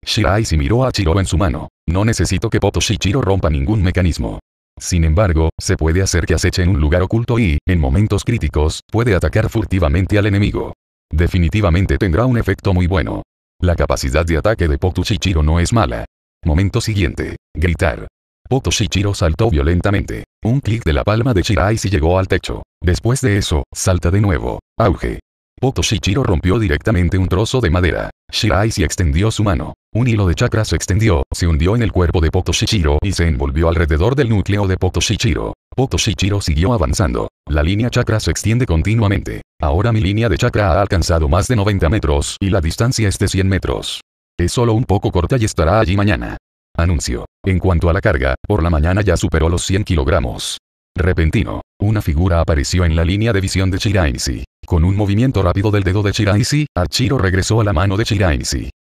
S1: Shirai si miró a Chiro en su mano. No necesito que Potoshichiro rompa ningún mecanismo. Sin embargo, se puede hacer que aceche en un lugar oculto y, en momentos críticos, puede atacar furtivamente al enemigo. Definitivamente tendrá un efecto muy bueno. La capacidad de ataque de Poto no es mala. Momento siguiente. Gritar. Potoshichiro saltó violentamente. Un clic de la palma de Shirai si llegó al techo. Después de eso, salta de nuevo. Auge. Potoshichiro rompió directamente un trozo de madera. Shirai se extendió su mano. Un hilo de chakra se extendió, se hundió en el cuerpo de Potoshichiro y se envolvió alrededor del núcleo de Potoshichiro. Potoshichiro siguió avanzando. La línea chakra se extiende continuamente. Ahora mi línea de chakra ha alcanzado más de 90 metros y la distancia es de 100 metros. Es solo un poco corta y estará allí mañana. Anuncio. En cuanto a la carga, por la mañana ya superó los 100 kilogramos repentino. Una figura apareció en la línea de visión de si Con un movimiento rápido del dedo de Chirainsi, Achiro regresó a la mano de si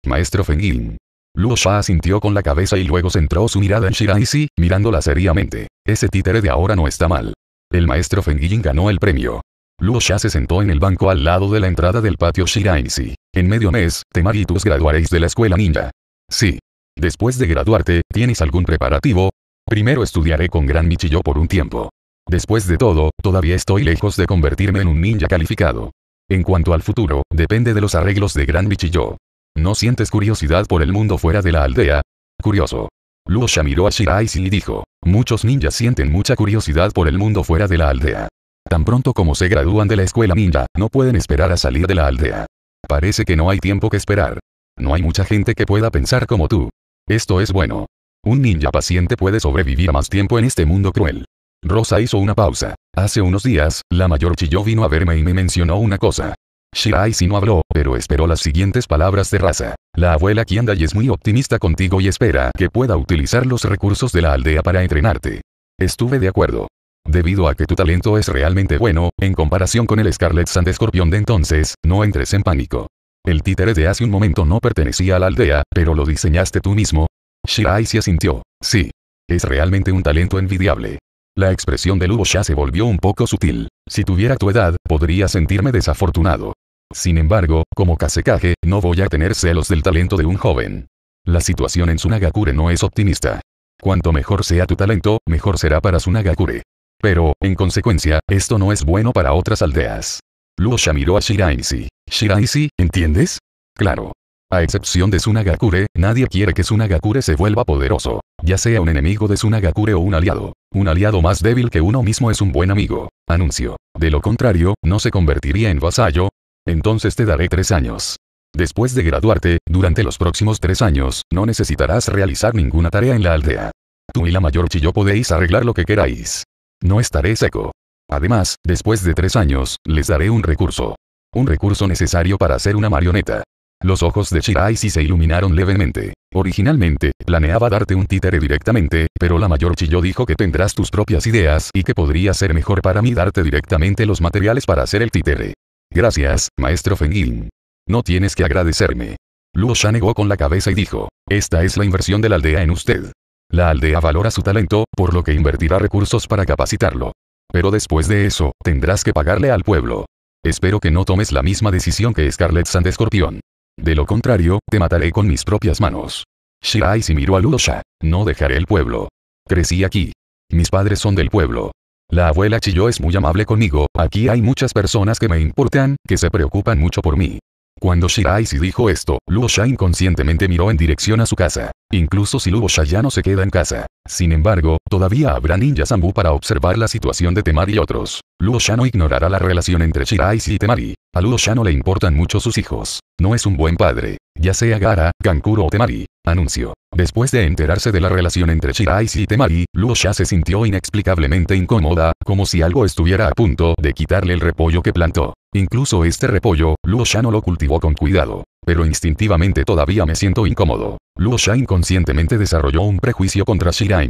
S1: Maestro Fengin. Luo Sha asintió con la cabeza y luego centró su mirada en Shiraisi, mirándola seriamente. Ese títere de ahora no está mal. El maestro Yin ganó el premio. Luo Sha se sentó en el banco al lado de la entrada del patio Shiraisi. En medio mes, Temari y tus graduaréis de la escuela ninja. Sí. Después de graduarte, ¿tienes algún preparativo? Primero estudiaré con Gran Michiyo por un tiempo. Después de todo, todavía estoy lejos de convertirme en un ninja calificado. En cuanto al futuro, depende de los arreglos de Gran y yo. ¿No sientes curiosidad por el mundo fuera de la aldea? Curioso. Luosha miró a Shirai y dijo, muchos ninjas sienten mucha curiosidad por el mundo fuera de la aldea. Tan pronto como se gradúan de la escuela ninja, no pueden esperar a salir de la aldea. Parece que no hay tiempo que esperar. No hay mucha gente que pueda pensar como tú. Esto es bueno. Un ninja paciente puede sobrevivir más tiempo en este mundo cruel. Rosa hizo una pausa. Hace unos días, la mayor Chiyo vino a verme y me mencionó una cosa. Shirai si no habló, pero esperó las siguientes palabras de raza. La abuela y es muy optimista contigo y espera que pueda utilizar los recursos de la aldea para entrenarte. Estuve de acuerdo. Debido a que tu talento es realmente bueno, en comparación con el Scarlet Sand Scorpion de entonces, no entres en pánico. El títere de hace un momento no pertenecía a la aldea, pero lo diseñaste tú mismo. Shirai se asintió. Sí. Es realmente un talento envidiable. La expresión de Luo ya se volvió un poco sutil. Si tuviera tu edad, podría sentirme desafortunado. Sin embargo, como kasekage, no voy a tener celos del talento de un joven. La situación en Sunagakure no es optimista. Cuanto mejor sea tu talento, mejor será para Sunagakure. Pero, en consecuencia, esto no es bueno para otras aldeas. Luo miró a Shiraisi. Shiraisi, ¿entiendes? Claro. A excepción de Sunagakure, nadie quiere que Sunagakure se vuelva poderoso. Ya sea un enemigo de Sunagakure o un aliado. Un aliado más débil que uno mismo es un buen amigo. Anuncio. De lo contrario, no se convertiría en vasallo. Entonces te daré tres años. Después de graduarte, durante los próximos tres años, no necesitarás realizar ninguna tarea en la aldea. Tú y la mayor Chiyo podéis arreglar lo que queráis. No estaré seco. Además, después de tres años, les daré un recurso. Un recurso necesario para hacer una marioneta. Los ojos de Shiraisi se iluminaron levemente. Originalmente, planeaba darte un títere directamente, pero la mayor Chiyo dijo que tendrás tus propias ideas y que podría ser mejor para mí darte directamente los materiales para hacer el títere. Gracias, maestro Fengin. No tienes que agradecerme. Luo Sha negó con la cabeza y dijo, esta es la inversión de la aldea en usted. La aldea valora su talento, por lo que invertirá recursos para capacitarlo. Pero después de eso, tendrás que pagarle al pueblo. Espero que no tomes la misma decisión que Scarlet Sand Escorpión. De lo contrario, te mataré con mis propias manos. Shirai si miró a Sha. No dejaré el pueblo. Crecí aquí. Mis padres son del pueblo. La abuela Chiyo es muy amable conmigo, aquí hay muchas personas que me importan, que se preocupan mucho por mí. Cuando si dijo esto, Luo Sha inconscientemente miró en dirección a su casa incluso si Lubo ya no se queda en casa. Sin embargo, todavía habrá Ninja Zambu para observar la situación de Temari y otros. Luo Sha no ignorará la relación entre Shirai's y Temari. A Luo Sha no le importan mucho sus hijos. No es un buen padre. Ya sea Gara, Kankuro o Temari. Anuncio. Después de enterarse de la relación entre Shirais y Temari, Luo se sintió inexplicablemente incómoda, como si algo estuviera a punto de quitarle el repollo que plantó. Incluso este repollo, Luo Sha no lo cultivó con cuidado pero instintivamente todavía me siento incómodo. Luo Sha inconscientemente desarrolló un prejuicio contra Shira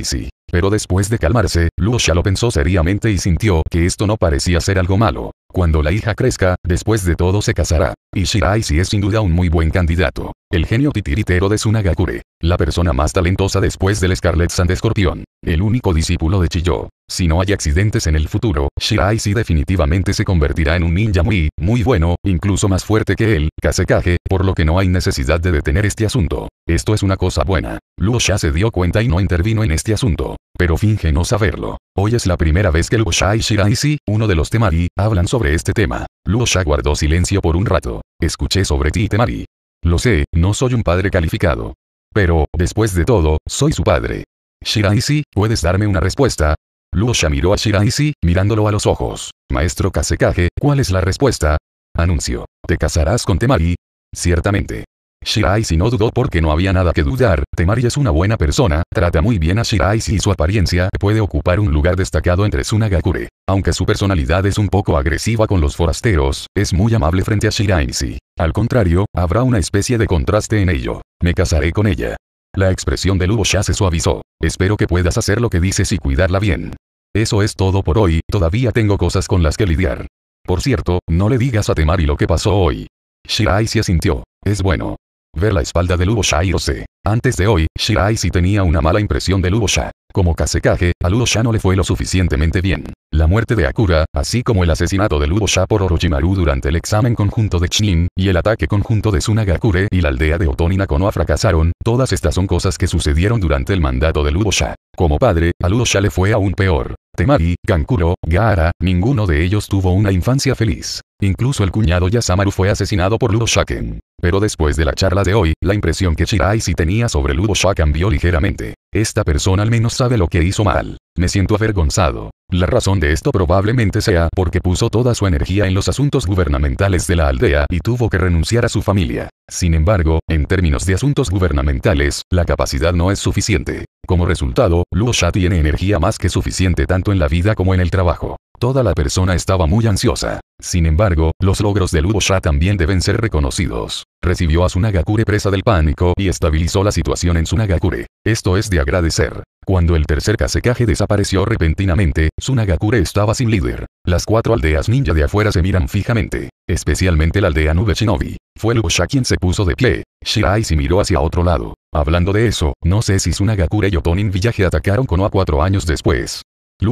S1: pero después de calmarse, ya lo pensó seriamente y sintió que esto no parecía ser algo malo. Cuando la hija crezca, después de todo se casará. Y Shirai si es sin duda un muy buen candidato. El genio titiritero de Sunagakure, La persona más talentosa después del Scarlet Sand Escorpión. El único discípulo de Chiyo. Si no hay accidentes en el futuro, Shirai si definitivamente se convertirá en un ninja muy, muy bueno, incluso más fuerte que él, Kasekage, por lo que no hay necesidad de detener este asunto. Esto es una cosa buena. Luo se dio cuenta y no intervino en este asunto. Pero finge no saberlo. Hoy es la primera vez que Luo y Shiraisi, uno de los Temari, hablan sobre este tema. Luo guardó silencio por un rato. Escuché sobre ti Temari. Lo sé, no soy un padre calificado. Pero, después de todo, soy su padre. Shiraisi, ¿puedes darme una respuesta? Luo miró a Shiraisi, mirándolo a los ojos. Maestro Kasekage, ¿cuál es la respuesta? Anuncio. ¿Te casarás con Temari? Ciertamente. Shirai si no dudó porque no había nada que dudar, Temari es una buena persona, trata muy bien a Shirai si y su apariencia puede ocupar un lugar destacado entre Tsunagakure. Aunque su personalidad es un poco agresiva con los forasteros, es muy amable frente a Shirai si. Al contrario, habrá una especie de contraste en ello. Me casaré con ella. La expresión de Lubo ya se suavizó. Espero que puedas hacer lo que dices y cuidarla bien. Eso es todo por hoy, todavía tengo cosas con las que lidiar. Por cierto, no le digas a Temari lo que pasó hoy. Shirai se asintió. Es bueno. Ver la espalda de Lubosha y Antes de hoy, Shirai sí tenía una mala impresión de Lubosha. Como Kasekage, a Ludo no le fue lo suficientemente bien. La muerte de Akura, así como el asesinato de Lubosha por Orochimaru durante el examen conjunto de Chinin, y el ataque conjunto de Tsunagakure y la aldea de Otoni Nakonoa fracasaron, todas estas son cosas que sucedieron durante el mandato de Lubosha. Como padre, a Lubosha le fue aún peor. Temari, Kankuro, Gaara, ninguno de ellos tuvo una infancia feliz. Incluso el cuñado Yasamaru fue asesinado por Lubosha Ken. Pero después de la charla de hoy, la impresión que Shirai tenía sobre Ludo Shah cambió ligeramente. Esta persona al menos sabe lo que hizo mal. Me siento avergonzado. La razón de esto probablemente sea porque puso toda su energía en los asuntos gubernamentales de la aldea y tuvo que renunciar a su familia. Sin embargo, en términos de asuntos gubernamentales, la capacidad no es suficiente. Como resultado, Sha tiene energía más que suficiente tanto en la vida como en el trabajo. Toda la persona estaba muy ansiosa. Sin embargo, los logros de Sha también deben ser reconocidos. Recibió a su Nagakure presa del pánico y estabilizó la situación en su Nagakure. Esto es de agradecer. Cuando el tercer Kasekage de apareció repentinamente, Sunagakure estaba sin líder. Las cuatro aldeas ninja de afuera se miran fijamente, especialmente la aldea nube shinobi. Fue Lubosha quien se puso de pie. Shirai se miró hacia otro lado. Hablando de eso, no sé si Sunagakure y Otonin Village atacaron a cuatro años después.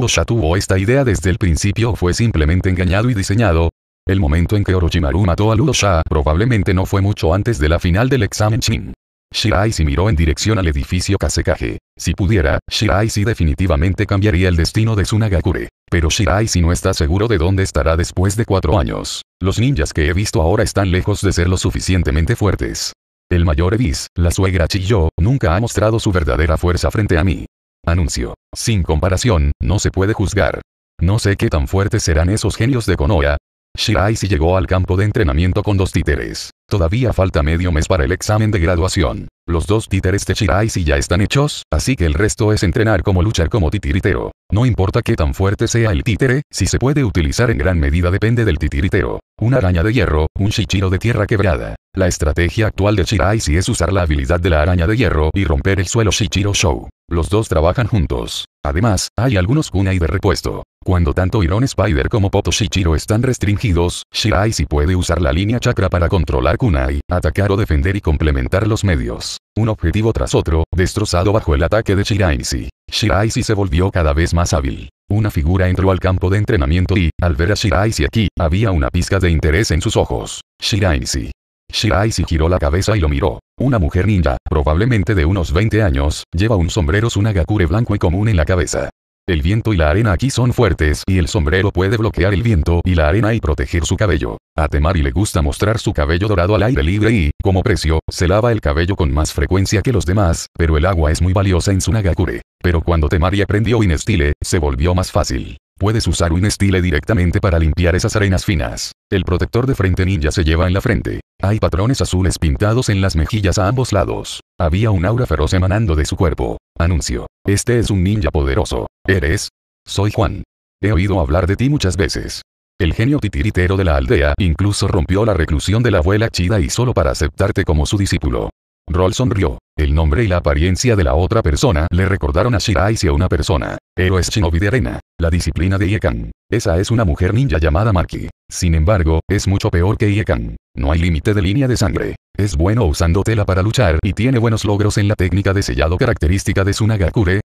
S1: Sha tuvo esta idea desde el principio o fue simplemente engañado y diseñado, el momento en que Orochimaru mató a Sha probablemente no fue mucho antes de la final del examen Shin. Shirai si miró en dirección al edificio Kasekage. Si pudiera, Shirai si definitivamente cambiaría el destino de Sunagakure. Pero Shirai si no está seguro de dónde estará después de cuatro años. Los ninjas que he visto ahora están lejos de ser lo suficientemente fuertes. El mayor Ebis, la suegra Chiyo, nunca ha mostrado su verdadera fuerza frente a mí. Anuncio. Sin comparación, no se puede juzgar. No sé qué tan fuertes serán esos genios de Konoha, Shirai si llegó al campo de entrenamiento con dos títeres. Todavía falta medio mes para el examen de graduación. Los dos títeres de Shirai si ya están hechos, así que el resto es entrenar como luchar como titiritero. No importa qué tan fuerte sea el títere, si se puede utilizar en gran medida depende del titiritero. Una araña de hierro, un shichiro de tierra quebrada. La estrategia actual de Shirai si es usar la habilidad de la araña de hierro y romper el suelo Shichiro Show. Los dos trabajan juntos. Además, hay algunos kunai de repuesto. Cuando tanto Iron Spider como Chiro están restringidos, Shirai puede usar la línea chakra para controlar Kunai, atacar o defender y complementar los medios. Un objetivo tras otro, destrozado bajo el ataque de Shiraisi. Shiraisi se volvió cada vez más hábil. Una figura entró al campo de entrenamiento y, al ver a Shiraisi aquí, había una pizca de interés en sus ojos. Shiraisi. Shiraisi giró la cabeza y lo miró. Una mujer ninja, probablemente de unos 20 años, lleva un sombrero sunagakure blanco y común en la cabeza. El viento y la arena aquí son fuertes y el sombrero puede bloquear el viento y la arena y proteger su cabello. A Temari le gusta mostrar su cabello dorado al aire libre y, como precio, se lava el cabello con más frecuencia que los demás, pero el agua es muy valiosa en su Nagakure. Pero cuando Temari aprendió Inestile, se volvió más fácil puedes usar un estilo directamente para limpiar esas arenas finas. El protector de frente ninja se lleva en la frente. Hay patrones azules pintados en las mejillas a ambos lados. Había un aura feroz emanando de su cuerpo. Anuncio. Este es un ninja poderoso. ¿Eres? Soy Juan. He oído hablar de ti muchas veces. El genio titiritero de la aldea incluso rompió la reclusión de la abuela Chida y solo para aceptarte como su discípulo. Roll sonrió. El nombre y la apariencia de la otra persona le recordaron a Shirai si a una persona. Héroes Shinobi de Arena. La disciplina de Iekan. Esa es una mujer ninja llamada Maki. Sin embargo, es mucho peor que Iekan. No hay límite de línea de sangre. Es bueno usando tela para luchar y tiene buenos logros en la técnica de sellado característica de su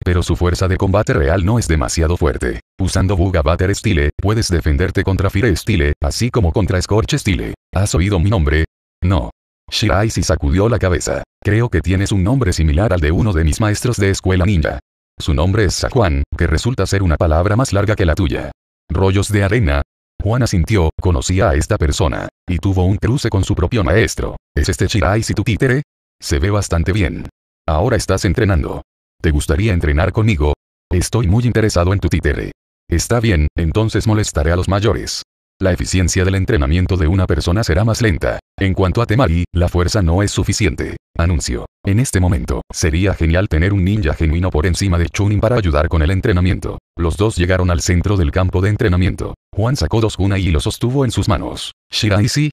S1: pero su fuerza de combate real no es demasiado fuerte. Usando Buga Batter Style, puedes defenderte contra Fire Style, así como contra Scorch Style. ¿Has oído mi nombre? No. Shirai si sacudió la cabeza. Creo que tienes un nombre similar al de uno de mis maestros de escuela ninja. Su nombre es Sakuan, que resulta ser una palabra más larga que la tuya. Rollos de arena. Juan asintió, conocía a esta persona. Y tuvo un cruce con su propio maestro. ¿Es este si tu títere? Se ve bastante bien. Ahora estás entrenando. ¿Te gustaría entrenar conmigo? Estoy muy interesado en tu títere. Está bien, entonces molestaré a los mayores la eficiencia del entrenamiento de una persona será más lenta. En cuanto a Temari, la fuerza no es suficiente. Anuncio. En este momento, sería genial tener un ninja genuino por encima de Chunin para ayudar con el entrenamiento. Los dos llegaron al centro del campo de entrenamiento. Juan sacó dos kunai y los sostuvo en sus manos. si,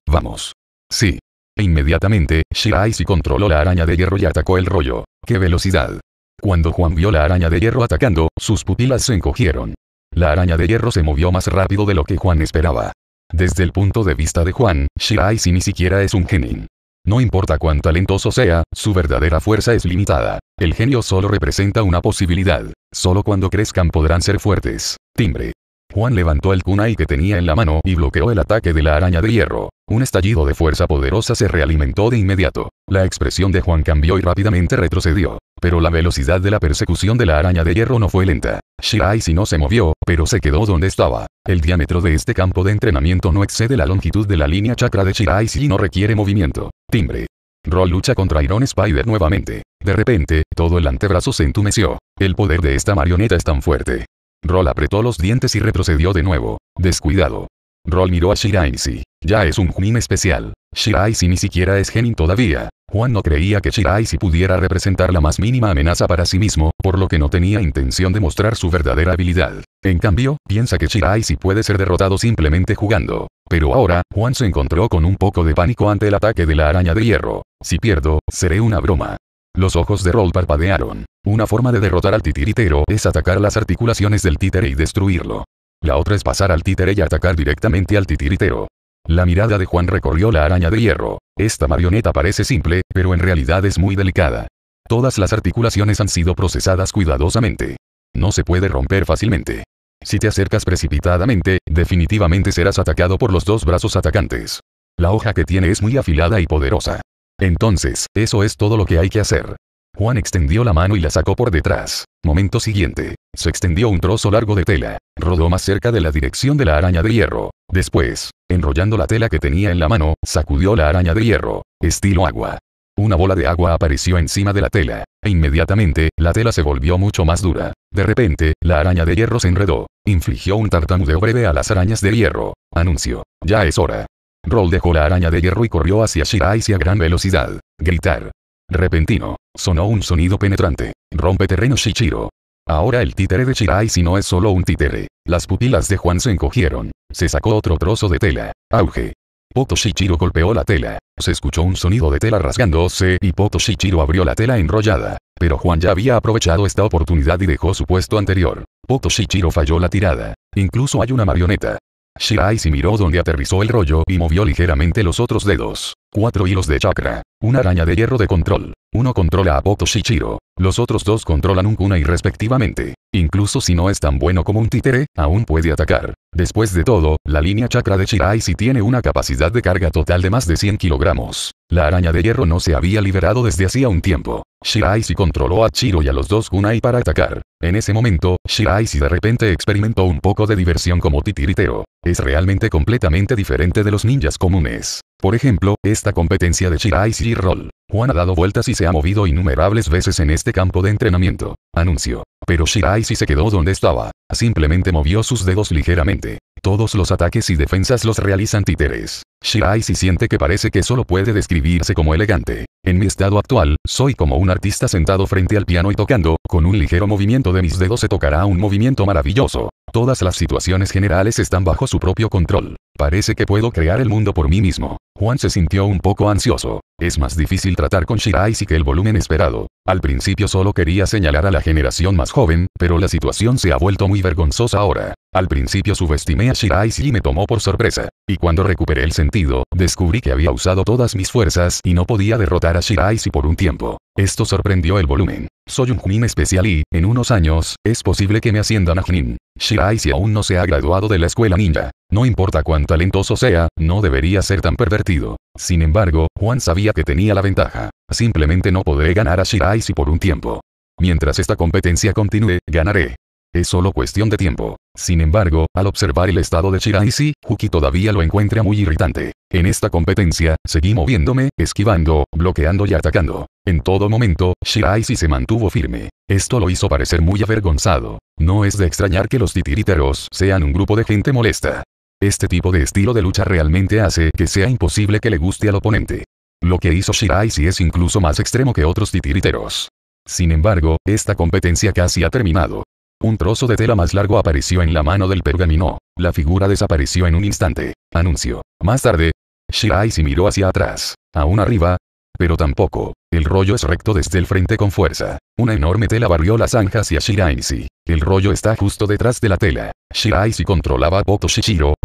S1: vamos. Sí. E inmediatamente, si controló la araña de hierro y atacó el rollo. ¡Qué velocidad! Cuando Juan vio la araña de hierro atacando, sus pupilas se encogieron. La araña de hierro se movió más rápido de lo que Juan esperaba. Desde el punto de vista de Juan, si ni siquiera es un genin. No importa cuán talentoso sea, su verdadera fuerza es limitada. El genio solo representa una posibilidad. Solo cuando crezcan podrán ser fuertes. Timbre. Juan levantó el kunai que tenía en la mano y bloqueó el ataque de la araña de hierro. Un estallido de fuerza poderosa se realimentó de inmediato. La expresión de Juan cambió y rápidamente retrocedió. Pero la velocidad de la persecución de la araña de hierro no fue lenta. Shirai si no se movió, pero se quedó donde estaba. El diámetro de este campo de entrenamiento no excede la longitud de la línea chakra de Shirai si no requiere movimiento. Timbre. Roll lucha contra Iron Spider nuevamente. De repente, todo el antebrazo se entumeció. El poder de esta marioneta es tan fuerte. Roll apretó los dientes y retrocedió de nuevo. Descuidado. Roll miró a Shiraisi. Ya es un Junin especial. Shiraisi ni siquiera es Genin todavía. Juan no creía que Shiraisi pudiera representar la más mínima amenaza para sí mismo, por lo que no tenía intención de mostrar su verdadera habilidad. En cambio, piensa que Shiraisi puede ser derrotado simplemente jugando. Pero ahora, Juan se encontró con un poco de pánico ante el ataque de la araña de hierro. Si pierdo, seré una broma. Los ojos de Roll parpadearon. Una forma de derrotar al titiritero es atacar las articulaciones del títere y destruirlo. La otra es pasar al títere y atacar directamente al titiritero. La mirada de Juan recorrió la araña de hierro. Esta marioneta parece simple, pero en realidad es muy delicada. Todas las articulaciones han sido procesadas cuidadosamente. No se puede romper fácilmente. Si te acercas precipitadamente, definitivamente serás atacado por los dos brazos atacantes. La hoja que tiene es muy afilada y poderosa. Entonces, eso es todo lo que hay que hacer. Juan extendió la mano y la sacó por detrás. Momento siguiente. Se extendió un trozo largo de tela. Rodó más cerca de la dirección de la araña de hierro. Después, enrollando la tela que tenía en la mano, sacudió la araña de hierro. Estilo agua. Una bola de agua apareció encima de la tela. E inmediatamente, la tela se volvió mucho más dura. De repente, la araña de hierro se enredó. Infligió un tartamudeo breve a las arañas de hierro. Anuncio. Ya es hora. Roll dejó la araña de hierro y corrió hacia si a gran velocidad. Gritar. Repentino. Sonó un sonido penetrante. Rompe terreno Shichiro. Ahora el títere de si no es solo un títere. Las pupilas de Juan se encogieron. Se sacó otro trozo de tela. Auge. Poto Shichiro golpeó la tela. Se escuchó un sonido de tela rasgándose y Poto Shichiro abrió la tela enrollada. Pero Juan ya había aprovechado esta oportunidad y dejó su puesto anterior. Poto Shichiro falló la tirada. Incluso hay una marioneta. Shirai miró donde aterrizó el rollo y movió ligeramente los otros dedos. Cuatro hilos de chakra. Una araña de hierro de control. Uno controla a y Chiro, Los otros dos controlan un Kunai respectivamente. Incluso si no es tan bueno como un títere, aún puede atacar. Después de todo, la línea chakra de Shirai si tiene una capacidad de carga total de más de 100 kilogramos. La araña de hierro no se había liberado desde hacía un tiempo. Shirai si controló a Chiro y a los dos Kunai para atacar. En ese momento, si de repente experimentó un poco de diversión como titiritero. Es realmente completamente diferente de los ninjas comunes. Por ejemplo, esta competencia de Shirai y roll Juan ha dado vueltas y se ha movido innumerables veces en este campo de entrenamiento. Anuncio. Pero Shirai se quedó donde estaba. Simplemente movió sus dedos ligeramente. Todos los ataques y defensas los realizan títeres. Shirai si siente que parece que solo puede describirse como elegante. En mi estado actual, soy como un artista sentado frente al piano y tocando, con un ligero movimiento de mis dedos se tocará un movimiento maravilloso. Todas las situaciones generales están bajo su propio control. Parece que puedo crear el mundo por mí mismo. Juan se sintió un poco ansioso. Es más difícil tratar con Shiraishi que el volumen esperado. Al principio solo quería señalar a la generación más joven, pero la situación se ha vuelto muy vergonzosa ahora. Al principio subestimé a Shirai y me tomó por sorpresa. Y cuando recuperé el sentido, descubrí que había usado todas mis fuerzas y no podía derrotar a Shiraishi por un tiempo. Esto sorprendió el volumen. Soy un Junin especial y, en unos años, es posible que me asciendan a Junin. Shiraishi aún no se ha graduado de la escuela ninja. No importa cuán talentoso sea, no debería ser tan pervertido. Sin embargo, Juan sabía que tenía la ventaja. Simplemente no podré ganar a Shirai si por un tiempo. Mientras esta competencia continúe, ganaré. Es solo cuestión de tiempo. Sin embargo, al observar el estado de Shiraisi, Huki todavía lo encuentra muy irritante. En esta competencia, seguí moviéndome, esquivando, bloqueando y atacando. En todo momento, Shiraisi se mantuvo firme. Esto lo hizo parecer muy avergonzado. No es de extrañar que los titiriteros sean un grupo de gente molesta. Este tipo de estilo de lucha realmente hace que sea imposible que le guste al oponente. Lo que hizo si es incluso más extremo que otros titiriteros. Sin embargo, esta competencia casi ha terminado. Un trozo de tela más largo apareció en la mano del pergamino. La figura desapareció en un instante. Anuncio. Más tarde, si miró hacia atrás. Aún arriba, pero tampoco. El rollo es recto desde el frente con fuerza. Una enorme tela barrió las zanjas y a Shiraisi. El rollo está justo detrás de la tela. si controlaba a Boto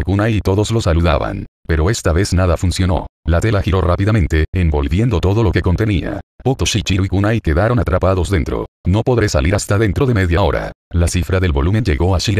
S1: Kunai y todos lo saludaban. Pero esta vez nada funcionó. La tela giró rápidamente, envolviendo todo lo que contenía. Potoshichiro y Kunai quedaron atrapados dentro. No podré salir hasta dentro de media hora. La cifra del volumen llegó a si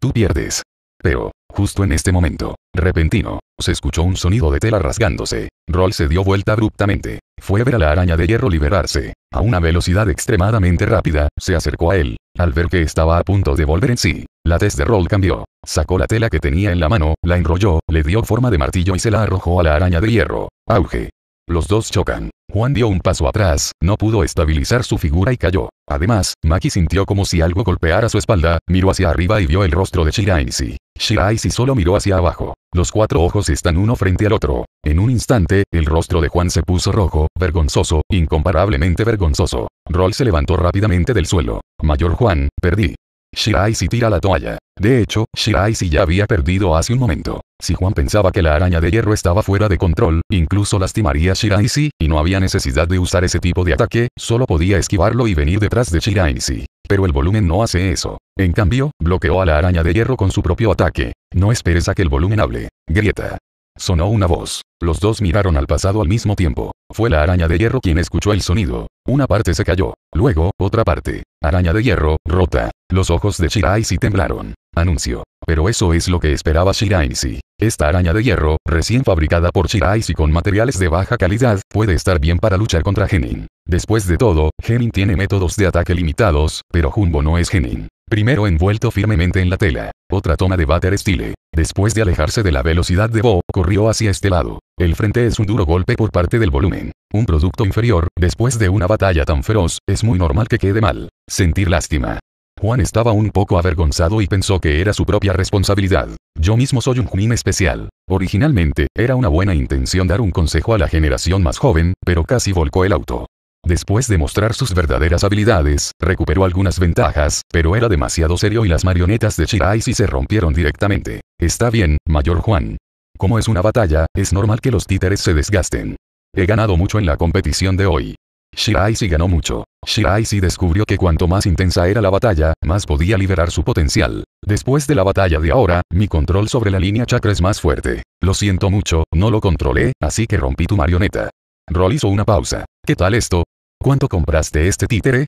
S1: Tú pierdes. Pero, Justo en este momento, repentino, se escuchó un sonido de tela rasgándose. Roll se dio vuelta abruptamente. Fue ver a la araña de hierro liberarse. A una velocidad extremadamente rápida, se acercó a él. Al ver que estaba a punto de volver en sí, la test de Roll cambió. Sacó la tela que tenía en la mano, la enrolló, le dio forma de martillo y se la arrojó a la araña de hierro. Auge. Los dos chocan. Juan dio un paso atrás, no pudo estabilizar su figura y cayó. Además, Maki sintió como si algo golpeara su espalda, miró hacia arriba y vio el rostro de Shirainsi. Shirai solo miró hacia abajo. Los cuatro ojos están uno frente al otro. En un instante, el rostro de Juan se puso rojo, vergonzoso, incomparablemente vergonzoso. Roll se levantó rápidamente del suelo. Mayor Juan, perdí. Shirai tira la toalla. De hecho, Shirai ya había perdido hace un momento. Si Juan pensaba que la araña de hierro estaba fuera de control, incluso lastimaría a Shiraisi, y no había necesidad de usar ese tipo de ataque, solo podía esquivarlo y venir detrás de Shiraisi. Pero el volumen no hace eso. En cambio, bloqueó a la araña de hierro con su propio ataque. No esperes a que el volumen hable. Grieta. Sonó una voz. Los dos miraron al pasado al mismo tiempo. Fue la araña de hierro quien escuchó el sonido. Una parte se cayó. Luego, otra parte. Araña de hierro, rota. Los ojos de Shiraisi temblaron. Anuncio. Pero eso es lo que esperaba Shiraisi. Esta araña de hierro, recién fabricada por Shiraisi con materiales de baja calidad, puede estar bien para luchar contra Genin. Después de todo, Genin tiene métodos de ataque limitados, pero Jumbo no es Genin. Primero envuelto firmemente en la tela. Otra toma de Butter Style. Después de alejarse de la velocidad de Bo, corrió hacia este lado. El frente es un duro golpe por parte del volumen. Un producto inferior, después de una batalla tan feroz, es muy normal que quede mal. Sentir lástima. Juan estaba un poco avergonzado y pensó que era su propia responsabilidad. Yo mismo soy un Junín especial. Originalmente, era una buena intención dar un consejo a la generación más joven, pero casi volcó el auto. Después de mostrar sus verdaderas habilidades, recuperó algunas ventajas, pero era demasiado serio y las marionetas de Shirai se rompieron directamente. Está bien, Mayor Juan. Como es una batalla, es normal que los títeres se desgasten. He ganado mucho en la competición de hoy. sí ganó mucho. sí descubrió que cuanto más intensa era la batalla, más podía liberar su potencial. Después de la batalla de ahora, mi control sobre la línea chakra es más fuerte. Lo siento mucho, no lo controlé, así que rompí tu marioneta. Roll hizo una pausa. ¿Qué tal esto? ¿Cuánto compraste este títere?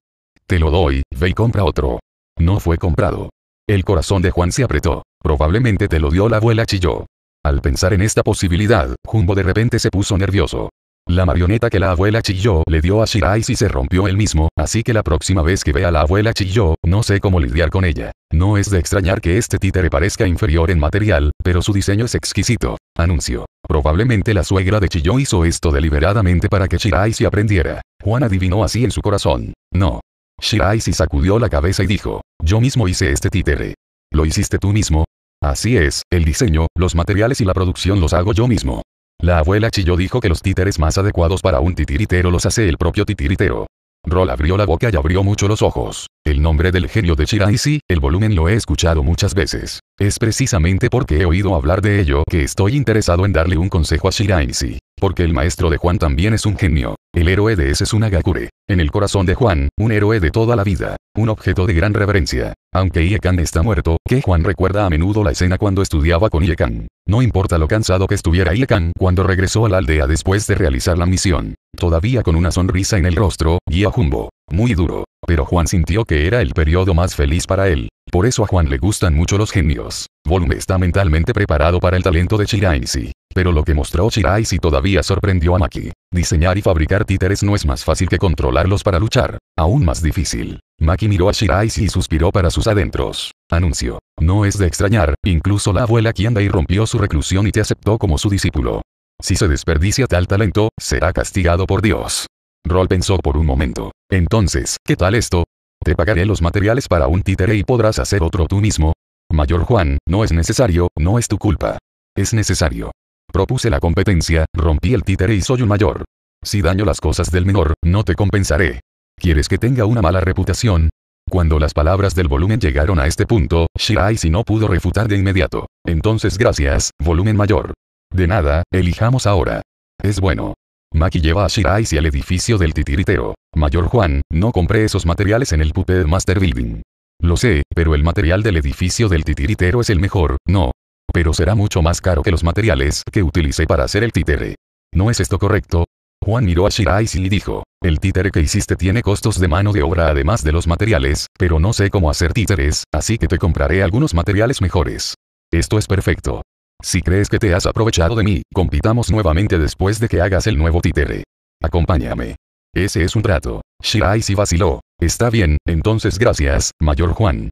S1: Te lo doy, ve y compra otro. No fue comprado. El corazón de Juan se apretó. Probablemente te lo dio la abuela chilló. Al pensar en esta posibilidad, Jumbo de repente se puso nervioso. La marioneta que la abuela chilló le dio a Shirai se rompió él mismo, así que la próxima vez que vea a la abuela chilló, no sé cómo lidiar con ella. No es de extrañar que este títere parezca inferior en material, pero su diseño es exquisito. Anuncio. Probablemente la suegra de Chiyo hizo esto deliberadamente para que Shirai se aprendiera. Juan adivinó así en su corazón. No. Shirai si sacudió la cabeza y dijo, yo mismo hice este títere. ¿Lo hiciste tú mismo? Así es, el diseño, los materiales y la producción los hago yo mismo. La abuela Chiyo dijo que los títeres más adecuados para un titiritero los hace el propio titiritero. Rol abrió la boca y abrió mucho los ojos. El nombre del genio de Shiraisi, el volumen lo he escuchado muchas veces. Es precisamente porque he oído hablar de ello que estoy interesado en darle un consejo a Shiraisi. Porque el maestro de Juan también es un genio. El héroe de ese es un Agakure. En el corazón de Juan, un héroe de toda la vida. Un objeto de gran reverencia. Aunque Iekan está muerto, que Juan recuerda a menudo la escena cuando estudiaba con Iekan. No importa lo cansado que estuviera Iekan cuando regresó a la aldea después de realizar la misión. Todavía con una sonrisa en el rostro, guía Jumbo. Muy duro. Pero Juan sintió que era el periodo más feliz para él. Por eso a Juan le gustan mucho los genios. Volume está mentalmente preparado para el talento de Chiraisi. Pero lo que mostró Chiraisi todavía sorprendió a Maki. Diseñar y fabricar títeres no es más fácil que controlarlos para luchar. Aún más difícil. Maki miró a Shirai y suspiró para sus adentros. Anuncio. No es de extrañar, incluso la abuela y rompió su reclusión y te aceptó como su discípulo. Si se desperdicia tal talento, será castigado por Dios. Rol pensó por un momento. Entonces, ¿qué tal esto? Te pagaré los materiales para un títere y podrás hacer otro tú mismo. Mayor Juan, no es necesario, no es tu culpa. Es necesario. Propuse la competencia, rompí el títere y soy un mayor. Si daño las cosas del menor, no te compensaré. ¿Quieres que tenga una mala reputación? Cuando las palabras del volumen llegaron a este punto, si no pudo refutar de inmediato. Entonces gracias, volumen mayor. De nada, elijamos ahora. Es bueno. Maki lleva a y al edificio del titiritero. Mayor Juan, no compré esos materiales en el Puppet Master Building. Lo sé, pero el material del edificio del titiritero es el mejor, no. Pero será mucho más caro que los materiales que utilicé para hacer el titere. ¿No es esto correcto? Juan miró a Shirais y le dijo, el títere que hiciste tiene costos de mano de obra además de los materiales, pero no sé cómo hacer títeres, así que te compraré algunos materiales mejores. Esto es perfecto. Si crees que te has aprovechado de mí, compitamos nuevamente después de que hagas el nuevo títere. Acompáñame. Ese es un trato. Shirai si vaciló. Está bien, entonces gracias, Mayor Juan.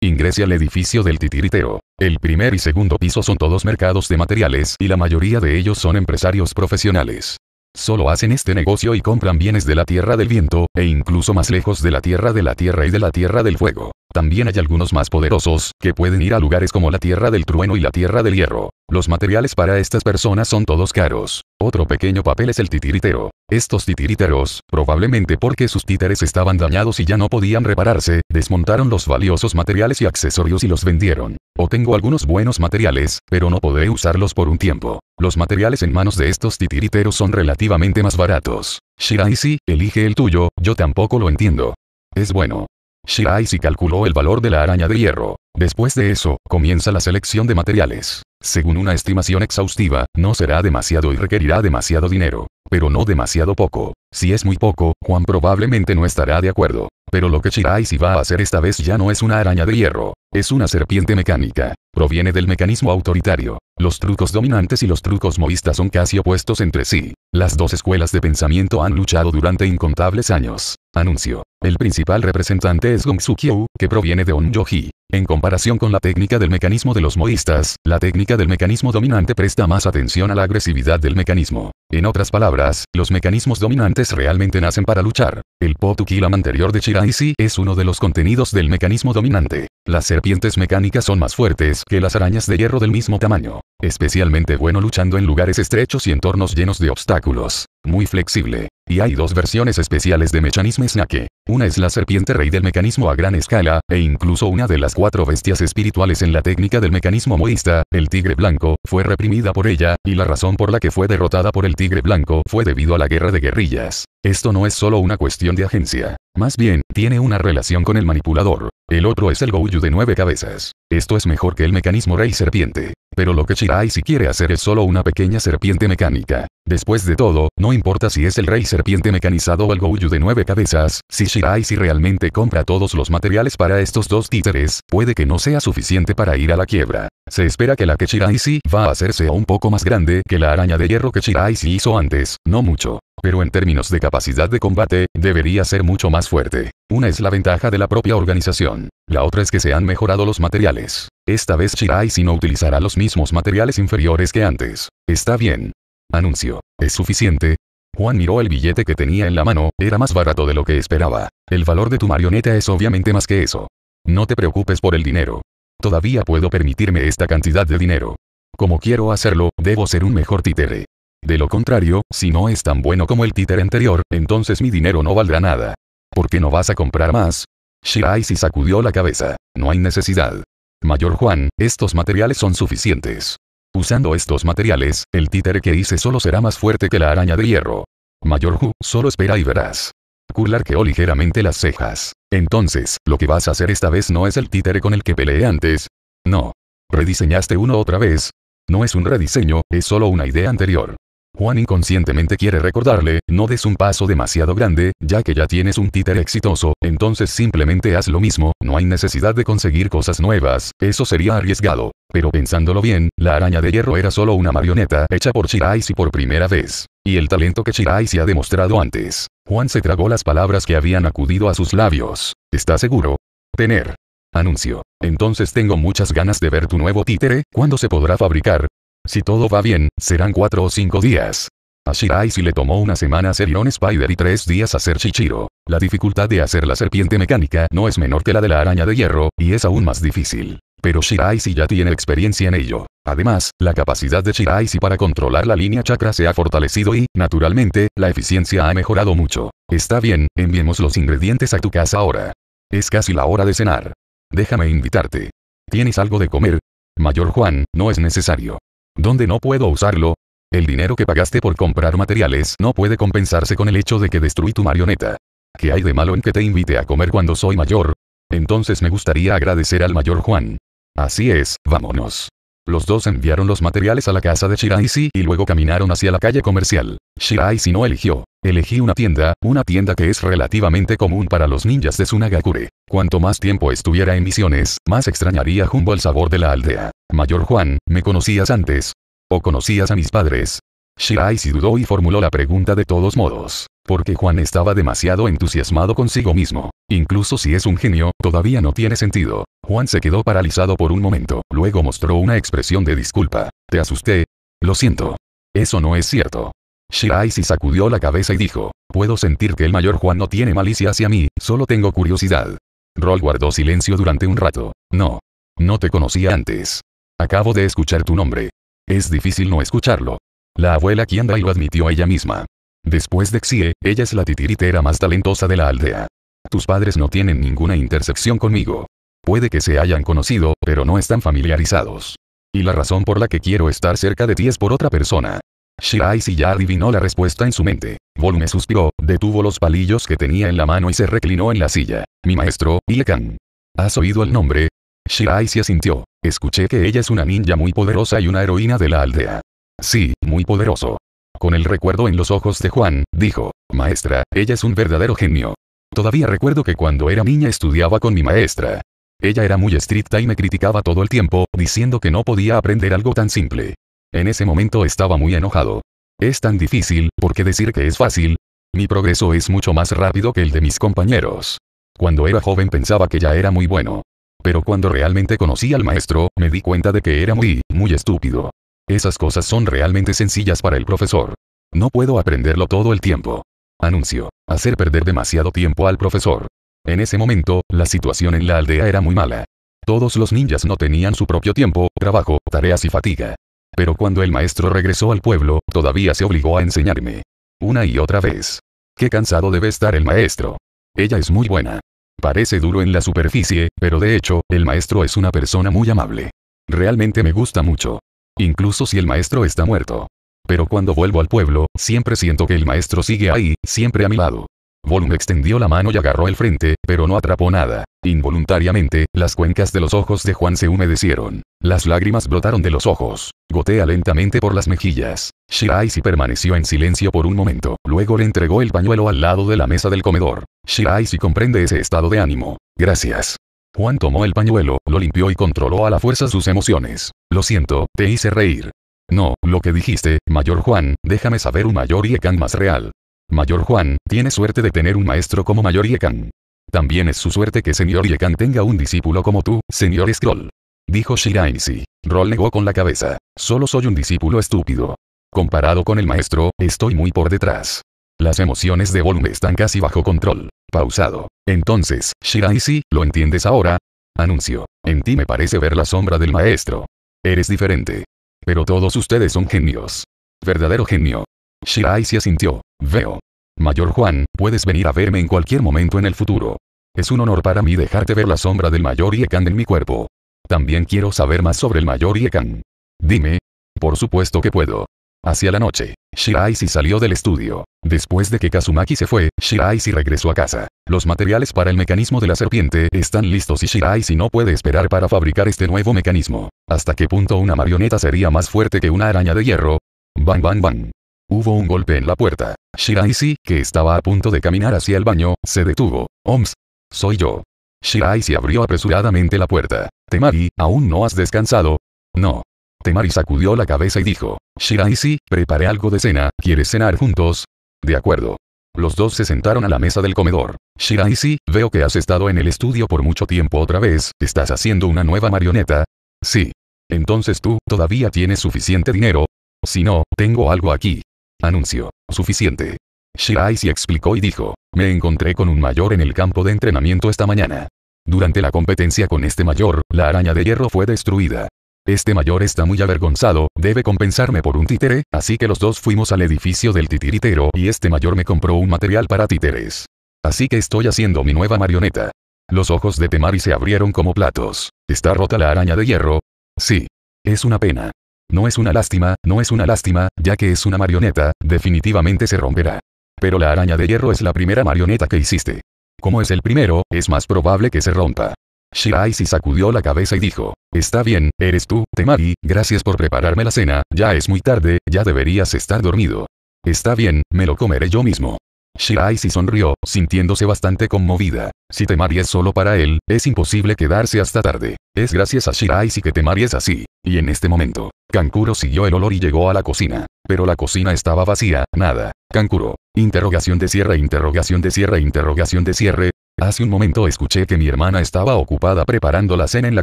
S1: Ingrese al edificio del titiriteo. El primer y segundo piso son todos mercados de materiales y la mayoría de ellos son empresarios profesionales. Solo hacen este negocio y compran bienes de la tierra del viento, e incluso más lejos de la tierra de la tierra y de la tierra del fuego. También hay algunos más poderosos, que pueden ir a lugares como la tierra del trueno y la tierra del hierro. Los materiales para estas personas son todos caros. Otro pequeño papel es el titiritero. Estos titiriteros, probablemente porque sus títeres estaban dañados y ya no podían repararse, desmontaron los valiosos materiales y accesorios y los vendieron. O tengo algunos buenos materiales, pero no podré usarlos por un tiempo. Los materiales en manos de estos titiriteros son relativamente más baratos. Shiraisi elige el tuyo, yo tampoco lo entiendo. Es bueno. si calculó el valor de la araña de hierro. Después de eso, comienza la selección de materiales. Según una estimación exhaustiva, no será demasiado y requerirá demasiado dinero, pero no demasiado poco. Si es muy poco, Juan probablemente no estará de acuerdo. Pero lo que Shirai si va a hacer esta vez ya no es una araña de hierro, es una serpiente mecánica. Proviene del mecanismo autoritario. Los trucos dominantes y los trucos movistas son casi opuestos entre sí. Las dos escuelas de pensamiento han luchado durante incontables años. Anuncio. El principal representante es Gongsukyo, que proviene de Honjo-ji. En comparación con la técnica del mecanismo de los moístas, la técnica del mecanismo dominante presta más atención a la agresividad del mecanismo. En otras palabras, los mecanismos dominantes realmente nacen para luchar. El Potukilam anterior de Si es uno de los contenidos del mecanismo dominante. Las serpientes mecánicas son más fuertes que las arañas de hierro del mismo tamaño. Especialmente bueno luchando en lugares estrechos y entornos llenos de obstáculos. Muy flexible. Y hay dos versiones especiales de Mechanism Snake. Una es la serpiente rey del mecanismo a gran escala, e incluso una de las cuatro bestias espirituales en la técnica del mecanismo moísta, el tigre blanco, fue reprimida por ella, y la razón por la que fue derrotada por el tigre blanco fue debido a la guerra de guerrillas. Esto no es solo una cuestión de agencia. Más bien, tiene una relación con el manipulador. El otro es el Gouyu de nueve cabezas. Esto es mejor que el mecanismo rey serpiente. Pero lo que Shirai si quiere hacer es solo una pequeña serpiente mecánica. Después de todo, no importa si es el rey serpiente mecanizado o el Gouyu de nueve cabezas, si Shirai si realmente compra todos los materiales para estos dos títeres, puede que no sea suficiente para ir a la quiebra. Se espera que la que Shirai va a hacerse un poco más grande que la araña de hierro que Shirai si hizo antes, no mucho pero en términos de capacidad de combate, debería ser mucho más fuerte. Una es la ventaja de la propia organización. La otra es que se han mejorado los materiales. Esta vez Shirai si no utilizará los mismos materiales inferiores que antes. Está bien. Anuncio. Es suficiente, Juan miró el billete que tenía en la mano, era más barato de lo que esperaba. El valor de tu marioneta es obviamente más que eso. No te preocupes por el dinero. Todavía puedo permitirme esta cantidad de dinero. Como quiero hacerlo, debo ser un mejor títere. De lo contrario, si no es tan bueno como el títere anterior, entonces mi dinero no valdrá nada. ¿Por qué no vas a comprar más? Shirai si sacudió la cabeza. No hay necesidad. Mayor Juan, estos materiales son suficientes. Usando estos materiales, el títere que hice solo será más fuerte que la araña de hierro. Mayor Hu, solo espera y verás. Kul arqueó ligeramente las cejas. Entonces, lo que vas a hacer esta vez no es el títere con el que peleé antes. No. ¿Rediseñaste uno otra vez? No es un rediseño, es solo una idea anterior. Juan inconscientemente quiere recordarle, no des un paso demasiado grande, ya que ya tienes un títere exitoso, entonces simplemente haz lo mismo, no hay necesidad de conseguir cosas nuevas, eso sería arriesgado. Pero pensándolo bien, la araña de hierro era solo una marioneta hecha por y por primera vez. Y el talento que se ha demostrado antes. Juan se tragó las palabras que habían acudido a sus labios. ¿Está seguro? Tener. Anuncio. Entonces tengo muchas ganas de ver tu nuevo títere, ¿cuándo se podrá fabricar? Si todo va bien, serán cuatro o cinco días. A Shirai si le tomó una semana hacer Iron Spider y tres días hacer Chichiro. La dificultad de hacer la serpiente mecánica no es menor que la de la araña de hierro, y es aún más difícil. Pero Shiraisi ya tiene experiencia en ello. Además, la capacidad de Shiraisi para controlar la línea chakra se ha fortalecido y, naturalmente, la eficiencia ha mejorado mucho. Está bien, enviemos los ingredientes a tu casa ahora. Es casi la hora de cenar. Déjame invitarte. ¿Tienes algo de comer? Mayor Juan, no es necesario. ¿Dónde no puedo usarlo? El dinero que pagaste por comprar materiales no puede compensarse con el hecho de que destruí tu marioneta. ¿Qué hay de malo en que te invite a comer cuando soy mayor? Entonces me gustaría agradecer al mayor Juan. Así es, vámonos. Los dos enviaron los materiales a la casa de Shiraisi y luego caminaron hacia la calle comercial. Shirai si no eligió. Elegí una tienda, una tienda que es relativamente común para los ninjas de Sunagakure. Cuanto más tiempo estuviera en misiones, más extrañaría Jumbo el sabor de la aldea. Mayor Juan, ¿me conocías antes? ¿O conocías a mis padres? Shirai si dudó y formuló la pregunta de todos modos. Porque Juan estaba demasiado entusiasmado consigo mismo. Incluso si es un genio, todavía no tiene sentido. Juan se quedó paralizado por un momento, luego mostró una expresión de disculpa. Te asusté. Lo siento. Eso no es cierto. Shirai si sacudió la cabeza y dijo, puedo sentir que el mayor Juan no tiene malicia hacia mí, solo tengo curiosidad. Roll guardó silencio durante un rato. No. No te conocía antes. Acabo de escuchar tu nombre. Es difícil no escucharlo. La abuela Kiandai lo admitió ella misma. Después de Xie, ella es la titiritera más talentosa de la aldea. Tus padres no tienen ninguna intersección conmigo. Puede que se hayan conocido, pero no están familiarizados. Y la razón por la que quiero estar cerca de ti es por otra persona. Shirai si ya adivinó la respuesta en su mente. Volume suspiró, detuvo los palillos que tenía en la mano y se reclinó en la silla. Mi maestro, Ilekan. ¿Has oído el nombre? Shirai se asintió. Escuché que ella es una ninja muy poderosa y una heroína de la aldea. Sí, muy poderoso. Con el recuerdo en los ojos de Juan, dijo, Maestra, ella es un verdadero genio. Todavía recuerdo que cuando era niña estudiaba con mi maestra. Ella era muy estricta y me criticaba todo el tiempo, diciendo que no podía aprender algo tan simple. En ese momento estaba muy enojado. Es tan difícil, ¿por qué decir que es fácil? Mi progreso es mucho más rápido que el de mis compañeros. Cuando era joven pensaba que ya era muy bueno. Pero cuando realmente conocí al maestro, me di cuenta de que era muy, muy estúpido. Esas cosas son realmente sencillas para el profesor. No puedo aprenderlo todo el tiempo. Anuncio. Hacer perder demasiado tiempo al profesor. En ese momento, la situación en la aldea era muy mala. Todos los ninjas no tenían su propio tiempo, trabajo, tareas y fatiga. Pero cuando el maestro regresó al pueblo, todavía se obligó a enseñarme. Una y otra vez. Qué cansado debe estar el maestro. Ella es muy buena. Parece duro en la superficie, pero de hecho, el maestro es una persona muy amable. Realmente me gusta mucho. Incluso si el maestro está muerto. Pero cuando vuelvo al pueblo, siempre siento que el maestro sigue ahí, siempre a mi lado. Volum extendió la mano y agarró el frente, pero no atrapó nada. Involuntariamente, las cuencas de los ojos de Juan se humedecieron. Las lágrimas brotaron de los ojos. Gotea lentamente por las mejillas. si permaneció en silencio por un momento. Luego le entregó el pañuelo al lado de la mesa del comedor. si comprende ese estado de ánimo. Gracias. Juan tomó el pañuelo, lo limpió y controló a la fuerza sus emociones. Lo siento, te hice reír. No, lo que dijiste, Mayor Juan, déjame saber un Mayor Yekan más real. Mayor Juan, tiene suerte de tener un maestro como Mayor Yekan. También es su suerte que Señor Yekan tenga un discípulo como tú, Señor Scroll. Dijo Shiraisi. Roll negó con la cabeza. Solo soy un discípulo estúpido. Comparado con el maestro, estoy muy por detrás. Las emociones de Volume están casi bajo control. Pausado. Entonces, Shiraisi, ¿lo entiendes ahora? Anuncio. En ti me parece ver la sombra del maestro. Eres diferente. Pero todos ustedes son genios. Verdadero genio. Shirai se asintió. Veo. Mayor Juan, puedes venir a verme en cualquier momento en el futuro. Es un honor para mí dejarte ver la sombra del Mayor Iekan en mi cuerpo. También quiero saber más sobre el Mayor Yekan. Dime. Por supuesto que puedo. Hacia la noche, si salió del estudio. Después de que Kazumaki se fue, si regresó a casa. Los materiales para el mecanismo de la serpiente están listos y si no puede esperar para fabricar este nuevo mecanismo. ¿Hasta qué punto una marioneta sería más fuerte que una araña de hierro? Bang bang bang. Hubo un golpe en la puerta. Shiraisi, que estaba a punto de caminar hacia el baño, se detuvo. Oms. Soy yo. Shiraisi abrió apresuradamente la puerta. Temari, ¿aún no has descansado? No. Temari sacudió la cabeza y dijo. Shiraisi, preparé algo de cena, ¿quieres cenar juntos? De acuerdo. Los dos se sentaron a la mesa del comedor. Shiraisi, veo que has estado en el estudio por mucho tiempo otra vez, ¿estás haciendo una nueva marioneta? Sí. Entonces tú, todavía tienes suficiente dinero. Si no, tengo algo aquí. Anuncio. Suficiente. Shirai se explicó y dijo, me encontré con un mayor en el campo de entrenamiento esta mañana. Durante la competencia con este mayor, la araña de hierro fue destruida. Este mayor está muy avergonzado, debe compensarme por un títere, así que los dos fuimos al edificio del titiritero y este mayor me compró un material para títeres. Así que estoy haciendo mi nueva marioneta. Los ojos de Temari se abrieron como platos. ¿Está rota la araña de hierro? Sí. Es una pena. No es una lástima, no es una lástima, ya que es una marioneta, definitivamente se romperá. Pero la araña de hierro es la primera marioneta que hiciste. Como es el primero, es más probable que se rompa. Shirai sacudió la cabeza y dijo, Está bien, eres tú, Temari, gracias por prepararme la cena, ya es muy tarde, ya deberías estar dormido. Está bien, me lo comeré yo mismo si sonrió, sintiéndose bastante conmovida. Si te es solo para él, es imposible quedarse hasta tarde. Es gracias a si que te es así. Y en este momento, Kankuro siguió el olor y llegó a la cocina. Pero la cocina estaba vacía, nada. Kankuro. Interrogación de cierre, interrogación de cierre, interrogación de cierre. Hace un momento escuché que mi hermana estaba ocupada preparando la cena en la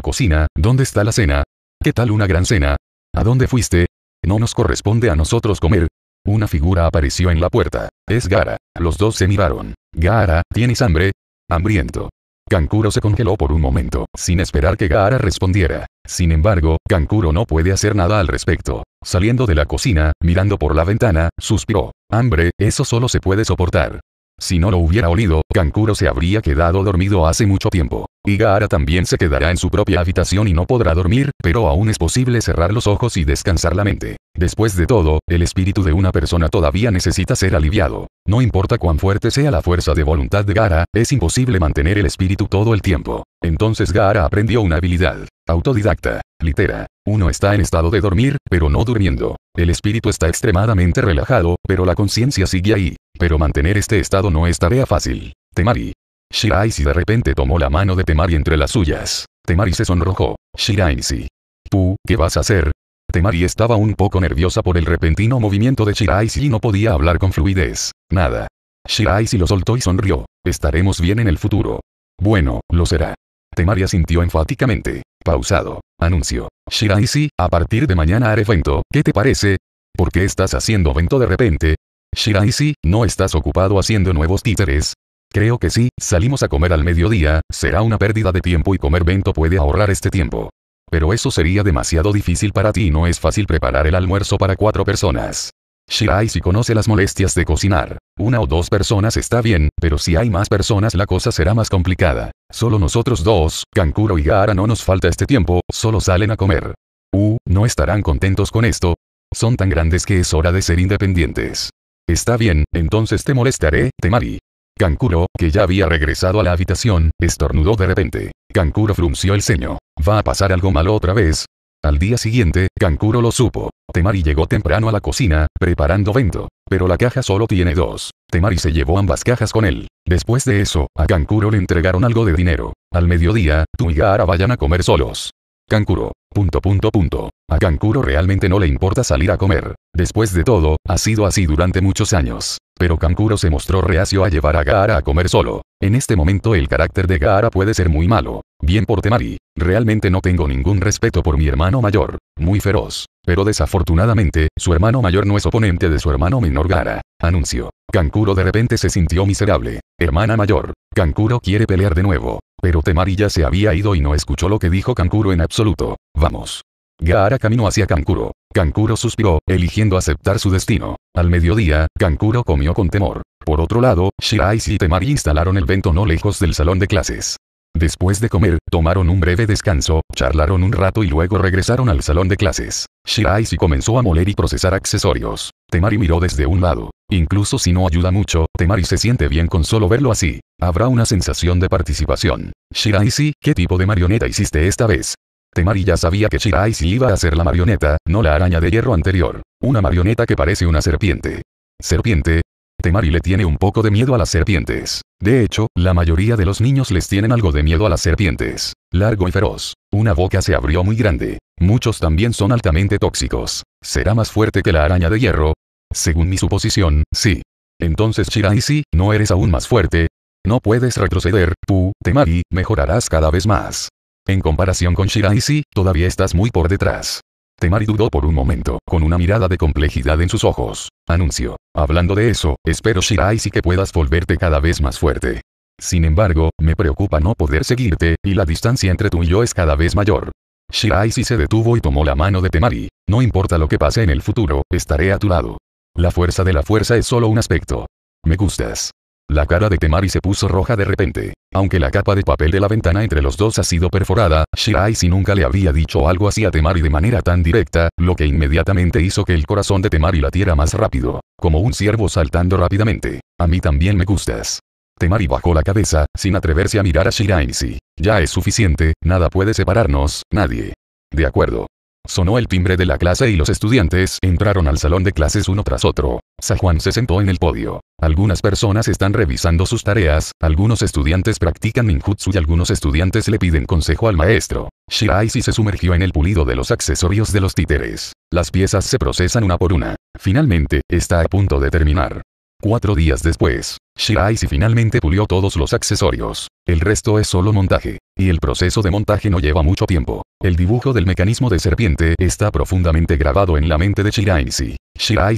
S1: cocina. ¿Dónde está la cena? ¿Qué tal una gran cena? ¿A dónde fuiste? No nos corresponde a nosotros comer, una figura apareció en la puerta. Es Gara. Los dos se miraron. Gara, ¿tienes hambre? Hambriento. Kankuro se congeló por un momento, sin esperar que Gara respondiera. Sin embargo, Kankuro no puede hacer nada al respecto. Saliendo de la cocina, mirando por la ventana, suspiró. Hambre, eso solo se puede soportar. Si no lo hubiera olido, Kankuro se habría quedado dormido hace mucho tiempo. Y Gaara también se quedará en su propia habitación y no podrá dormir, pero aún es posible cerrar los ojos y descansar la mente. Después de todo, el espíritu de una persona todavía necesita ser aliviado. No importa cuán fuerte sea la fuerza de voluntad de Gara, es imposible mantener el espíritu todo el tiempo. Entonces Gaara aprendió una habilidad autodidacta. Litera. Uno está en estado de dormir, pero no durmiendo. El espíritu está extremadamente relajado, pero la conciencia sigue ahí. Pero mantener este estado no es tarea fácil. Temari. Shiraisi de repente tomó la mano de Temari entre las suyas. Temari se sonrojó. Shiraisi. Tú, ¿qué vas a hacer? Temari estaba un poco nerviosa por el repentino movimiento de Shiraisi y no podía hablar con fluidez. Nada. Shiraisi lo soltó y sonrió. Estaremos bien en el futuro. Bueno, lo será. Temaria sintió enfáticamente. Pausado. Anuncio. Shiraisi, a partir de mañana haré vento, ¿Qué te parece? ¿Por qué estás haciendo vento de repente? Shiraisi, ¿no estás ocupado haciendo nuevos títeres? Creo que sí, salimos a comer al mediodía, será una pérdida de tiempo y comer vento puede ahorrar este tiempo. Pero eso sería demasiado difícil para ti no es fácil preparar el almuerzo para cuatro personas. Shirai si conoce las molestias de cocinar. Una o dos personas está bien, pero si hay más personas la cosa será más complicada. Solo nosotros dos, Kankuro y Gaara no nos falta este tiempo, solo salen a comer. Uh, ¿no estarán contentos con esto? Son tan grandes que es hora de ser independientes. Está bien, entonces te molestaré, Temari. Kankuro, que ya había regresado a la habitación, estornudó de repente. Kankuro frunció el ceño. ¿Va a pasar algo malo otra vez? Al día siguiente, Kankuro lo supo. Temari llegó temprano a la cocina, preparando vento. Pero la caja solo tiene dos. Temari se llevó ambas cajas con él. Después de eso, a Kankuro le entregaron algo de dinero. Al mediodía, tú y Gaara vayan a comer solos. Kankuro. A Kankuro realmente no le importa salir a comer. Después de todo, ha sido así durante muchos años. Pero Kankuro se mostró reacio a llevar a Gaara a comer solo. En este momento el carácter de Gaara puede ser muy malo. Bien por Temari, realmente no tengo ningún respeto por mi hermano mayor, muy feroz. Pero desafortunadamente, su hermano mayor no es oponente de su hermano menor Gaara. Anuncio. Kankuro de repente se sintió miserable. Hermana mayor. Kankuro quiere pelear de nuevo. Pero Temari ya se había ido y no escuchó lo que dijo Kankuro en absoluto. Vamos. Gaara caminó hacia Kankuro. Kankuro suspiró, eligiendo aceptar su destino. Al mediodía, Kankuro comió con temor. Por otro lado, Shirai y Temari instalaron el vento no lejos del salón de clases. Después de comer, tomaron un breve descanso, charlaron un rato y luego regresaron al salón de clases. Shiraishi comenzó a moler y procesar accesorios. Temari miró desde un lado. Incluso si no ayuda mucho, Temari se siente bien con solo verlo así. Habrá una sensación de participación. Shiraishi, ¿qué tipo de marioneta hiciste esta vez? Temari ya sabía que Shiraishi iba a hacer la marioneta, no la araña de hierro anterior. Una marioneta que parece una serpiente. Serpiente, Temari le tiene un poco de miedo a las serpientes. De hecho, la mayoría de los niños les tienen algo de miedo a las serpientes. Largo y feroz. Una boca se abrió muy grande. Muchos también son altamente tóxicos. ¿Será más fuerte que la araña de hierro? Según mi suposición, sí. Entonces Shiraishi, ¿no eres aún más fuerte? No puedes retroceder, tú, Temari, mejorarás cada vez más. En comparación con Shiraishi, todavía estás muy por detrás. Temari dudó por un momento, con una mirada de complejidad en sus ojos. Anuncio. Hablando de eso, espero Shirai si que puedas volverte cada vez más fuerte. Sin embargo, me preocupa no poder seguirte, y la distancia entre tú y yo es cada vez mayor. Shirai se detuvo y tomó la mano de Temari. No importa lo que pase en el futuro, estaré a tu lado. La fuerza de la fuerza es solo un aspecto. Me gustas. La cara de Temari se puso roja de repente. Aunque la capa de papel de la ventana entre los dos ha sido perforada, Shirai si nunca le había dicho algo así a Temari de manera tan directa, lo que inmediatamente hizo que el corazón de Temari latiera más rápido, como un ciervo saltando rápidamente. A mí también me gustas. Temari bajó la cabeza, sin atreverse a mirar a Shirai si. Ya es suficiente, nada puede separarnos, nadie. De acuerdo. Sonó el timbre de la clase y los estudiantes entraron al salón de clases uno tras otro. Juan se sentó en el podio. Algunas personas están revisando sus tareas, algunos estudiantes practican ninjutsu y algunos estudiantes le piden consejo al maestro. Shiraisi se sumergió en el pulido de los accesorios de los títeres. Las piezas se procesan una por una. Finalmente, está a punto de terminar. Cuatro días después, Shiraisi finalmente pulió todos los accesorios. El resto es solo montaje. Y el proceso de montaje no lleva mucho tiempo. El dibujo del mecanismo de serpiente está profundamente grabado en la mente de Shiraisi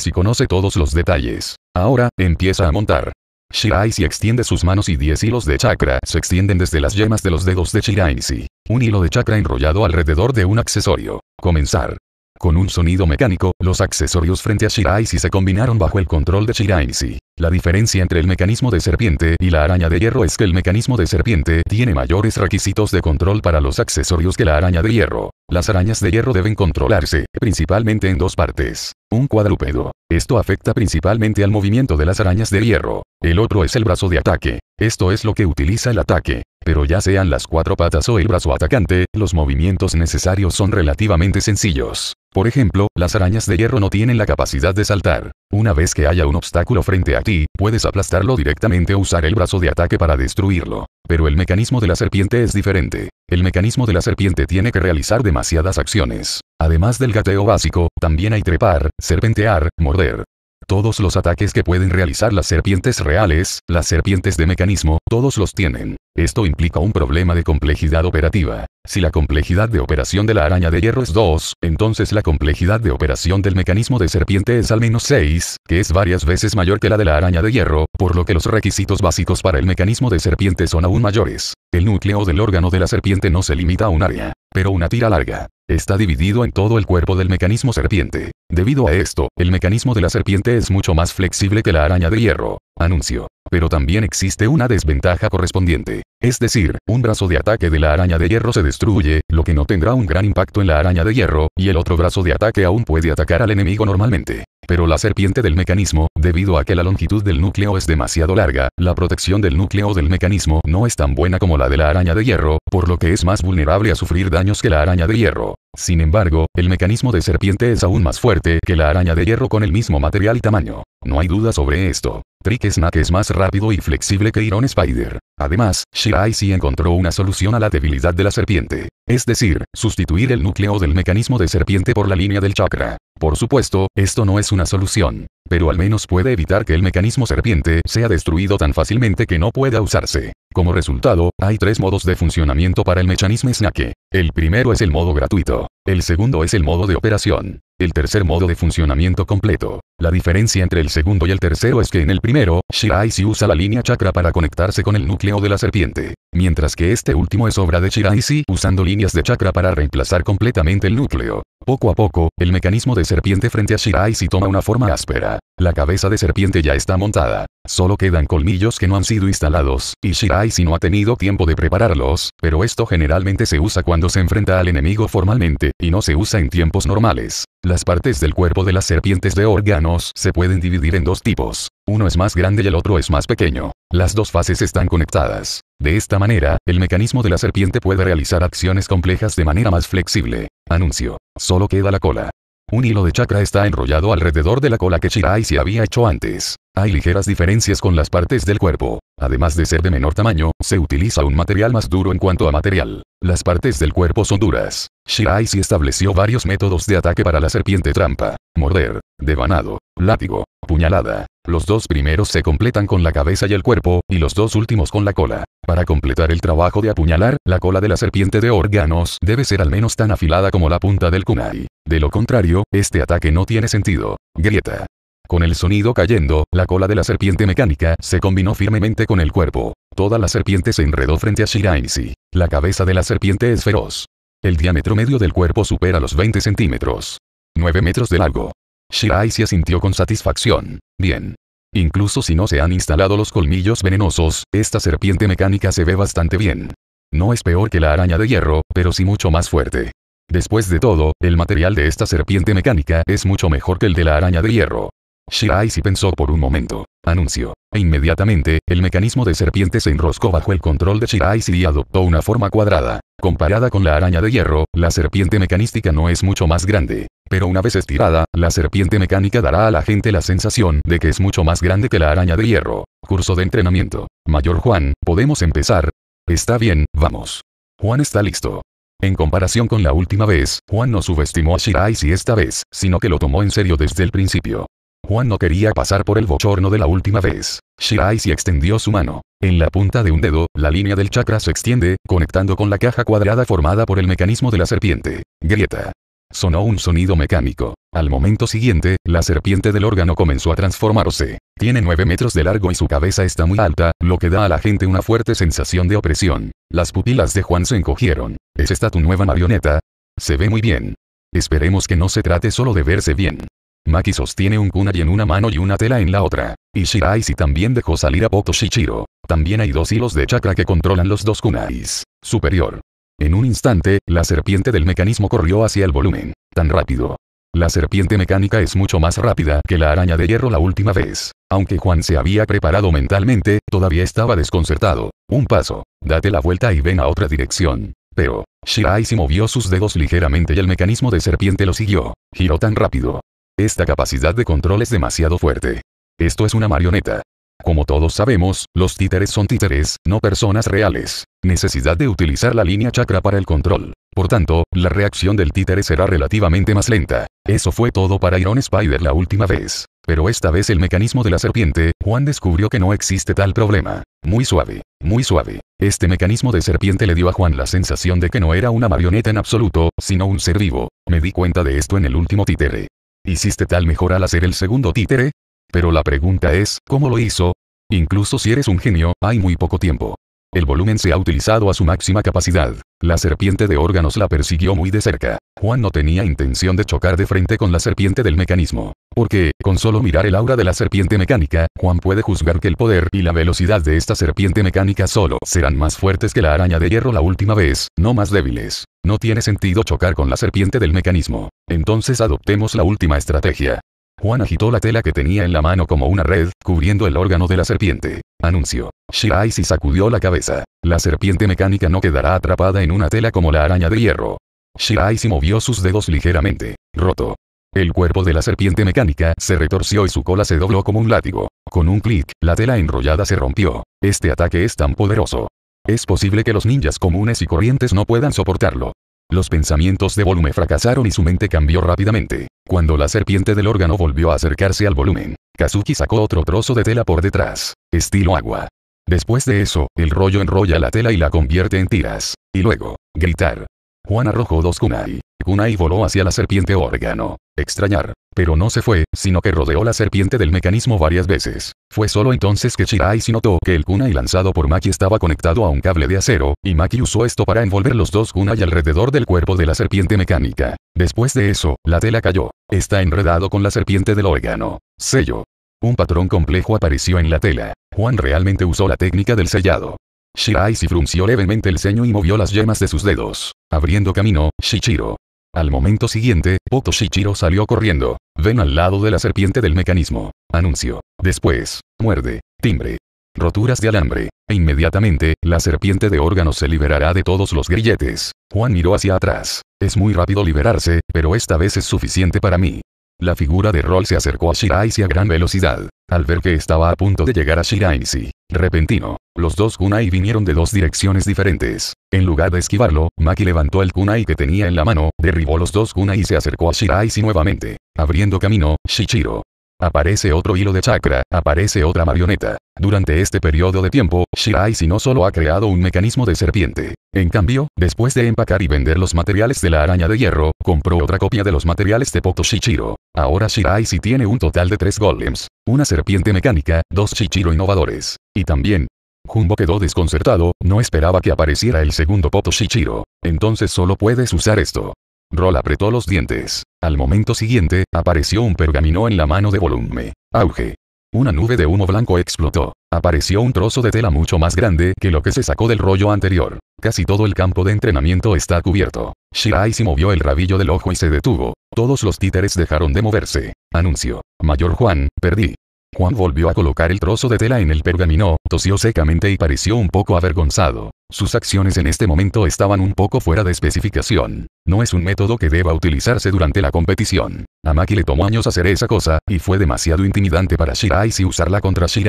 S1: si conoce todos los detalles. Ahora, empieza a montar. Shiraisi extiende sus manos y 10 hilos de chakra se extienden desde las yemas de los dedos de Shiraisi. Un hilo de chakra enrollado alrededor de un accesorio. Comenzar. Con un sonido mecánico, los accesorios frente a Shiraisi se combinaron bajo el control de Shiraisi. La diferencia entre el mecanismo de serpiente y la araña de hierro es que el mecanismo de serpiente tiene mayores requisitos de control para los accesorios que la araña de hierro. Las arañas de hierro deben controlarse, principalmente en dos partes. Un cuadrúpedo. Esto afecta principalmente al movimiento de las arañas de hierro. El otro es el brazo de ataque. Esto es lo que utiliza el ataque pero ya sean las cuatro patas o el brazo atacante, los movimientos necesarios son relativamente sencillos. Por ejemplo, las arañas de hierro no tienen la capacidad de saltar. Una vez que haya un obstáculo frente a ti, puedes aplastarlo directamente o usar el brazo de ataque para destruirlo. Pero el mecanismo de la serpiente es diferente. El mecanismo de la serpiente tiene que realizar demasiadas acciones. Además del gateo básico, también hay trepar, serpentear, morder, todos los ataques que pueden realizar las serpientes reales, las serpientes de mecanismo, todos los tienen. Esto implica un problema de complejidad operativa. Si la complejidad de operación de la araña de hierro es 2, entonces la complejidad de operación del mecanismo de serpiente es al menos 6, que es varias veces mayor que la de la araña de hierro, por lo que los requisitos básicos para el mecanismo de serpiente son aún mayores. El núcleo del órgano de la serpiente no se limita a un área, pero una tira larga. Está dividido en todo el cuerpo del mecanismo serpiente. Debido a esto, el mecanismo de la serpiente es mucho más flexible que la araña de hierro. Anuncio. Pero también existe una desventaja correspondiente. Es decir, un brazo de ataque de la araña de hierro se destruye, lo que no tendrá un gran impacto en la araña de hierro, y el otro brazo de ataque aún puede atacar al enemigo normalmente. Pero la serpiente del mecanismo, debido a que la longitud del núcleo es demasiado larga, la protección del núcleo del mecanismo no es tan buena como la de la araña de hierro, por lo que es más vulnerable a sufrir daños que la araña de hierro. Sin embargo, el mecanismo de serpiente es aún más fuerte que la araña de hierro con el mismo material y tamaño. No hay duda sobre esto. Trick Snack es más rápido y flexible que Iron Spider. Además, Shirai sí encontró una solución a la debilidad de la serpiente. Es decir, sustituir el núcleo del mecanismo de serpiente por la línea del chakra. Por supuesto, esto no es una solución. Pero al menos puede evitar que el mecanismo serpiente sea destruido tan fácilmente que no pueda usarse. Como resultado, hay tres modos de funcionamiento para el mecanismo Snack. El primero es el modo gratuito. El segundo es el modo de operación. El tercer modo de funcionamiento completo. La diferencia entre el segundo y el tercero es que en el primero, Shirai usa la línea chakra para conectarse con el núcleo de la serpiente, mientras que este último es obra de Shirai usando líneas de chakra para reemplazar completamente el núcleo. Poco a poco, el mecanismo de serpiente frente a si toma una forma áspera. La cabeza de serpiente ya está montada. Solo quedan colmillos que no han sido instalados, y si no ha tenido tiempo de prepararlos, pero esto generalmente se usa cuando se enfrenta al enemigo formalmente, y no se usa en tiempos normales. Las partes del cuerpo de las serpientes de órganos se pueden dividir en dos tipos, uno es más grande y el otro es más pequeño. Las dos fases están conectadas. De esta manera, el mecanismo de la serpiente puede realizar acciones complejas de manera más flexible. Anuncio. Solo queda la cola. Un hilo de chakra está enrollado alrededor de la cola que Shirai se había hecho antes. Hay ligeras diferencias con las partes del cuerpo. Además de ser de menor tamaño, se utiliza un material más duro en cuanto a material. Las partes del cuerpo son duras. Shirai se estableció varios métodos de ataque para la serpiente trampa. Morder, devanado, látigo, puñalada. Los dos primeros se completan con la cabeza y el cuerpo, y los dos últimos con la cola. Para completar el trabajo de apuñalar, la cola de la serpiente de órganos debe ser al menos tan afilada como la punta del kunai. De lo contrario, este ataque no tiene sentido. Grieta. Con el sonido cayendo, la cola de la serpiente mecánica se combinó firmemente con el cuerpo. Toda la serpiente se enredó frente a Shirainzi. La cabeza de la serpiente es feroz. El diámetro medio del cuerpo supera los 20 centímetros. 9 metros de largo. Shirai se asintió con satisfacción. Bien. Incluso si no se han instalado los colmillos venenosos, esta serpiente mecánica se ve bastante bien. No es peor que la araña de hierro, pero sí mucho más fuerte. Después de todo, el material de esta serpiente mecánica es mucho mejor que el de la araña de hierro. Shirai pensó por un momento. Anuncio. E inmediatamente, el mecanismo de serpiente se enroscó bajo el control de Shirai y adoptó una forma cuadrada. Comparada con la araña de hierro, la serpiente mecanística no es mucho más grande. Pero una vez estirada, la serpiente mecánica dará a la gente la sensación de que es mucho más grande que la araña de hierro. Curso de entrenamiento. Mayor Juan, ¿podemos empezar? Está bien, vamos. Juan está listo. En comparación con la última vez, Juan no subestimó a Shirai si esta vez, sino que lo tomó en serio desde el principio. Juan no quería pasar por el bochorno de la última vez. Shirai si extendió su mano. En la punta de un dedo, la línea del chakra se extiende, conectando con la caja cuadrada formada por el mecanismo de la serpiente. Grieta. Sonó un sonido mecánico. Al momento siguiente, la serpiente del órgano comenzó a transformarse. Tiene 9 metros de largo y su cabeza está muy alta, lo que da a la gente una fuerte sensación de opresión. Las pupilas de Juan se encogieron. ¿Es esta tu nueva marioneta? Se ve muy bien. Esperemos que no se trate solo de verse bien. Maki sostiene un kunai en una mano y una tela en la otra. Y Shiraishi también dejó salir a Poto Shichiro. También hay dos hilos de chakra que controlan los dos kunais. Superior. En un instante, la serpiente del mecanismo corrió hacia el volumen. Tan rápido. La serpiente mecánica es mucho más rápida que la araña de hierro la última vez. Aunque Juan se había preparado mentalmente, todavía estaba desconcertado. Un paso. Date la vuelta y ven a otra dirección. Pero, Shirai se movió sus dedos ligeramente y el mecanismo de serpiente lo siguió. Giró tan rápido. Esta capacidad de control es demasiado fuerte. Esto es una marioneta. Como todos sabemos, los títeres son títeres, no personas reales necesidad de utilizar la línea chakra para el control. Por tanto, la reacción del títere será relativamente más lenta. Eso fue todo para Iron Spider la última vez. Pero esta vez el mecanismo de la serpiente, Juan descubrió que no existe tal problema. Muy suave, muy suave. Este mecanismo de serpiente le dio a Juan la sensación de que no era una marioneta en absoluto, sino un ser vivo. Me di cuenta de esto en el último títere. ¿Hiciste tal mejor al hacer el segundo títere? Pero la pregunta es, ¿cómo lo hizo? Incluso si eres un genio, hay muy poco tiempo. El volumen se ha utilizado a su máxima capacidad. La serpiente de órganos la persiguió muy de cerca. Juan no tenía intención de chocar de frente con la serpiente del mecanismo. Porque, con solo mirar el aura de la serpiente mecánica, Juan puede juzgar que el poder y la velocidad de esta serpiente mecánica solo serán más fuertes que la araña de hierro la última vez, no más débiles. No tiene sentido chocar con la serpiente del mecanismo. Entonces adoptemos la última estrategia. Juan agitó la tela que tenía en la mano como una red, cubriendo el órgano de la serpiente. Anuncio. si sacudió la cabeza. La serpiente mecánica no quedará atrapada en una tela como la araña de hierro. si movió sus dedos ligeramente. Roto. El cuerpo de la serpiente mecánica se retorció y su cola se dobló como un látigo. Con un clic, la tela enrollada se rompió. Este ataque es tan poderoso. Es posible que los ninjas comunes y corrientes no puedan soportarlo. Los pensamientos de volumen fracasaron y su mente cambió rápidamente. Cuando la serpiente del órgano volvió a acercarse al volumen, Kazuki sacó otro trozo de tela por detrás, estilo agua. Después de eso, el rollo enrolla la tela y la convierte en tiras. Y luego, gritar. Juan arrojó dos kunai. Kunai voló hacia la serpiente órgano. Extrañar. Pero no se fue, sino que rodeó la serpiente del mecanismo varias veces. Fue solo entonces que Shirai se notó que el kunai lanzado por Maki estaba conectado a un cable de acero, y Maki usó esto para envolver los dos kunai alrededor del cuerpo de la serpiente mecánica. Después de eso, la tela cayó. Está enredado con la serpiente del órgano. Sello. Un patrón complejo apareció en la tela. Juan realmente usó la técnica del sellado si frunció levemente el ceño y movió las yemas de sus dedos. Abriendo camino, Shichiro. Al momento siguiente, Poto Shichiro salió corriendo. Ven al lado de la serpiente del mecanismo. Anuncio. Después. Muerde. Timbre. Roturas de alambre. E inmediatamente, la serpiente de órganos se liberará de todos los grilletes. Juan miró hacia atrás. Es muy rápido liberarse, pero esta vez es suficiente para mí. La figura de Roll se acercó a Shiraisi a gran velocidad. Al ver que estaba a punto de llegar a Shiraisi. Repentino. Los dos kunai vinieron de dos direcciones diferentes. En lugar de esquivarlo, Maki levantó el kunai que tenía en la mano, derribó los dos kunai y se acercó a shiraisi nuevamente. Abriendo camino, Shichiro. Aparece otro hilo de chakra, aparece otra marioneta. Durante este periodo de tiempo, si no solo ha creado un mecanismo de serpiente. En cambio, después de empacar y vender los materiales de la araña de hierro, compró otra copia de los materiales de Poto Shichiro. Ahora Shiraisi tiene un total de tres golems, una serpiente mecánica, dos Shichiro innovadores. Y también, Jumbo quedó desconcertado, no esperaba que apareciera el segundo Potoshichiro. Entonces solo puedes usar esto. Roll apretó los dientes. Al momento siguiente, apareció un pergamino en la mano de Volume. Auge. Una nube de humo blanco explotó. Apareció un trozo de tela mucho más grande que lo que se sacó del rollo anterior. Casi todo el campo de entrenamiento está cubierto. Shirai se movió el rabillo del ojo y se detuvo. Todos los títeres dejaron de moverse. Anuncio. Mayor Juan, perdí. Juan volvió a colocar el trozo de tela en el pergamino, tosió secamente y pareció un poco avergonzado. Sus acciones en este momento estaban un poco fuera de especificación. No es un método que deba utilizarse durante la competición. A Maki le tomó años hacer esa cosa, y fue demasiado intimidante para si usarla contra si.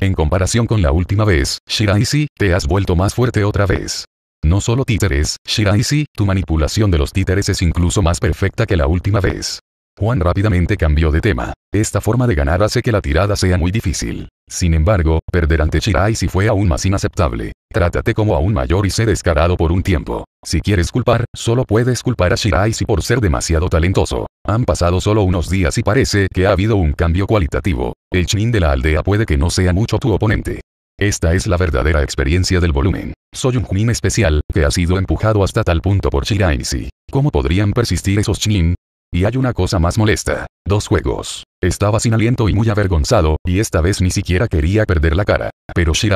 S1: En comparación con la última vez, Shiraisi, te has vuelto más fuerte otra vez. No solo títeres, Shiraisi, tu manipulación de los títeres es incluso más perfecta que la última vez. Juan rápidamente cambió de tema. Esta forma de ganar hace que la tirada sea muy difícil. Sin embargo, perder ante Shirai si fue aún más inaceptable. Trátate como a un mayor y sé descarado por un tiempo. Si quieres culpar, solo puedes culpar a Shirai si por ser demasiado talentoso. Han pasado solo unos días y parece que ha habido un cambio cualitativo. El chin de la aldea puede que no sea mucho tu oponente. Esta es la verdadera experiencia del volumen. Soy un Junin especial, que ha sido empujado hasta tal punto por si. ¿Cómo podrían persistir esos Chin? Y hay una cosa más molesta. Dos juegos. Estaba sin aliento y muy avergonzado, y esta vez ni siquiera quería perder la cara. Pero si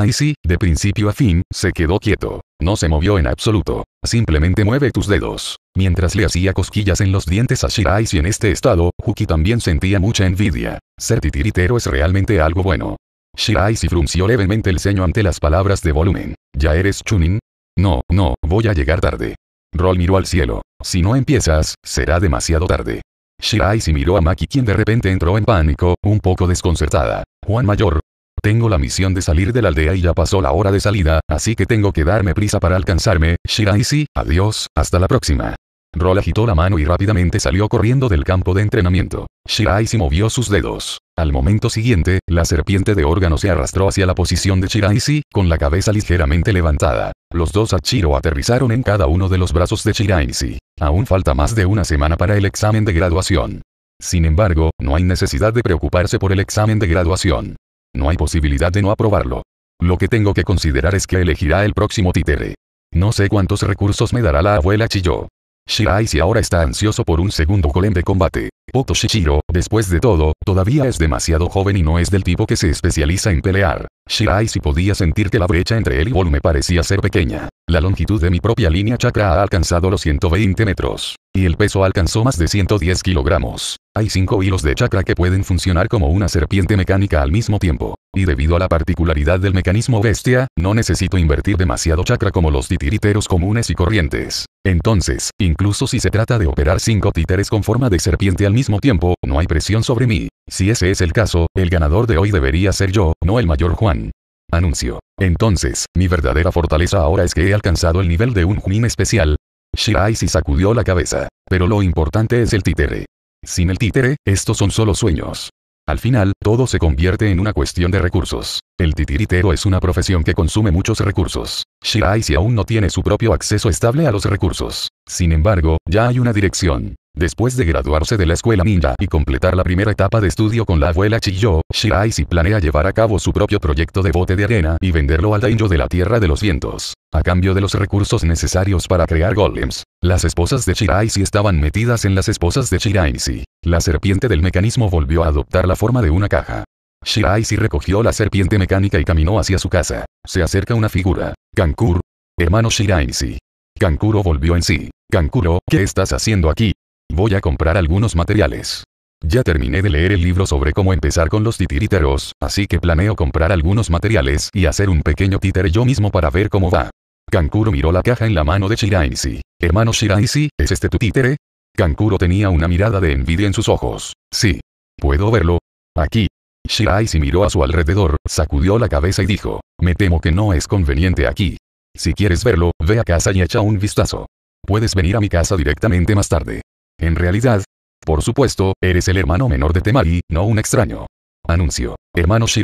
S1: de principio a fin, se quedó quieto. No se movió en absoluto. Simplemente mueve tus dedos. Mientras le hacía cosquillas en los dientes a si en este estado, Huki también sentía mucha envidia. Ser titiritero es realmente algo bueno. si frunció levemente el ceño ante las palabras de volumen. ¿Ya eres Chunin? No, no, voy a llegar tarde. Roll miró al cielo. Si no empiezas, será demasiado tarde. Shirai miró a Maki quien de repente entró en pánico, un poco desconcertada. Juan Mayor. Tengo la misión de salir de la aldea y ya pasó la hora de salida, así que tengo que darme prisa para alcanzarme, Shirai adiós, hasta la próxima. Rola agitó la mano y rápidamente salió corriendo del campo de entrenamiento. Shirai movió sus dedos. Al momento siguiente, la serpiente de órgano se arrastró hacia la posición de Shiraisi, con la cabeza ligeramente levantada. Los dos Chiro aterrizaron en cada uno de los brazos de si. Aún falta más de una semana para el examen de graduación. Sin embargo, no hay necesidad de preocuparse por el examen de graduación. No hay posibilidad de no aprobarlo. Lo que tengo que considerar es que elegirá el próximo títere. No sé cuántos recursos me dará la abuela Chiyo. Shirai ahora está ansioso por un segundo golem de combate. Shichiro, después de todo, todavía es demasiado joven y no es del tipo que se especializa en pelear. Shirai si podía sentir que la brecha entre él y Volume parecía ser pequeña. La longitud de mi propia línea chakra ha alcanzado los 120 metros. Y el peso alcanzó más de 110 kilogramos. Hay cinco hilos de chakra que pueden funcionar como una serpiente mecánica al mismo tiempo. Y debido a la particularidad del mecanismo bestia, no necesito invertir demasiado chakra como los titiriteros comunes y corrientes. Entonces, incluso si se trata de operar cinco títeres con forma de serpiente al mismo mismo tiempo, no hay presión sobre mí. Si ese es el caso, el ganador de hoy debería ser yo, no el mayor Juan. Anuncio. Entonces, mi verdadera fortaleza ahora es que he alcanzado el nivel de un Junín especial. Shirai si sacudió la cabeza. Pero lo importante es el títere. Sin el títere, estos son solo sueños. Al final, todo se convierte en una cuestión de recursos. El titiritero es una profesión que consume muchos recursos. Shirai si aún no tiene su propio acceso estable a los recursos. Sin embargo, ya hay una dirección. Después de graduarse de la escuela ninja y completar la primera etapa de estudio con la abuela Chiyo, Shiraisi planea llevar a cabo su propio proyecto de bote de arena y venderlo al daimyo de la Tierra de los Vientos. A cambio de los recursos necesarios para crear golems, las esposas de Shiraisi estaban metidas en las esposas de Shiraisi. La serpiente del mecanismo volvió a adoptar la forma de una caja. Shiraisi recogió la serpiente mecánica y caminó hacia su casa. Se acerca una figura. Kankur. Hermano Shiraisi. Kankuro volvió en sí. Kankuro, ¿qué estás haciendo aquí? Voy a comprar algunos materiales. Ya terminé de leer el libro sobre cómo empezar con los titiriteros, así que planeo comprar algunos materiales y hacer un pequeño títere yo mismo para ver cómo va. Kankuro miró la caja en la mano de Shiraisi. Hermano Shiraisi, ¿es este tu títere? Kankuro tenía una mirada de envidia en sus ojos. Sí. ¿Puedo verlo? Aquí. Shiraisi miró a su alrededor, sacudió la cabeza y dijo, me temo que no es conveniente aquí. Si quieres verlo, ve a casa y echa un vistazo. Puedes venir a mi casa directamente más tarde. En realidad, por supuesto, eres el hermano menor de Temari, no un extraño. Anuncio. Hermano sí,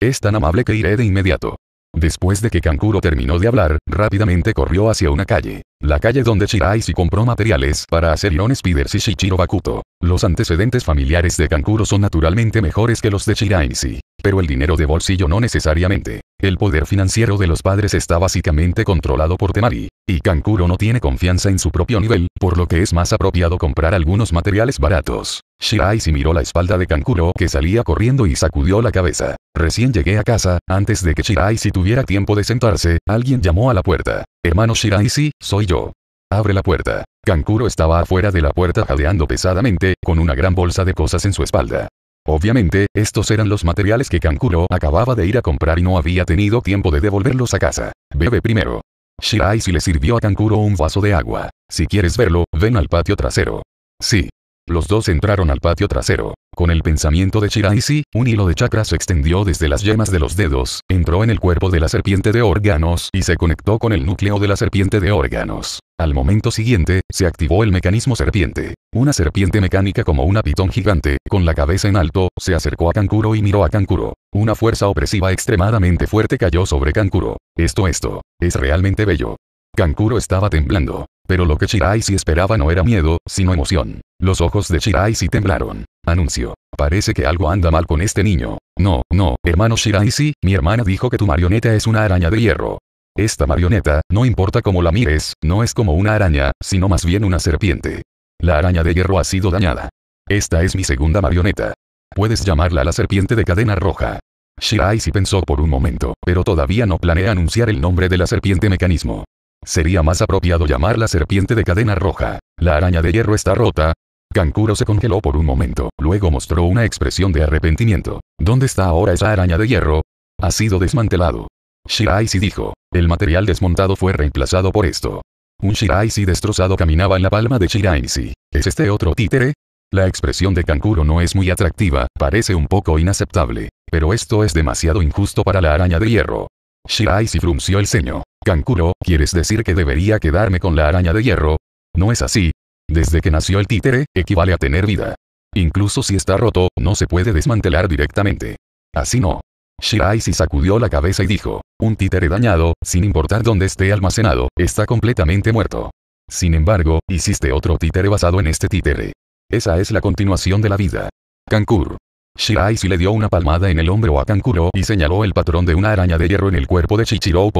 S1: es tan amable que iré de inmediato. Después de que Kankuro terminó de hablar, rápidamente corrió hacia una calle. La calle donde Shiraisi compró materiales para hacer Iron Spiders y Shichiro Bakuto. Los antecedentes familiares de Kankuro son naturalmente mejores que los de Shiraisi. Pero el dinero de bolsillo no necesariamente. El poder financiero de los padres está básicamente controlado por Temari. Y Kankuro no tiene confianza en su propio nivel, por lo que es más apropiado comprar algunos materiales baratos. Shiraishi miró la espalda de Kankuro que salía corriendo y sacudió la cabeza. Recién llegué a casa, antes de que si tuviera tiempo de sentarse, alguien llamó a la puerta. Hermano si, soy yo. Abre la puerta. Kankuro estaba afuera de la puerta jadeando pesadamente, con una gran bolsa de cosas en su espalda. Obviamente, estos eran los materiales que Kankuro acababa de ir a comprar y no había tenido tiempo de devolverlos a casa. Bebe primero. Shiraisi le sirvió a Kankuro un vaso de agua. Si quieres verlo, ven al patio trasero. Sí. Los dos entraron al patio trasero. Con el pensamiento de Shiraisi, un hilo de chakra se extendió desde las yemas de los dedos, entró en el cuerpo de la serpiente de órganos y se conectó con el núcleo de la serpiente de órganos. Al momento siguiente, se activó el mecanismo serpiente. Una serpiente mecánica como una pitón gigante, con la cabeza en alto, se acercó a Kankuro y miró a Kankuro. Una fuerza opresiva extremadamente fuerte cayó sobre Kankuro. Esto esto. Es realmente bello. Kankuro estaba temblando. Pero lo que Shiraisi esperaba no era miedo, sino emoción. Los ojos de Shiraisi temblaron. Anuncio. Parece que algo anda mal con este niño. No, no, hermano shiraisi mi hermana dijo que tu marioneta es una araña de hierro. Esta marioneta, no importa cómo la mires, no es como una araña, sino más bien una serpiente. La araña de hierro ha sido dañada. Esta es mi segunda marioneta. Puedes llamarla la serpiente de cadena roja. Shiraisi pensó por un momento, pero todavía no planea anunciar el nombre de la serpiente mecanismo. Sería más apropiado llamarla serpiente de cadena roja. La araña de hierro está rota, Kankuro se congeló por un momento, luego mostró una expresión de arrepentimiento. ¿Dónde está ahora esa araña de hierro? Ha sido desmantelado. Shiraisi dijo. El material desmontado fue reemplazado por esto. Un Shiraisi destrozado caminaba en la palma de Shiraisi. ¿Es este otro títere? La expresión de Kankuro no es muy atractiva, parece un poco inaceptable. Pero esto es demasiado injusto para la araña de hierro. Shiraisi frunció el ceño. Kankuro, ¿quieres decir que debería quedarme con la araña de hierro? No es así, desde que nació el títere, equivale a tener vida. Incluso si está roto, no se puede desmantelar directamente. Así no. Shiraisi sacudió la cabeza y dijo, un títere dañado, sin importar dónde esté almacenado, está completamente muerto. Sin embargo, hiciste otro títere basado en este títere. Esa es la continuación de la vida. Kankur. Shiraisi le dio una palmada en el hombro a Kankuro y señaló el patrón de una araña de hierro en el cuerpo de Chichiro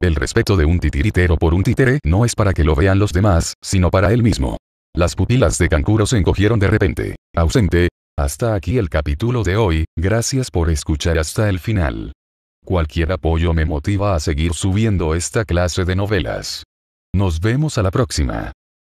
S1: El respeto de un titiritero por un títere no es para que lo vean los demás, sino para él mismo. Las pupilas de Kankuro se encogieron de repente. Ausente. Hasta aquí el capítulo de hoy, gracias por escuchar hasta el final. Cualquier apoyo me motiva a seguir subiendo esta clase de novelas. Nos vemos a la próxima.